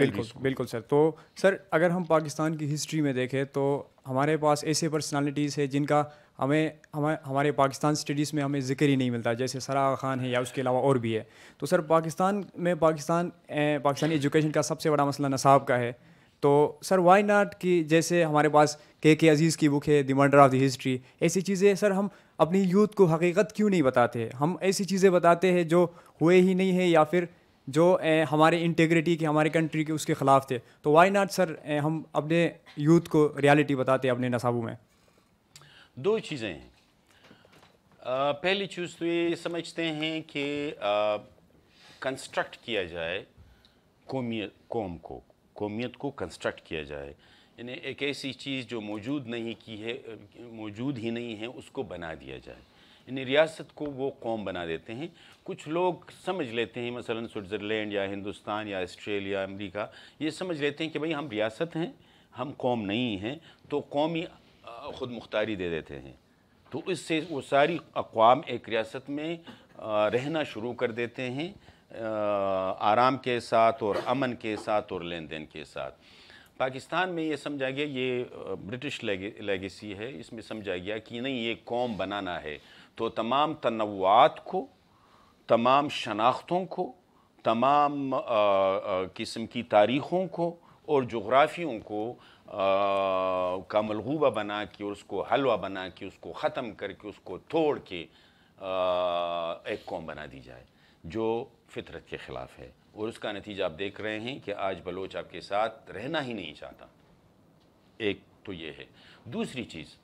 बिल्कुल बिल्कुल सर तो सर अगर हम पाकिस्तान की हिस्ट्री में देखें तो हमारे पास ऐसे पर्सनालिटीज़ है जिनका हमें हमें हमारे पाकिस्तान स्टडीज़ में हमें जिक्र ही नहीं मिलता जैसे सरा खान है या उसके अलावा और भी है तो सर पाकिस्तान में पाकिस्तान पाकिस्तानी एजुकेशन का सबसे बड़ा मसला नसाब का है तो सर वाई नाट कि जैसे हमारे पास के के अजीज़ की बुक है the murder of the history ऐसी चीज़ें सर हम अपनी यूथ को हकीकत क्यों नहीं बताते हम ऐसी चीज़ें बताते हैं जो हुए ही नहीं है या फिर जो ए, हमारे इंटेग्रिटी के हमारे कंट्री के उसके ख़िलाफ़ थे तो वाई नाट सर ए, हम अपने यूथ को रियलिटी बताते हैं अपने नसाबों में दो चीज़ें हैं पहली चीज़ तो ये समझते हैं कि कंस्ट्रक्ट किया जाए कौमी कौम को कौमियत को कंस्ट्रक्ट किया जाए यानी एक ऐसी चीज़ जो मौजूद नहीं की है मौजूद ही नहीं है उसको बना दिया जाए यानी रियासत को वो कौम बना देते हैं कुछ लोग समझ लेते हैं मसलन स्विट्ज़रलैंड या हिंदुस्तान या आस्ट्रेलिया अमरीका ये समझ लेते हैं कि भाई हम रियासत हैं हम कौम नहीं हैं तो कौमी ख़ुद मुख्तारी दे देते हैं तो इससे वो सारी अकवाम एक रियासत में रहना शुरू कर देते हैं आराम के साथ और अमन के साथ और लेन देन के साथ पाकिस्तान में ये समझा गया ये ब्रिटिश लेगेसी है इसमें समझा गया कि नहीं ये कौम बनाना है तो तमाम तनवात को तमाम शनाख्तों को तमाम किस्म की तारीख़ों को और जोग्राफियों को आ, का मलगूबा बना के उसको हलवा बना के उसको ख़त्म करके उसको तोड़ के आ, एक कौम बना दी जाए जो फितरत के ख़िलाफ़ है और उसका नतीजा आप देख रहे हैं कि आज बलोच आपके साथ रहना ही नहीं चाहता एक तो ये है दूसरी चीज़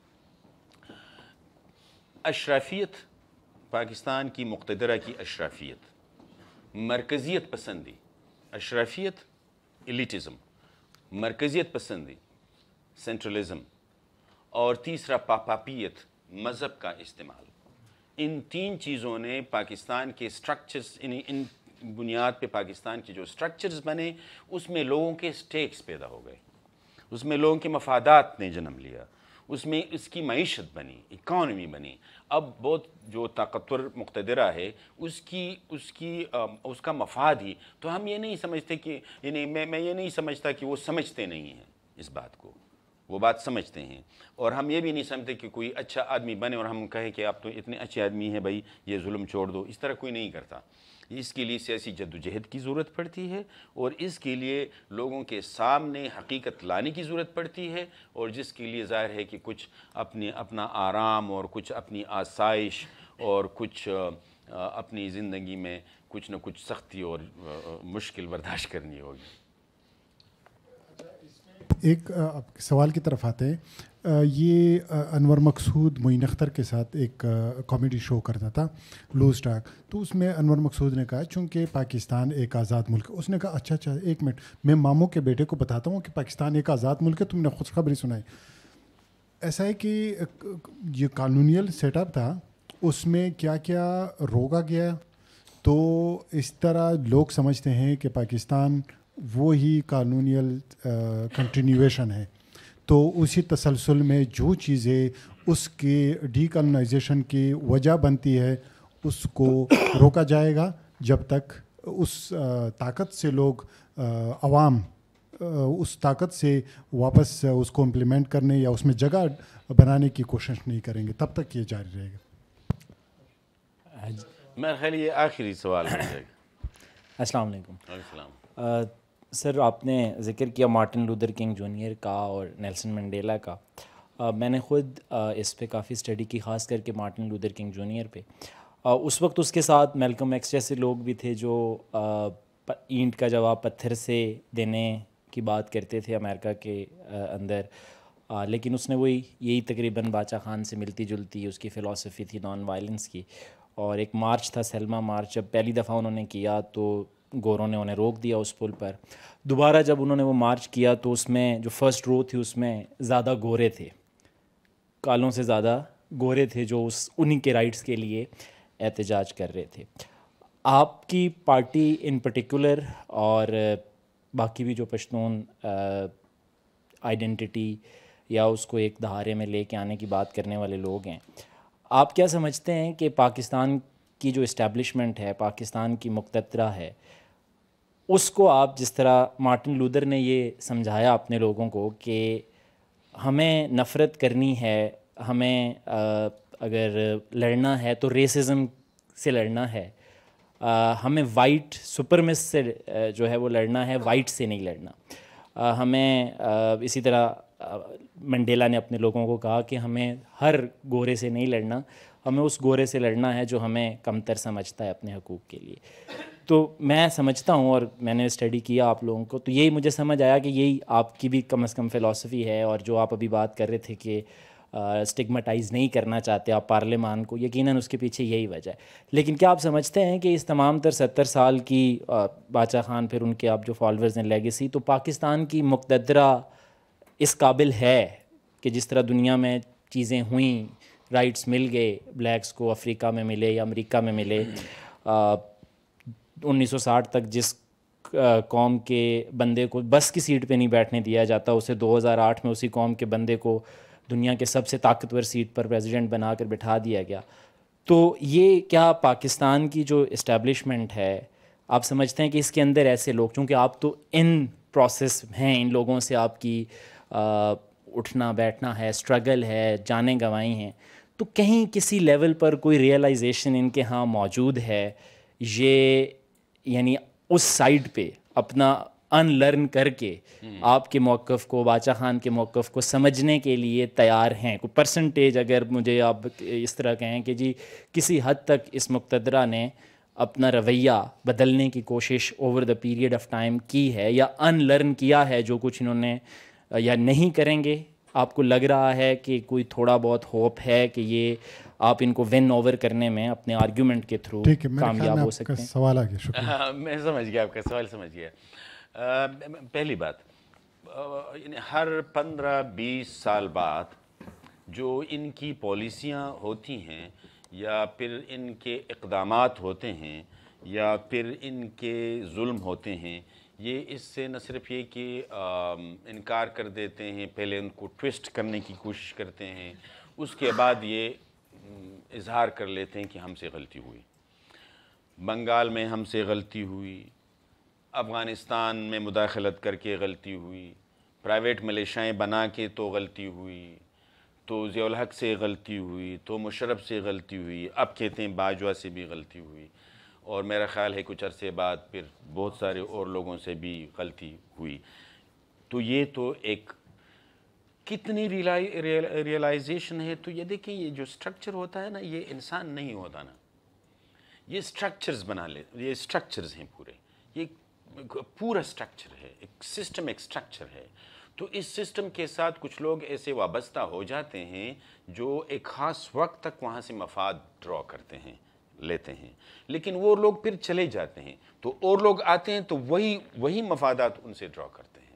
अशराफियत पाकिस्तान की मकतदरा की अशराफियत मरकज़ियत पसंदी अशराफियत एलिटिज़म मरकज़ियत पसंदी सेंट्रलिज़म और तीसरा पापापियत मज़हब का इस्तेमाल इन तीन चीज़ों ने पाकिस्तान के स्ट्रक्चर्स इन इन बुनियाद पे पाकिस्तान के जो स्ट्रक्चर्स बने उसमें लोगों के स्टेक्स पैदा हो गए उसमें लोगों के मफादात ने जन्म लिया उसमें इसकी मीशत बनी इकॉनमी बनी अब बहुत जो ताकतवर मुकतदरा है उसकी उसकी आ, उसका मफाद ही तो हम ये नहीं समझते कि नहीं मैं मैं ये नहीं समझता कि वो समझते नहीं हैं इस बात को वो बात समझते हैं और हम ये भी नहीं समझते कि कोई अच्छा आदमी बने और हम कहें कि आप तो इतने अच्छे आदमी हैं भाई ये जुल्म छोड़ दो इस तरह कोई नहीं करता इसके लिए सियासी जदोजहद की ज़रूरत पड़ती है और इसके लिए लोगों के सामने हकीकत लाने की ज़रूरत पड़ती है और जिसके लिए ज़ाहिर है कि कुछ अपने अपना आराम और कुछ अपनी आसाइश और कुछ अपनी ज़िंदगी में कुछ न कुछ सख्ती और मुश्किल बर्दाश्त करनी होगी एक सवाल की तरफ आते हैं ये अनवर मकसूद मोइन अख्तर के साथ एक कॉमेडी शो करता था लूज टाक तो उसमें अनवर मकसूद ने कहा चूँकि पाकिस्तान एक आज़ाद मुल्क है उसने कहा अच्छा अच्छा एक मिनट मैं मामू के बेटे को बताता हूँ कि पाकिस्तान एक आज़ाद मुल्क है तुमने खुशखबरी सुनाई ऐसा है कि ये कानूनील सेटअप था उसमें क्या क्या रोका गया तो इस तरह लोग समझते हैं कि पाकिस्तान वो ही कानूनील कंटिन्यूएशन है तो उसी तसलसल में जो चीज़ें उसके डीकलनाइजेशन की वजह बनती है उसको रोका जाएगा जब तक उस ताकत से लोग आवाम उस ताकत से वापस उसको इम्प्लीमेंट करने या उसमें जगह बनाने की कोशिश नहीं करेंगे तब तक ये जारी रहेगा मेरा ख्याल ये आखिरी सवाल है अस्सलाम वालेकुम सर आपने जिक्र किया मार्टिन लूथर किंग जूनियर का और नेल्सन मंडेला का आ, मैंने ख़ुद इस पे काफ़ी स्टडी की ख़ास करके मार्टिन लूथर किंग जूनियर पे आ, उस वक्त उसके साथ मेलकम एक्स जैसे लोग भी थे जो ईंट का जवाब पत्थर से देने की बात करते थे अमेरिका के अंदर आ, लेकिन उसने वही यही तकरीबन बाचा खान से मिलती जुलती उसकी फ़िलासफ़ी थी नॉन वायलेंस की और एक मार्च था सलमा मार्च जब पहली दफ़ा उन्होंने किया तो गोरों ने उन्हें रोक दिया उस पुल पर दोबारा जब उन्होंने वो मार्च किया तो उसमें जो फर्स्ट रो थी उसमें ज़्यादा गोरे थे कालों से ज़्यादा गोरे थे जो उस उन्हीं के राइट्स के लिए एहतजाज कर रहे थे आपकी पार्टी इन पर्टिकुलर और बाकी भी जो पश्तून आइडेंटिटी या उसको एक दहारे में लेके आने की बात करने वाले लोग हैं आप क्या समझते हैं कि पाकिस्तान की जो इस्टेब्लिशमेंट है पाकिस्तान की मुकतरा है उसको आप जिस तरह मार्टिन लूदर ने ये समझाया अपने लोगों को कि हमें नफ़रत करनी है हमें अगर लड़ना है तो रेसिज्म से लड़ना है हमें वाइट सुपरमिस से जो है वो लड़ना है वाइट से नहीं लड़ना हमें इसी तरह मंडेला ने अपने लोगों को कहा कि हमें हर गोरे से नहीं लड़ना हमें उस गोरे से लड़ना है जो हमें कमतर समझता है अपने हकूक़ के लिए तो मैं समझता हूँ और मैंने स्टडी किया आप लोगों को तो यही मुझे समझ आया कि यही आपकी भी कम अज़ कम फ़िलासफ़ी है और जो आप अभी बात कर रहे थे कि स्टिगमाटाइज़ नहीं करना चाहते आप पार्लियामान को यकीनन उसके पीछे यही वजह है लेकिन क्या आप समझते हैं कि इस तमाम तर सत्तर साल की बादशाह खान फिर उनके आप जो फॉलोअर्स हैं लेगेसी तो पाकिस्तान की मुकदरा इस काबिल है कि जिस तरह दुनिया में चीज़ें हुई राइट्स मिल गए ब्लैक्स को अफ्रीका में मिले या अमेरिका में मिले आ, 1960 तक जिस कौम के बंदे को बस की सीट पे नहीं बैठने दिया जाता उसे 2008 में उसी कौम के बंदे को दुनिया के सबसे ताकतवर सीट पर प्रेसिडेंट बनाकर बिठा दिया गया तो ये क्या पाकिस्तान की जो इस्टेब्लिशमेंट है आप समझते हैं कि इसके अंदर ऐसे लोग चूँकि आप तो इन प्रोसेस हैं इन लोगों से आपकी आ, उठना बैठना है स्ट्रगल है जाने गंवाई हैं तो कहीं किसी लेवल पर कोई रियलाइजेशन इनके यहाँ मौजूद है ये यानी उस साइड पे अपना अनलर्न करके हम्म। आपके मौक़ को बाचा खान के मौक़ को समझने के लिए तैयार हैं कोई परसेंटेज अगर मुझे आप इस तरह कहें कि जी किसी हद तक इस मुकतदरा ने अपना रवैया बदलने की कोशिश over the period of time की है या अनलर्न किया है जो कुछ इन्होंने या नहीं करेंगे आपको लग रहा है कि कोई थोड़ा बहुत होप है कि ये आप इनको विन ओवर करने में अपने आर्ग्यूमेंट के थ्रू कामयाब हो सकते हैं सवाल आ गया हाँ, मैं समझ गया आपका सवाल समझ गया पहली बात हर पंद्रह बीस साल बाद जो इनकी पॉलिसियाँ होती हैं या फिर इनके इकदाम होते हैं या फिर इनके जुल्म होते हैं ये इससे न सिर्फ ये कि इनकार कर देते हैं पहले उनको ट्विस्ट करने की कोशिश करते हैं उसके बाद ये इजहार कर लेते हैं कि हमसे गलती हुई बंगाल में हमसे गलती हुई अफ़गानिस्तान में मुदाखलत करके गलती हुई प्राइवेट मलेशियाएँ बना के तो गलती हुई तो ज़ियाल हक से गलती हुई तो मुशरफ से गलती हुई अब कहते हैं बाजवा से भी गलती हुई और मेरा ख़्याल है कुछ अरसे बाद फिर बहुत सारे और लोगों से भी गलती हुई तो ये तो एक कितनी रियलाइजेशन है तो ये देखें ये जो स्ट्रक्चर होता है ना ये इंसान नहीं होता ना ये स्ट्रक्चर्स बना ले ये स्ट्रक्चर्स हैं पूरे ये पूरा स्ट्रक्चर है एक सिस्टम एक स्ट्रक्चर है तो इस सिस्टम के साथ कुछ लोग ऐसे वाबस्ता हो जाते हैं जो एक ख़ास वक्त तक वहाँ से मफाद ड्रॉ करते हैं लेते हैं लेकिन वो लोग फिर चले जाते हैं तो और लोग आते हैं तो वही वही मफादात उनसे ड्रा करते हैं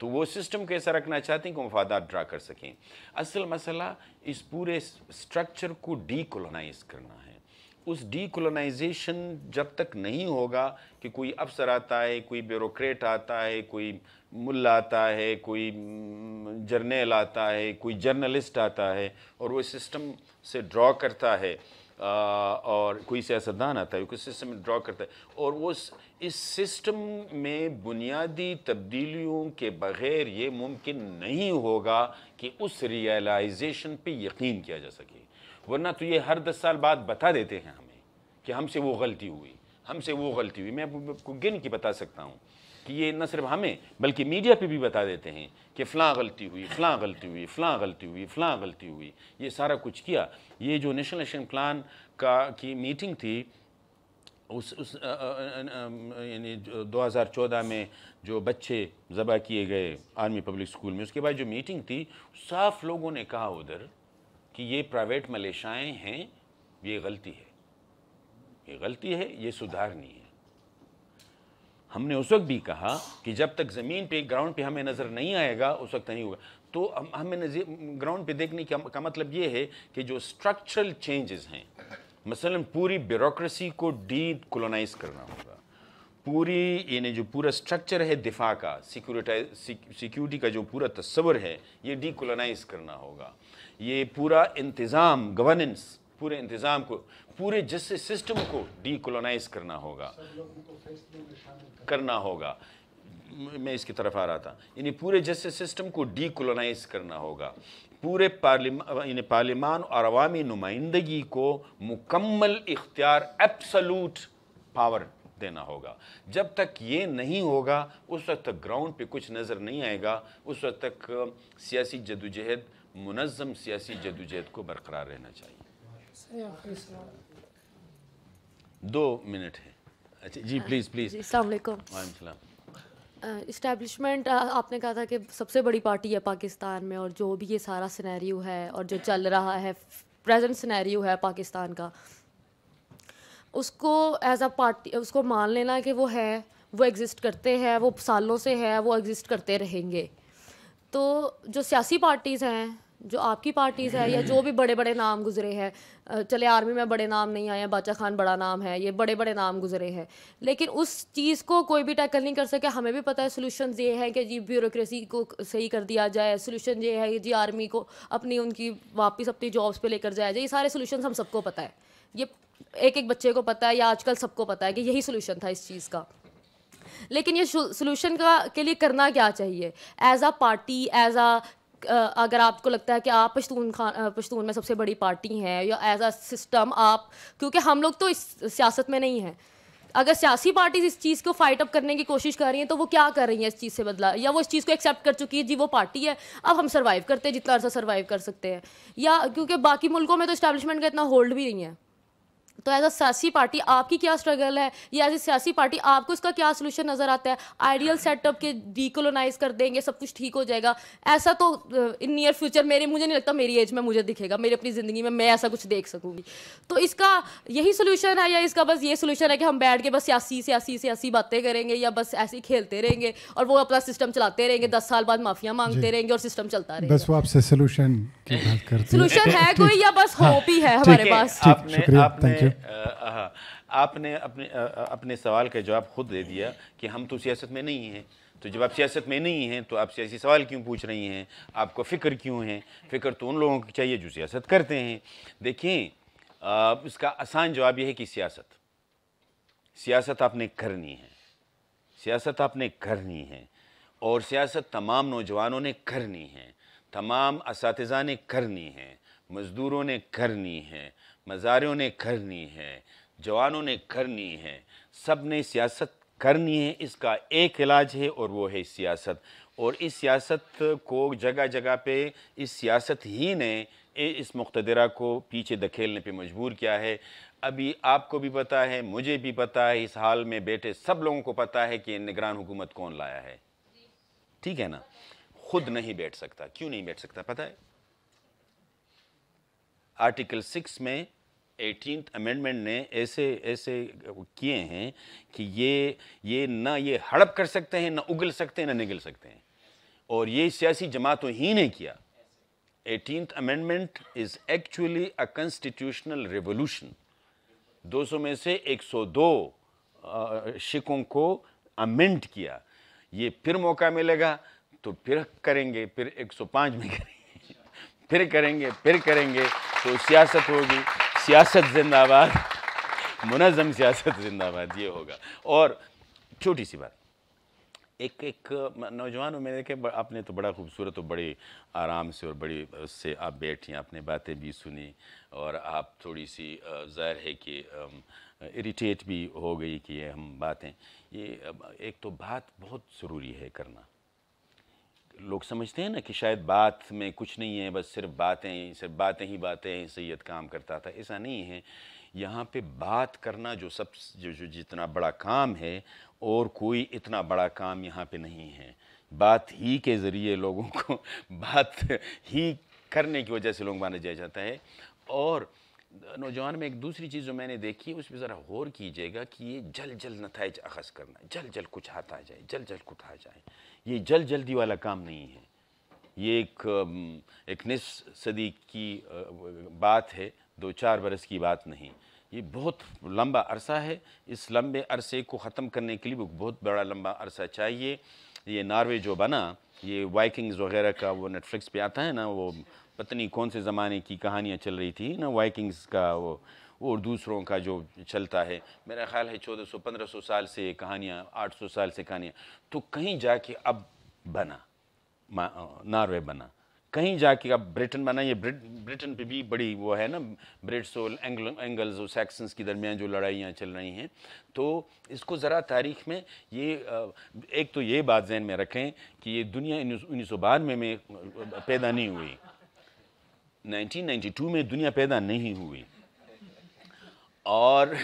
तो वो सिस्टम को ऐसा रखना चाहते हैं कि मफादात ड्रा कर सकें असल मसला इस पूरे स्ट्रक्चर को डीकोलोनाइज करना है उस डीकोलोनाइजेशन जब तक नहीं होगा कि कोई अफसर आता है कोई ब्यूरोक्रेट आता है कोई मुल आता है कोई जर्नेल आता है कोई जर्नलिस्ट आता है और वो सिस्टम से ड्रॉ करता है और कोई सियासतदान आता है कोई सिस्टम ड्रा करता है और वो इस सिस्टम में बुनियादी तब्दीलियों के बगैर ये मुमकिन नहीं होगा कि उस रियलाइजेशन पे यकीन किया जा सके वरना तो ये हर दस साल बाद बता देते हैं हमें कि हमसे वो गलती हुई हमसे वो गलती हुई मैं आपको गिन के बता सकता हूँ कि ये न सिर्फ हमें बल्कि मीडिया पे भी बता देते हैं कि फ़लाँ गलती हुई फ़लाँ गलती हुई फ़लाँ गलती हुई फ़लाँ गलती हुई ये सारा कुछ किया ये जो नेशनल एक्शन प्लान का की मीटिंग थी उस उस यानी दो हज़ार चौदह में जो बच्चे ज़बा किए गए आर्मी पब्लिक स्कूल में उसके बाद जो मीटिंग थी साफ लोगों ने कहा उधर कि ये प्राइवेट मलेशाएँ हैं ये गलती है ये गलती है ये सुधारनी है हमने उस वक्त भी कहा कि जब तक ज़मीन पे ग्राउंड पे हमें नज़र नहीं आएगा उस वक्त नहीं होगा तो हम हमें नज़र ग्राउंड पे देखने का, का मतलब ये है कि जो स्ट्रक्चरल चेंजेस हैं मसलन पूरी ब्यूरोसी को डी कोलोनाइज करना होगा पूरी यानी जो पूरा स्ट्रक्चर है दिफा का सिक्योरिटाइज सिक्योरिटी का जो पूरा तस्वर है ये डी कोलोनाइज करना होगा ये पूरा इंतज़ाम गवर्नेंस पूरे इंतज़ाम को पूरे जस्टिस सिस्टम को डीकोलोनाइज करना होगा करना होगा मैं इसकी तरफ आ रहा था यानी पूरे जैसे सिस्टम को डीकोलोनाइज करना होगा पूरे पार्लिमान पार्लिमान और अवामी नुमाइंदगी को मुकम्मल इख्तियार एब्सलूट पावर देना होगा जब तक ये नहीं होगा उस वक्त तक ग्राउंड पे कुछ नज़र नहीं आएगा उस वक्त तक सियासी जदोजहद मुनज़म सियासी जदोजहद को बरकरार रहना चाहिए दो मिनट है अच्छा जी प्लीज़ प्लीज़ uh, इस्टेब्लिशमेंट आपने कहा था कि सबसे बड़ी पार्टी है पाकिस्तान में और जो भी ये सारा सिनेरियो है और जो चल रहा है प्रेजेंट सिनेरियो है पाकिस्तान का उसको एज अ पार्टी उसको मान लेना कि वो है वो एग्ज़िस्ट करते हैं वो सालों से है वो एग्ज़िस्ट करते रहेंगे तो जो सियासी पार्टीज़ हैं जो आपकी पार्टीज़ है या जो भी बड़े बड़े नाम गुजरे हैं चले आर्मी में बड़े नाम नहीं आए हैं बाचा खान बड़ा नाम है ये बड़े बड़े नाम गुजरे हैं लेकिन उस चीज़ को कोई भी टैकल नहीं कर सके हमें भी पता है सोल्यूशन ये हैं कि जी ब्यूरोक्रेसी को सही कर दिया जाए सोल्यूशन ये है कि जी आर्मी को अपनी उनकी वापस अपनी जॉब्स पर लेकर जाया जाए ये सारे सोल्यूशन हम सबको पता है ये एक एक बच्चे को पता है या आजकल सबको पता है कि यही सोल्यूशन था इस चीज़ का लेकिन ये सोल्यूशन का के लिए करना क्या चाहिए as a party as a अगर आपको लगता है कि आप पश्तून खान पश्तून में सबसे बड़ी पार्टी हैं या एज अ सिस्टम आप क्योंकि हम लोग तो इस सियासत में नहीं हैं अगर सियासी पार्टीज इस चीज़ को फाइट अप करने की कोशिश कर रही हैं तो वो क्या कर रही हैं इस चीज़ से बदला या वो इस चीज़ को एक्सेप्ट कर चुकी है जी वो पार्टी है अब हम सर्वाइव करते हैं जितना अर्सा सर्वाइव कर सकते हैं या क्योंकि बाकी मुल्कों में तो इस्टेब्लिशमेंट का इतना होल्ड भी नहीं है तो एज अ सियासी पार्टी आपकी क्या स्ट्रगल है या एज ए सियासी पार्टी आपको इसका क्या सोल्यूशन नज़र आता है आइडियल सेटअप के डीकोलोनाइज कर देंगे सब कुछ ठीक हो जाएगा ऐसा तो इन नियर फ्यूचर मेरे मुझे नहीं लगता मेरी एज में मुझे दिखेगा मेरी अपनी ज़िंदगी में मैं ऐसा कुछ देख सकूंगी तो इसका यही सोल्यूशन है या इसका बस ये सोल्यूशन है कि हम बैठ के बस सियासी सियासी सियासी बातें करेंगे या बस ऐसे ही खेलते रहेंगे और वो अपना सिस्टम चलाते रहेंगे दस साल बाद माफिया मांगते रहेंगे और सिस्टम चलता रहेगा बस वो आपसे सोल्यूशन सोल्यूशन है कोई या बस होप हाँ, ही है हमारे पास थैंक यू आ, हाँ। आपने अपने आ, अपने सवाल का जवाब खुद दे दिया कि हम तो सियासत में नहीं हैं तो जब आप सियासत में नहीं हैं तो आप सियासी सवाल क्यों पूछ रही हैं आपको फ़िक्र क्यों है फ़िक्र तो उन लोगों की चाहिए जो सियासत करते हैं देखें इसका आसान जवाब यह है कि सियासत सियासत आपने करनी है सियासत आपने करनी है और सियासत तमाम नौजवानों ने करनी है तमाम इस ने करनी है मज़दूरों ने करनी है मज़ारों ने करनी है जवानों ने करनी है सब ने सियासत करनी है इसका एक इलाज है और वो है सियासत और इस सियासत को जगह जगह पे इस सियासत ही ने इस मुख्तरा को पीछे धकेलने पे मजबूर किया है अभी आपको भी पता है मुझे भी पता है इस हाल में बैठे सब लोगों को पता है कि निगरान हुकूमत कौन लाया है ठीक है ना खुद नहीं बैठ सकता क्यों नहीं बैठ सकता पता है आर्टिकल सिक्स में एटीन अमेंडमेंट ने ऐसे ऐसे किए हैं कि ये ये ना ये हड़प कर सकते हैं ना उगल सकते हैं ना निगल सकते हैं और ये सियासी जमातों ही ने किया eighteen amendment is actually a constitutional revolution 200 में से 102 शिकों को अमेंड किया ये फिर मौका मिलेगा तो फिर करेंगे फिर 105 में करेंगे फिर करेंगे फिर करेंगे तो सियासत होगी सियासत जिंदाबाद मुनज़म सियासत जिंदाबाद ये होगा और छोटी सी बात एक एक नौजवान हूँ मैंने देखे आपने तो बड़ा खूबसूरत और बड़े आराम से और बड़ी उससे आप बैठी आपने बातें भी सुनी और आप थोड़ी सी ज़ाहिर है कि इरिटेट भी हो गई कि ये हम बातें ये एक तो बात बहुत ज़रूरी है करना लोग समझते हैं ना कि शायद बात में कुछ नहीं है बस सिर्फ बातें सिर्फ बातें ही बातें सैयद काम करता था ऐसा नहीं है यहाँ पे बात करना जो सब जो जो जितना बड़ा काम है और कोई इतना बड़ा काम यहाँ पे नहीं है बात ही के ज़रिए लोगों को बात ही करने की वजह से लोग माना जाया जाता है और नौजवान में एक दूसरी चीज़ जो मैंने देखी उस पर ज़रा गौर कीजिएगा कि ये जल जल नतज अखज़ करना जल जल कुछ हाथ आ जाए जल जल कुछ आ जाए ये जल जल्दी वाला काम नहीं है ये एक निस सदी की बात है दो चार बरस की बात नहीं ये बहुत लंबा अरसा है इस लंबे अरसे को ख़त्म करने के लिए बहुत बड़ा लंबा अरसा चाहिए ये नार्वे जो बना ये वाइकिंग्स वगैरह का वो नेटफ्लिक्स पे आता है ना वो पत्नी कौन से ज़माने की कहानियाँ चल रही थी ना वाइकिंग्स का वो और दूसरों का जो चलता है मेरा ख्याल है चौदह सौ पंद्रह सौ साल से ये कहानियाँ आठ सौ साल से कहानियाँ तो कहीं जाके अब बना नॉर्वे बना कहीं जाके अब ब्रिटेन बना ये ब्रिटेन पे भी बड़ी वो है ना ब्रिट्स और एंगल्स और सैक्सन्स के दरमियान जो लड़ाइयाँ चल रही हैं तो इसको ज़रा तारीख में ये एक तो ये बात जहन में रखें कि ये दुनिया उन्नीस सौ बानवे में पैदा नहीं हुई 1992 में दुनिया पैदा नहीं हुई और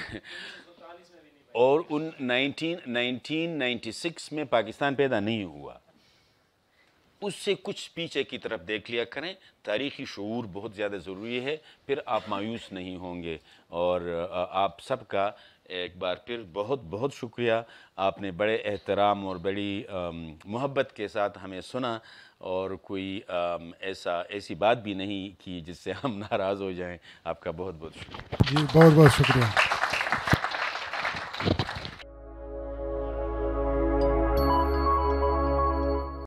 और उन 19 1996 में पाकिस्तान पैदा नहीं हुआ उससे कुछ पीछे की तरफ देख लिया करें तारीखी शूर बहुत ज़्यादा ज़रूरी है फिर आप मायूस नहीं होंगे और आप सबका एक बार फिर बहुत बहुत शुक्रिया आपने बड़े एहतराम और बड़ी मोहब्बत के साथ हमें सुना और कोई ऐसा ऐसी बात भी नहीं की जिससे हम नाराज़ हो जाएं आपका बहुत बहुत शुक्रिया जी बहुत बहुत शुक्रिया